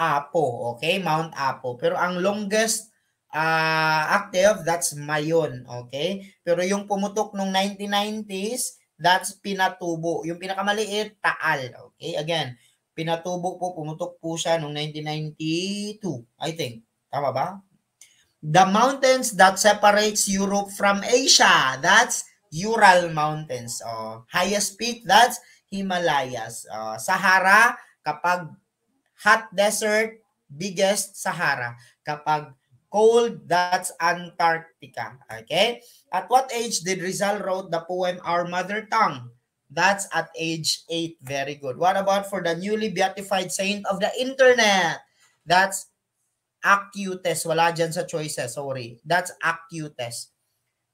Apo, okay? Mount Apo. Pero ang longest uh, active, that's Mayon, okay? Pero yung pumutok nung 1990s, that's Pinatubo. Yung pinakamaliit, Taal, okay? Again, Pinatubo po, pumutok po siya nung 1992, I think. Tama ba? the mountains that separates Europe from Asia. That's Ural Mountains. Oh, highest peak, that's Himalayas. Oh, Sahara, kapag hot desert, biggest Sahara. Kapag cold, that's Antarctica. Okay? At what age did Rizal wrote the poem Our Mother Tongue? That's at age 8. Very good. What about for the newly beatified saint of the internet? That's Acutest. Wala dyan sa choices. Eh. Sorry. That's Acutest.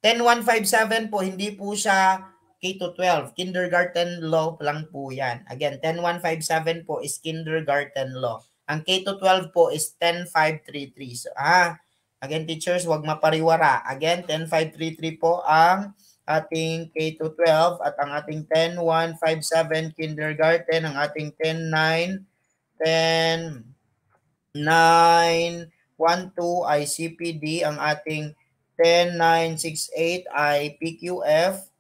10157 po, hindi po siya K-12. Kindergarten law lang po yan. Again, 10157 po is kindergarten law. Ang K-12 po is 10533. So, ah, again teachers, huwag mapariwara. Again, 10533 po ang ating K-12 at ang ating 10157 kindergarten, ang ating 10910 912 ICPD ang ating 10968 IPQF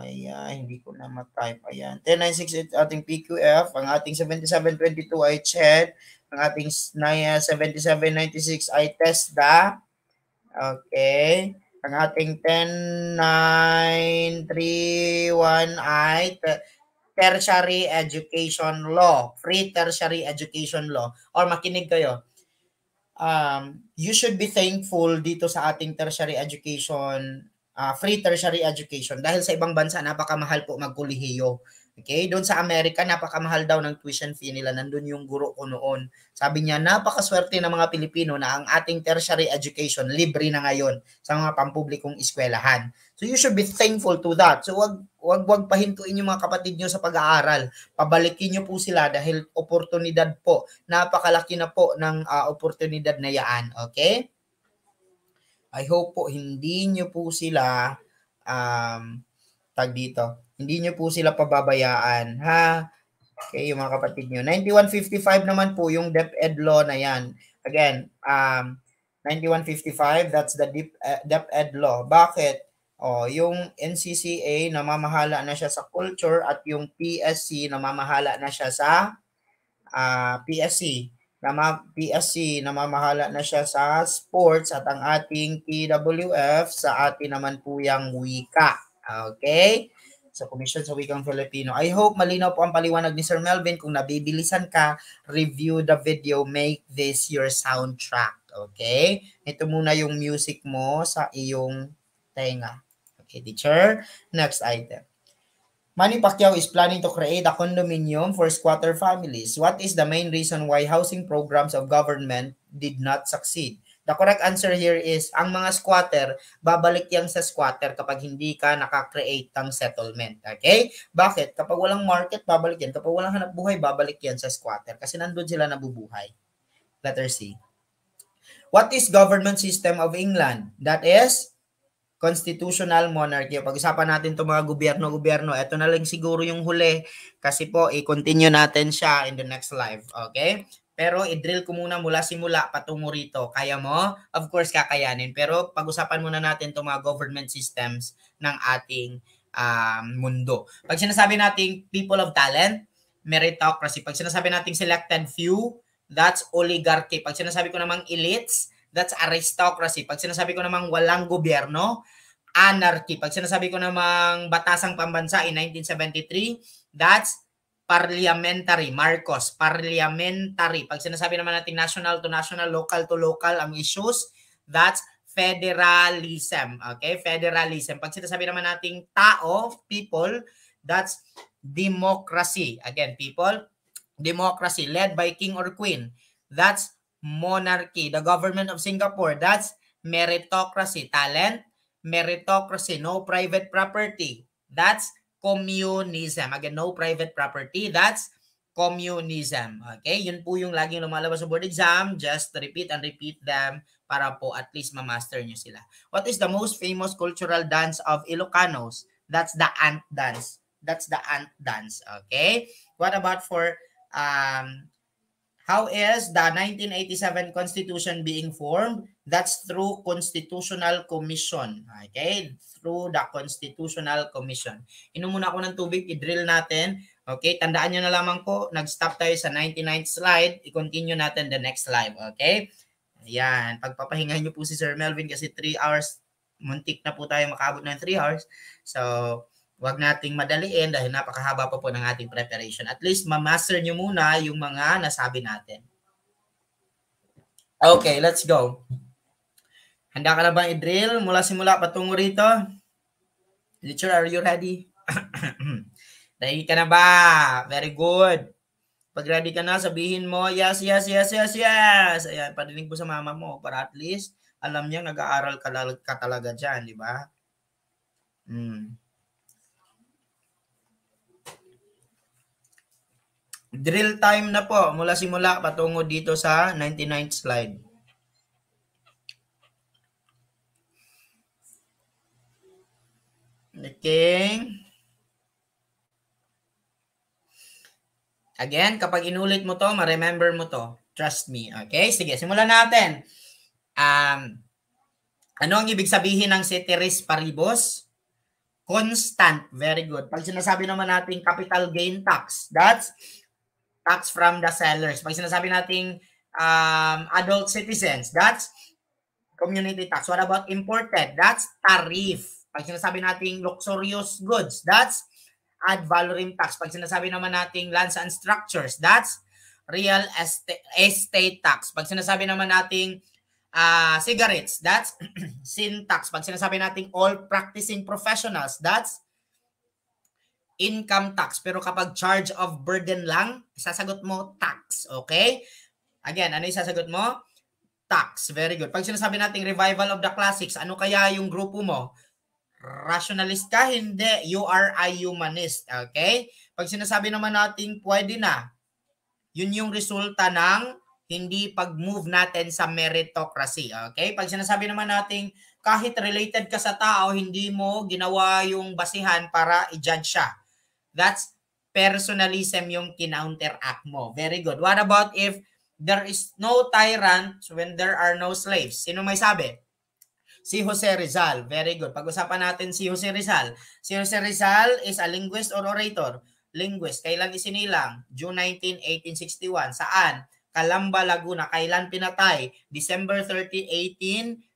Ayan, hindi ko na ma-type. Ayan, 10968 ating PQF, ang ating 7722 ay CHED, ang ating 7796 ay TESDA. Okay. Ang ating 10931 ay tertiary education law, free tertiary education law, or makinig kayo, um, you should be thankful dito sa ating tertiary education, uh, free tertiary education, dahil sa ibang bansa, napakamahal po magkulihiyo. Okay, doon sa Amerika, napakamahal daw ng tuition fee nila. Nandun yung guro ko noon. Sabi niya, napakaswerte ng mga Pilipino na ang ating tertiary education libre na ngayon sa mga pampublikong eskwelahan. So you should be thankful to that. So wag wag wag pahintuin yung mga kapatid niyo sa pag-aaral. Pabalikin niyo po sila dahil oportunidad po. Napakalaki na po ng uh, oportunidad na yaan, okay? I hope po hindi niyo po sila um tag dito hindi nyo po sila pababayaan, ha? Okay, yung mga kapatid nyo. 9155 naman po yung DepEd law na yan. Again, um, 9155, that's the Dep, uh, eh, DepEd law. Bakit? Oh, yung NCCA namamahala na siya sa culture at yung PSC namamahala na siya sa uh, ah, PSC. Nama, PSC namamahala na siya sa sports at ang ating TWF sa atin naman po yung wika. Okay? sa Commission sa Wikang Filipino. I hope malinaw po ang paliwanag ni Sir Melvin. Kung nabibilisan ka, review the video, make this your soundtrack. Okay? Ito muna yung music mo sa iyong tenga. Okay, teacher. Next item. Manny Pacquiao is planning to create a condominium for squatter families. What is the main reason why housing programs of government did not succeed? The correct answer here is, ang mga squatter, babalik yan sa squatter kapag hindi ka nakakreate ng settlement. Okay? Bakit? Kapag walang market, babalik yan. Kapag walang hanap buhay, babalik yan sa squatter kasi nandun sila nabubuhay. Letter C. What is government system of England? That is constitutional monarchy. Pag-usapan natin itong mga gobyerno-gobyerno. Ito na lang siguro yung huli kasi po i-continue natin siya in the next live. Okay? Pero i-drill ko muna mula simula patungo rito. Kaya mo? Of course, kakayanin. Pero pag-usapan muna natin itong mga government systems ng ating um, mundo. Pag sinasabi nating people of talent, meritocracy. Pag sinasabi nating selected few, that's oligarchy. Pag sinasabi ko namang elites, that's aristocracy. Pag sinasabi ko namang walang gobyerno, anarchy. Pag sinasabi ko namang batasang pambansa in 1973, that's parliamentary, Marcos, parliamentary. Pag sinasabi naman natin national to national, local to local ang issues, that's federalism. Okay? Federalism. Pag sinasabi naman nating tao, people, that's democracy. Again, people, democracy led by king or queen. That's monarchy. The government of Singapore, that's meritocracy. Talent, meritocracy. No private property. That's communism. Again, no private property. That's communism. Okay? Yun po yung laging lumalabas sa board exam. Just repeat and repeat them para po at least ma-master nyo sila. What is the most famous cultural dance of Ilocanos? That's the ant dance. That's the ant dance. Okay? What about for um, how is the 1987 constitution being formed? That's through Constitutional Commission. Okay? Through the Constitutional Commission. Inom muna ako ng tubig, i-drill natin. Okay? Tandaan nyo na lamang ko, nag-stop tayo sa 99th slide. I-continue natin the next slide. Okay? Ayan. Pagpapahinga nyo po si Sir Melvin kasi 3 hours, muntik na po tayo makabot ng 3 hours. So, wag nating madaliin dahil napakahaba pa po ng ating preparation. At least ma-master nyo muna yung mga nasabi natin. Okay, let's go. Handa ka na bang i-drill mula simula patungo rito? Teacher, are you ready? ready ka na ba? Very good. Pag ready ka na, sabihin mo, yes, yes, yes, yes, yes. Ayan, padinig mo sa mama mo para at least alam niya nag-aaral ka, ka talaga dyan, di ba? Hmm. Drill time na po mula simula patungo dito sa 99th slide. Looking. Again, kapag inulit mo to, ma-remember mo to. Trust me. Okay? Sige, simulan natin. Um, ano ang ibig sabihin ng ceteris paribus? Constant. Very good. Pag sinasabi naman natin capital gain tax, that's tax from the sellers. Pag sinasabi natin um, adult citizens, that's community tax. What about imported? That's tariff. Pag sinasabi nating luxurious goods, that's ad valorem tax. Pag sinasabi naman nating lands and structures, that's real estate, estate tax. Pag sinasabi naman nating uh, cigarettes, that's sin tax. Pag sinasabi nating all practicing professionals, that's income tax. Pero kapag charge of burden lang, sasagot mo tax. Okay? Again, ano yung sasagot mo? Tax. Very good. Pag sinasabi nating revival of the classics, ano kaya yung grupo mo? rationalist ka, hindi. You are a humanist. Okay? Pag sinasabi naman natin, pwede na. Yun yung resulta ng hindi pag-move natin sa meritocracy. Okay? Pag sinasabi naman natin, kahit related ka sa tao, hindi mo ginawa yung basihan para i-judge siya. That's personalism yung kinounter-act mo. Very good. What about if there is no tyrant when there are no slaves? Sino may sabi? Si Jose Rizal. Very good. Pag-usapan natin si Jose Rizal. Si Jose Rizal is a linguist or orator. Linguist. Kailan isinilang? June 19, 1861. Saan? Calamba, Laguna. Kailan pinatay? December 30,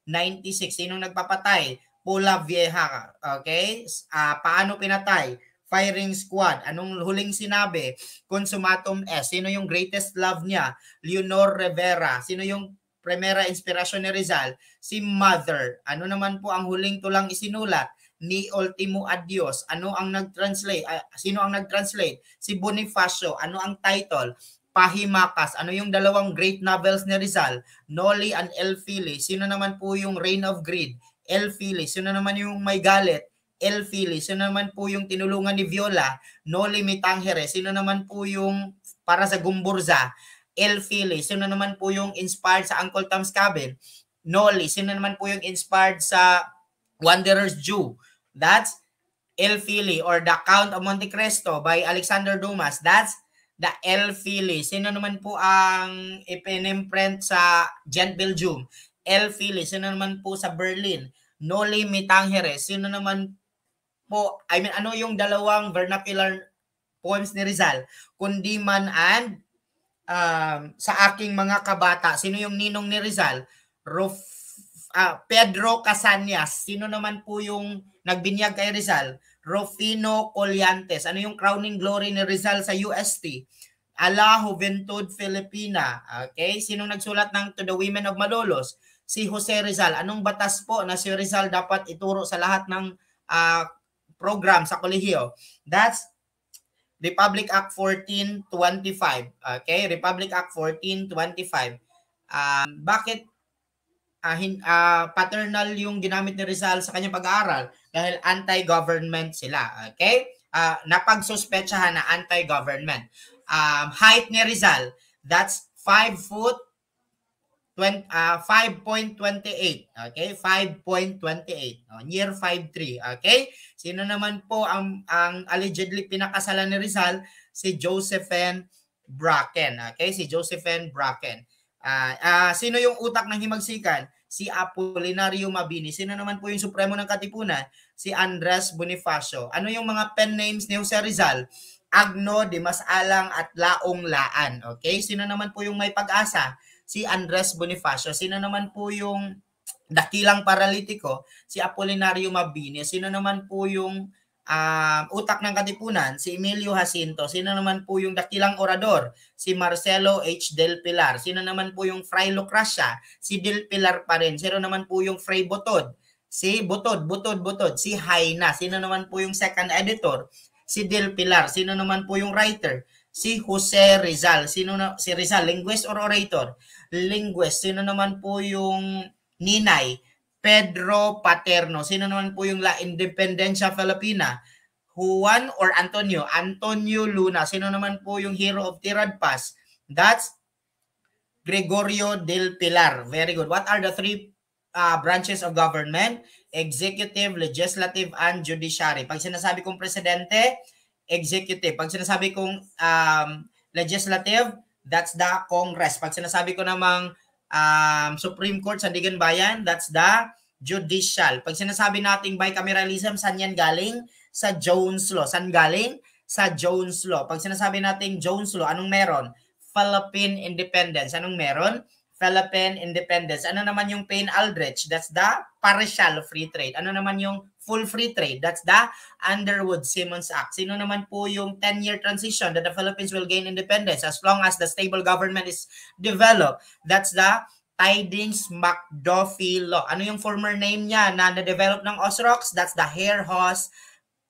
1896. Sinong nagpapatay? Pula Vieja. Okay? Uh, paano pinatay? Firing squad. Anong huling sinabi? Consumatum S. Sino yung greatest love niya? Leonor Rivera. Sino yung primera inspirasyon ni Rizal, si Mother. Ano naman po ang huling tulang isinulat ni Ultimo Adios? Ano ang nag-translate? Uh, sino ang nag-translate? Si Bonifacio. Ano ang title? Pahimakas. Ano yung dalawang great novels ni Rizal? Noli and El Fili. Sino naman po yung Reign of Greed? El Fili. Sino naman yung May Galit? El Fili. Sino naman po yung tinulungan ni Viola? Noli Mitangere. Sino naman po yung para sa Gumburza? El Philly. Sino naman po yung inspired sa Uncle Tom's Cabin? Nolly. Sino naman po yung inspired sa Wanderer's Jew? That's El Fili or The Count of Monte Cristo by Alexander Dumas. That's The El Fili. Sino naman po ang ipinimprint sa Gent Belgium? El Fili. Sino naman po sa Berlin? Noli Mitangere. Sino naman po, I mean, ano yung dalawang vernacular poems ni Rizal? Kundiman and um, sa aking mga kabata, sino yung ninong ni Rizal? Ruf, uh, Pedro Casanias. Sino naman po yung nagbinyag kay Rizal? Rufino Colliantes. Ano yung crowning glory ni Rizal sa UST? Ala Juventud Filipina. Okay? Sino nagsulat ng To the Women of Malolos? Si Jose Rizal. Anong batas po na si Rizal dapat ituro sa lahat ng uh, program sa kolehiyo? That's Republic Act 1425. Okay, Republic Act 1425. Uh, ah, bakit uh, hin, uh, paternal yung ginamit ni Rizal sa kanyang pag-aaral? Dahil anti-government sila. Okay? Uh, napagsuspetsahan na anti-government. Um, height ni Rizal, that's 5 foot 20, 5.28. Ah, okay? 5.28. Oh, near 5.3. Okay? Sino naman po ang, ang allegedly pinakasalan ni Rizal? Si Josephine Bracken. Okay? Si Josephine Bracken. Uh, uh, sino yung utak ng himagsikan? Si Apolinario Mabini. Sino naman po yung supremo ng Katipunan? Si Andres Bonifacio. Ano yung mga pen names ni Jose Rizal? Agno, Dimas Alang, at Laong Laan. Okay? Sino naman po yung may pag-asa? si Andres Bonifacio. Sino naman po yung dakilang paralitiko? Si Apolinario Mabini. Sino naman po yung um, utak ng katipunan? Si Emilio Jacinto. Sino naman po yung dakilang orador? Si Marcelo H. Del Pilar. Sino naman po yung Fray Lucracia? Si Del Pilar pa rin. Sino naman po yung Fray Botod? Si Butod, Butod, Butod, si Haina. Sino naman po yung second editor? Si Del Pilar. Sino naman po yung writer? si Jose Rizal. Sino na, si Rizal, linguist or orator? Linguist. Sino naman po yung ninay? Pedro Paterno. Sino naman po yung La Independencia Filipina? Juan or Antonio? Antonio Luna. Sino naman po yung hero of Tirad Pass? That's Gregorio del Pilar. Very good. What are the three uh, branches of government? Executive, legislative, and judiciary. Pag sinasabi kong presidente, executive. Pag sinasabi kong um, legislative, that's the Congress. Pag sinasabi ko namang um, Supreme Court, Sandigan Bayan, that's the judicial. Pag sinasabi nating bicameralism, saan yan galing? Sa Jones Law. Saan galing? Sa Jones Law. Pag sinasabi nating Jones Law, anong meron? Philippine independence. Anong meron? Philippine independence. Ano naman yung Payne-Aldrich? That's the partial free trade. Ano naman yung full free trade. That's the Underwood-Simmons Act. Sino naman po yung 10-year transition that the Philippines will gain independence as long as the stable government is developed. That's the Tidings McDuffie Law. Ano yung former name niya na na-develop ng Osrox? That's the Hair Hose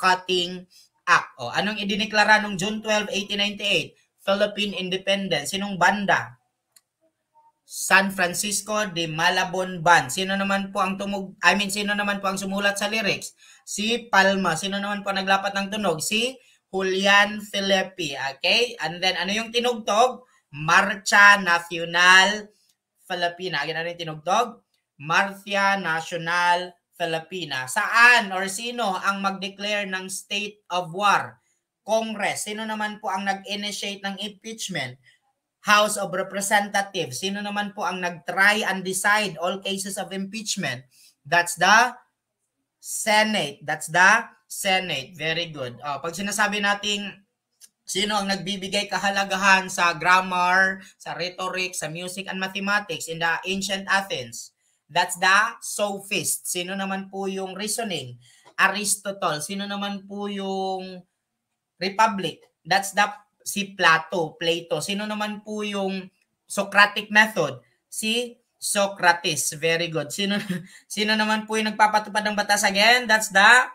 Cutting Act. O, anong idineklara noong June 12, 1898? Philippine Independence. Sinong banda? San Francisco de Malabon Band. Sino naman po ang tumug I mean sino naman po ang sumulat sa lyrics? Si Palma. Sino naman po naglapat ng tunog? Si Julian Felipe. Okay? And then ano yung tinugtog? Marcha Nacional Filipina. Ano yung tinugtog? Marcha Nacional Filipina. Saan or sino ang mag-declare ng state of war? Congress. Sino naman po ang nag-initiate ng impeachment? House of Representatives. Sino naman po ang nag-try and decide all cases of impeachment? That's the Senate. That's the Senate. Very good. Uh, pag sinasabi nating Sino ang nagbibigay kahalagahan sa grammar, sa rhetoric, sa music and mathematics in the ancient Athens? That's the sophist. Sino naman po yung reasoning? Aristotle. Sino naman po yung republic? That's the si Plato, Plato. Sino naman po yung Socratic method? Si Socrates. Very good. Sino sino naman po yung nagpapatupad ng batas again? That's the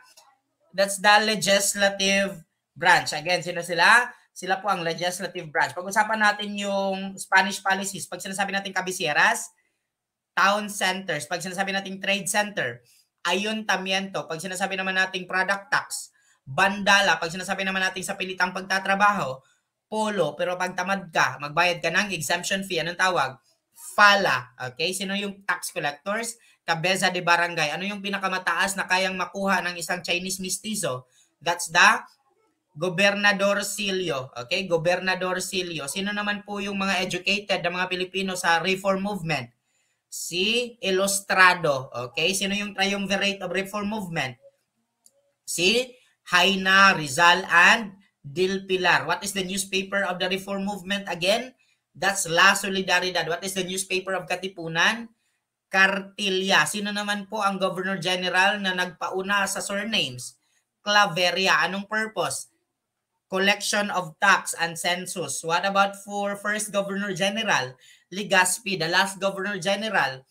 that's the legislative branch. Again, sino sila? Sila po ang legislative branch. Pag-usapan natin yung Spanish policies. Pag sinasabi natin kabisieras, town centers. Pag sinasabi nating trade center, ayuntamiento. Pag sinasabi naman nating product tax, bandala. Pag sinasabi naman natin sa pilitang pagtatrabaho, polo, pero pag tamad ka, magbayad ka ng exemption fee. Anong tawag? FALA. Okay? Sino yung tax collectors? Cabeza de Barangay. Ano yung pinakamataas na kayang makuha ng isang Chinese mestizo? That's the Gobernador Silio. Okay? Gobernador Silio. Sino naman po yung mga educated na mga Pilipino sa reform movement? Si Ilustrado. Okay? Sino yung triumvirate of reform movement? Si Haina Rizal and del Pilar. What is the newspaper of the reform movement again? That's La Solidaridad. What is the newspaper of Katipunan? Cartilla. Sino naman po ang Governor General na nagpauna sa surnames? Claveria. Anong purpose? Collection of tax and census. What about for first Governor General? Legaspi. The last Governor General?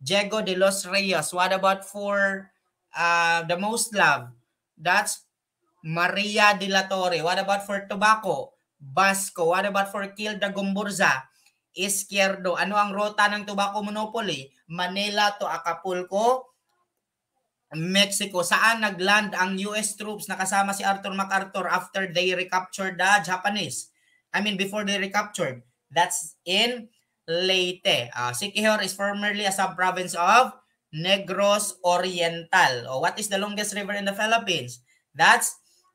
Diego de los Reyes. What about for uh, the most loved? That's Maria de la Torre. What about for Tobacco? Basco. What about for Kilda Gumburza? Izquierdo. Ano ang ruta ng tobacco monopoly? Manila to Acapulco, Mexico. Saan nagland ang US troops na kasama si Arthur MacArthur after they recaptured the Japanese? I mean, before they recaptured. That's in Leyte. Uh, ah, Siquijor is formerly a sub-province of Negros Oriental. Oh, what is the longest river in the Philippines? That's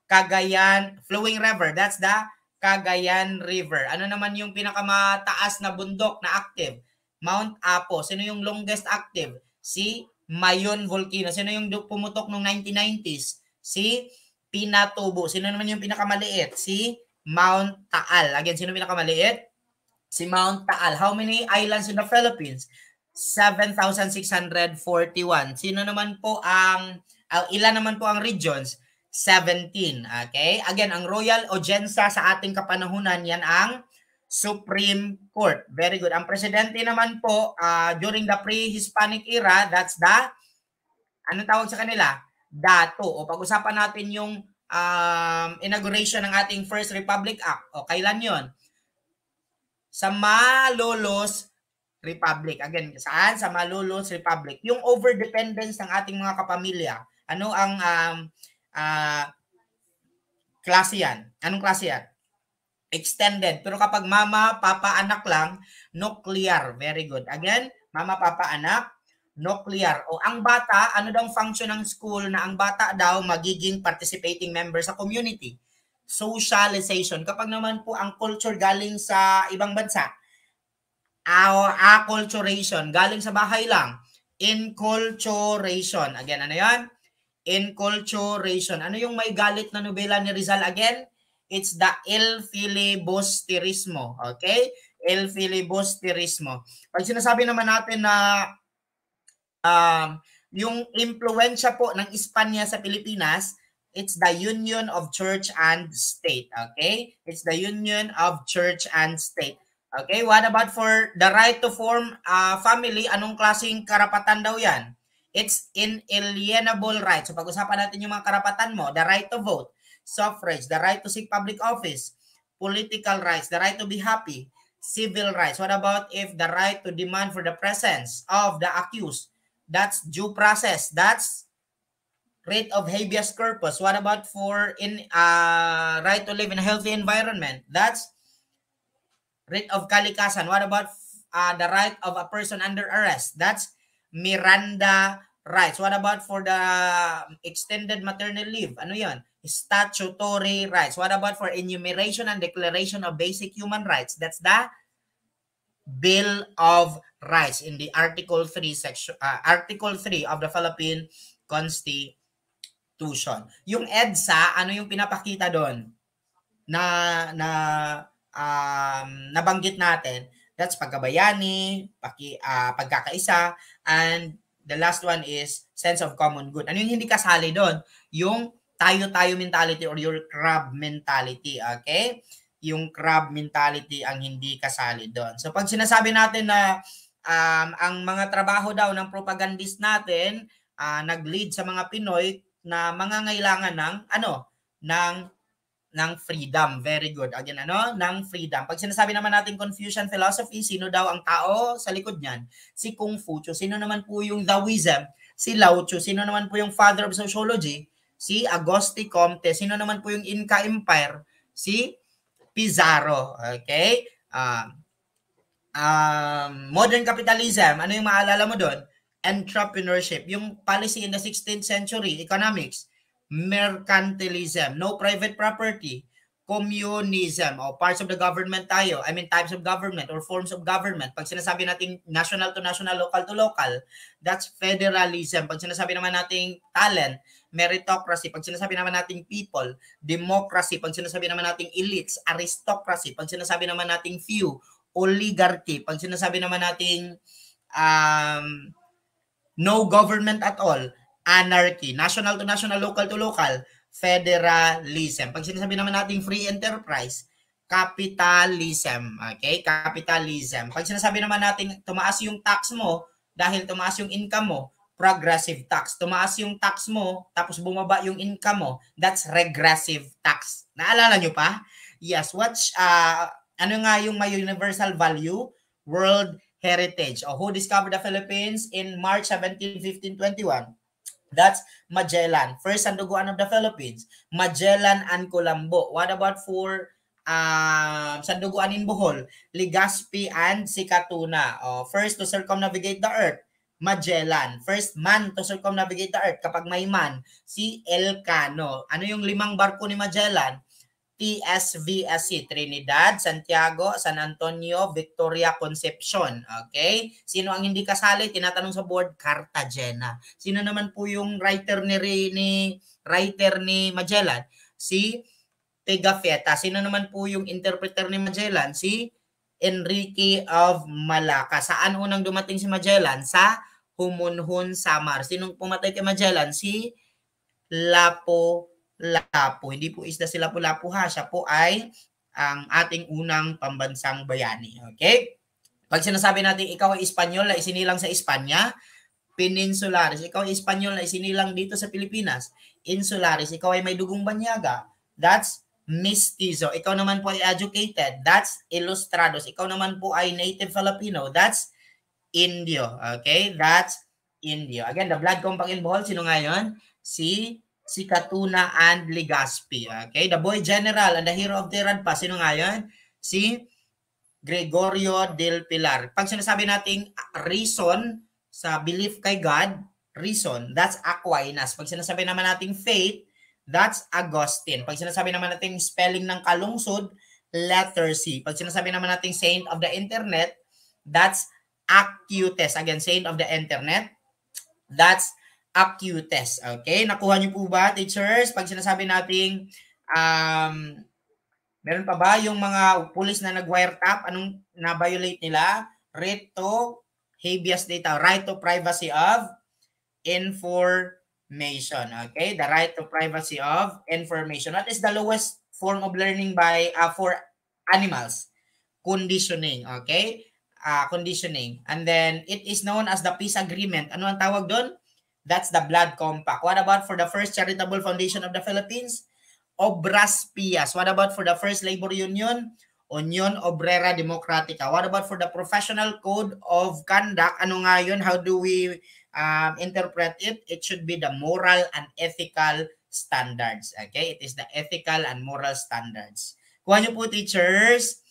Cagayan, Flowing River. That's the Cagayan River. Ano naman yung pinakamataas na bundok na active? Mount Apo. Sino yung longest active? Si Mayon Volcano. Sino yung pumutok noong 1990s? Si Pinatubo. Sino naman yung pinakamaliit? Si Mount Taal. Again, sino pinakamaliit? Si Mount Taal. How many islands in the Philippines? 7,641. Sino naman po ang, uh, ilan naman po ang regions? 17. Okay? Again, ang Royal Audienza sa ating kapanahunan, yan ang Supreme Court. Very good. Ang presidente naman po, uh, during the pre-Hispanic era, that's the, anong tawag sa kanila? Dato. O pag-usapan natin yung um, inauguration ng ating First Republic Act. O kailan yon? Sa Malolos Republic. Again, saan? Sa Malolos Republic. Yung overdependence ng ating mga kapamilya. Ano ang um, uh, klase yan. Anong klase yan? Extended. Pero kapag mama, papa, anak lang, nuclear. Very good. Again, mama, papa, anak, nuclear. O ang bata, ano daw function ng school na ang bata daw magiging participating member sa community? Socialization. Kapag naman po ang culture galing sa ibang bansa, acculturation, galing sa bahay lang, inculturation. Again, ano yan? Enculturation. Ano yung may galit na nobela ni Rizal again? It's the El Filibusterismo. Okay? El Filibusterismo. Pag sinasabi naman natin na um, yung impluensya po ng Espanya sa Pilipinas, it's the union of church and state. Okay? It's the union of church and state. Okay, what about for the right to form a family? Anong klaseng karapatan daw yan? It's inalienable rights. So pag-usapan natin yung mga karapatan mo, the right to vote, suffrage, the right to seek public office, political rights, the right to be happy, civil rights. What about if the right to demand for the presence of the accused? That's due process. That's right of habeas corpus. What about for in uh, right to live in a healthy environment? That's right of kalikasan. What about uh, the right of a person under arrest? That's Miranda rights. What about for the um, extended maternal leave? Ano yan? Statutory rights. What about for enumeration and declaration of basic human rights? That's the Bill of Rights in the Article 3 section uh, Article 3 of the Philippine Constitution. Yung EDSA, ano yung pinapakita doon na na um, nabanggit natin? That's pagkabayani, paki, uh, pagkakaisa, and the last one is sense of common good. Ano yung hindi kasali doon? Yung tayo-tayo mentality or your crab mentality, okay? Yung crab mentality ang hindi kasali doon. So pag sinasabi natin na um, ang mga trabaho daw ng propagandist natin uh, nag-lead sa mga Pinoy na mangangailangan ng ano, ng ng freedom. Very good. Again, ano? Ng freedom. Pag sinasabi naman natin Confucian philosophy, sino daw ang tao sa likod niyan? Si Kung Fuchu. Sino naman po yung Taoism? Si Lao Tzu. Sino naman po yung father of sociology? Si Agosti Comte. Sino naman po yung Inca Empire? Si Pizarro. Okay? Um, um, modern capitalism. Ano yung maalala mo doon? Entrepreneurship. Yung policy in the 16th century, economics mercantilism, no private property, communism, o oh, parts of the government tayo, I mean types of government or forms of government. Pag sinasabi natin national to national, local to local, that's federalism. Pag sinasabi naman nating talent, meritocracy. Pag sinasabi naman nating people, democracy. Pag sinasabi naman nating elites, aristocracy. Pag sinasabi naman nating few, oligarchy. Pag sinasabi naman nating um, no government at all, anarchy. National to national, local to local, federalism. Pag sinasabi naman nating free enterprise, capitalism. Okay? Capitalism. Pag sinasabi naman natin tumaas yung tax mo dahil tumaas yung income mo, progressive tax. Tumaas yung tax mo, tapos bumaba yung income mo, that's regressive tax. Naalala nyo pa? Yes, watch, uh, ano nga yung may universal value? World heritage. Oh, who discovered the Philippines in March 17, 1521? That's Magellan. First sanduguan of the Philippines, Magellan and Colombo. What about for uh, um, sanduguan in Bohol, Legazpi and Sikatuna. Oh, first to circumnavigate the earth, Magellan. First man to circumnavigate the earth, kapag may man, si Elcano. Ano yung limang barko ni Magellan? TSVSC, Trinidad, Santiago, San Antonio, Victoria, Concepcion. Okay? Sino ang hindi kasali? Tinatanong sa board, Cartagena. Sino naman po yung writer ni, ni writer ni Magellan? Si Pigafetta. Sino naman po yung interpreter ni Magellan? Si Enrique of Malacca. Saan unang dumating si Magellan? Sa Humunhun Samar. Sinong pumatay kay Magellan? Si Lapu Lapu. Hindi po isda sila po lapu ha. Siya po ay ang ating unang pambansang bayani. Okay? Pag sinasabi natin ikaw ay Espanyol na isinilang sa Espanya, Peninsularis. Ikaw ay Espanyol na isinilang dito sa Pilipinas, Insularis. Ikaw ay may dugong banyaga. That's mestizo. Ikaw naman po ay educated. That's illustrados. Ikaw naman po ay native Filipino. That's Indio. Okay? That's Indio. Again, the blood compact involved, sino nga yun? Si si Katuna and Legaspi. Okay, the boy general and the hero of Tehran pa, sino nga yun? Si Gregorio del Pilar. Pag sinasabi nating reason sa belief kay God, reason, that's Aquinas. Pag sinasabi naman nating faith, that's Augustine. Pag sinasabi naman nating spelling ng kalungsod, letter C. Pag sinasabi naman nating saint of the internet, that's Acutes. Again, saint of the internet, that's acutest. Okay? Nakuha niyo po ba, teachers? Pag sinasabi nating um, meron pa ba yung mga pulis na nag-wiretap, anong na-violate nila? Right to habeas data, right to privacy of information. Okay? The right to privacy of information. What is the lowest form of learning by uh, for animals? Conditioning. Okay? Uh, conditioning. And then, it is known as the peace agreement. Ano ang tawag doon? That's the blood compact. What about for the first charitable foundation of the Philippines? Obras Pias. What about for the first labor union? Union Obrera Democratica. What about for the professional code of conduct? Ano nga yun? How do we um, interpret it? It should be the moral and ethical standards. Okay? It is the ethical and moral standards. Kuha niyo po, teachers.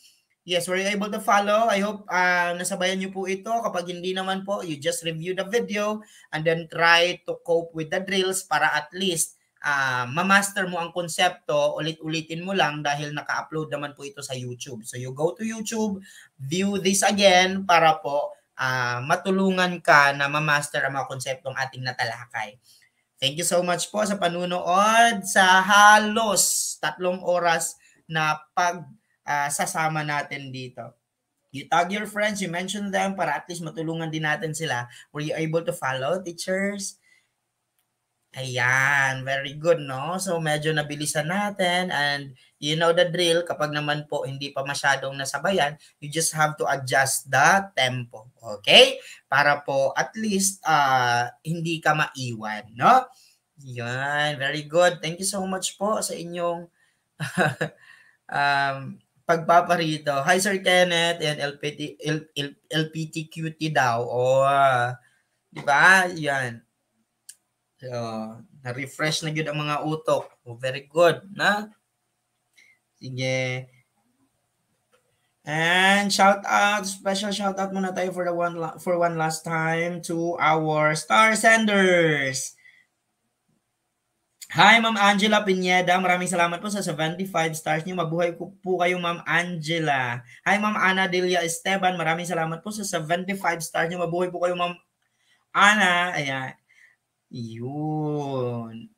Yes, were you able to follow? I hope uh, nasabayan niyo po ito. Kapag hindi naman po, you just review the video and then try to cope with the drills para at least uh, ma-master mo ang konsepto, ulit-ulitin mo lang dahil naka-upload naman po ito sa YouTube. So you go to YouTube, view this again para po uh, matulungan ka na ma-master ang mga konseptong ating natalakay. Thank you so much po sa panunood sa halos tatlong oras na pag uh, sasama natin dito. You tag your friends, you mention them para at least matulungan din natin sila. Were you able to follow, teachers? Ayan, very good, no? So, medyo nabilisan natin and you know the drill. Kapag naman po hindi pa masyadong nasabayan, you just have to adjust the tempo, okay? Para po at least uh, hindi ka maiwan, no? Yan, very good. Thank you so much po sa inyong um, pagpaparito. Hi Sir Kenneth and LPT, L, L, LPTQT daw. O, di ba? Yan. So, na-refresh na yun ang mga utok. Oh, very good, na? Sige. And shout out, special shout out muna tayo for the one for one last time to our star senders. Hi, Ma'am Angela Pineda. Maraming salamat po sa 75 stars niyo. Mabuhay ko po kayo, Ma'am Angela. Hi, Ma'am Ana Delia Esteban. Maraming salamat po sa 75 stars niyo. Mabuhay po kayo, Ma'am Ana. Ayan. Yun.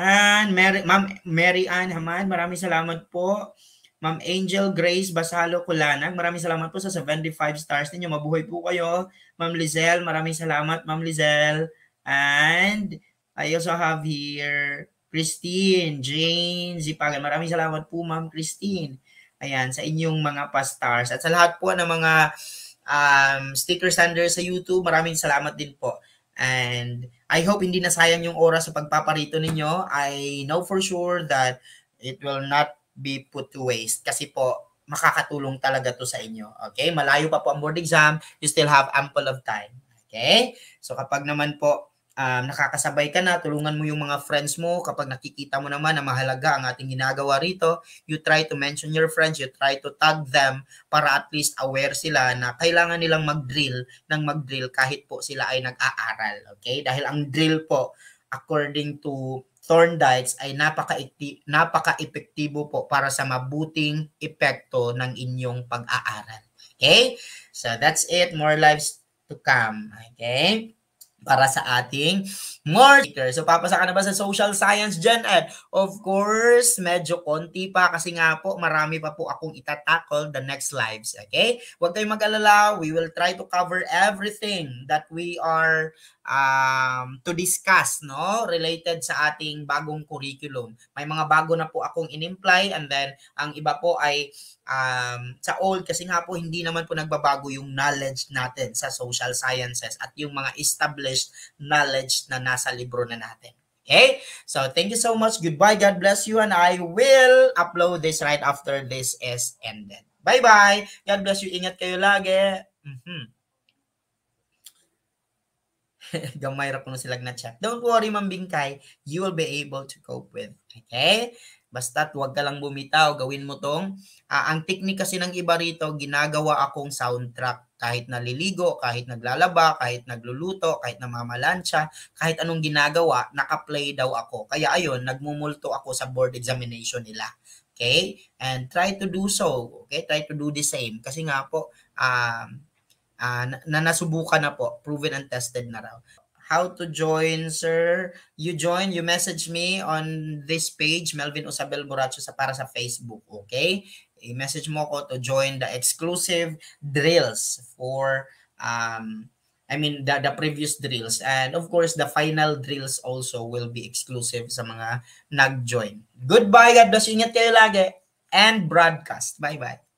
And Mary, Ma'am Mary Ann Haman. Maraming salamat po. Ma'am Angel Grace Basalo Kulanag. Maraming salamat po sa 75 stars niyo. Mabuhay po kayo. Ma'am Lizelle. Maraming salamat, Ma'am Lizelle. And I also have here Christine, Jane, Zipagay. Maraming salamat po, Ma'am Christine. Ayan, sa inyong mga pa-stars. At sa lahat po ng mga um, stickers sender sa YouTube, maraming salamat din po. And I hope hindi nasayang yung oras sa pagpaparito ninyo. I know for sure that it will not be put to waste kasi po makakatulong talaga to sa inyo. Okay? Malayo pa po ang board exam. You still have ample of time. Okay? So kapag naman po um, nakakasabay ka na, tulungan mo yung mga friends mo kapag nakikita mo naman na mahalaga ang ating ginagawa rito, you try to mention your friends, you try to tag them para at least aware sila na kailangan nilang mag-drill ng mag-drill kahit po sila ay nag-aaral. Okay? Dahil ang drill po, according to Thorndikes ay napaka napaka-epektibo po para sa mabuting epekto ng inyong pag-aaral. Okay? So that's it. More lives to come. Okay? para sa ating more So, papasa ka na ba sa social science dyan, Ed? Of course, medyo konti pa kasi nga po, marami pa po akong itatackle the next lives, okay? Huwag kayong mag-alala, we will try to cover everything that we are um, to discuss, no? Related sa ating bagong curriculum. May mga bago na po akong in-imply and then ang iba po ay um, sa old kasi nga po hindi naman po nagbabago yung knowledge natin sa social sciences at yung mga established knowledge na nasa libro na natin. Okay? So, thank you so much. Goodbye. God bless you. And I will upload this right after this is ended. Bye-bye. God bless you. Ingat kayo lagi. Mm-hmm. Gamay ra po silag na chat. Don't worry, Ma'am Bingkay. You will be able to cope with. Okay? Basta't huwag ka lang bumitaw, gawin mo tong. Uh, ang technique kasi ng iba rito, ginagawa akong soundtrack. Kahit naliligo, kahit naglalaba, kahit nagluluto, kahit namamalansya, kahit anong ginagawa, nakaplay daw ako. Kaya ayun, nagmumulto ako sa board examination nila. Okay? And try to do so. Okay? Try to do the same. Kasi nga po, um, uh, uh, na nasubukan na po, proven and tested na raw how to join, sir. You join, you message me on this page, Melvin Usabel Boracho, sa, para sa Facebook, okay? I-message mo ko to join the exclusive drills for, um, I mean, the, the previous drills. And of course, the final drills also will be exclusive sa mga nag-join. Goodbye, God bless. Ingat kayo lagi. And broadcast. Bye-bye.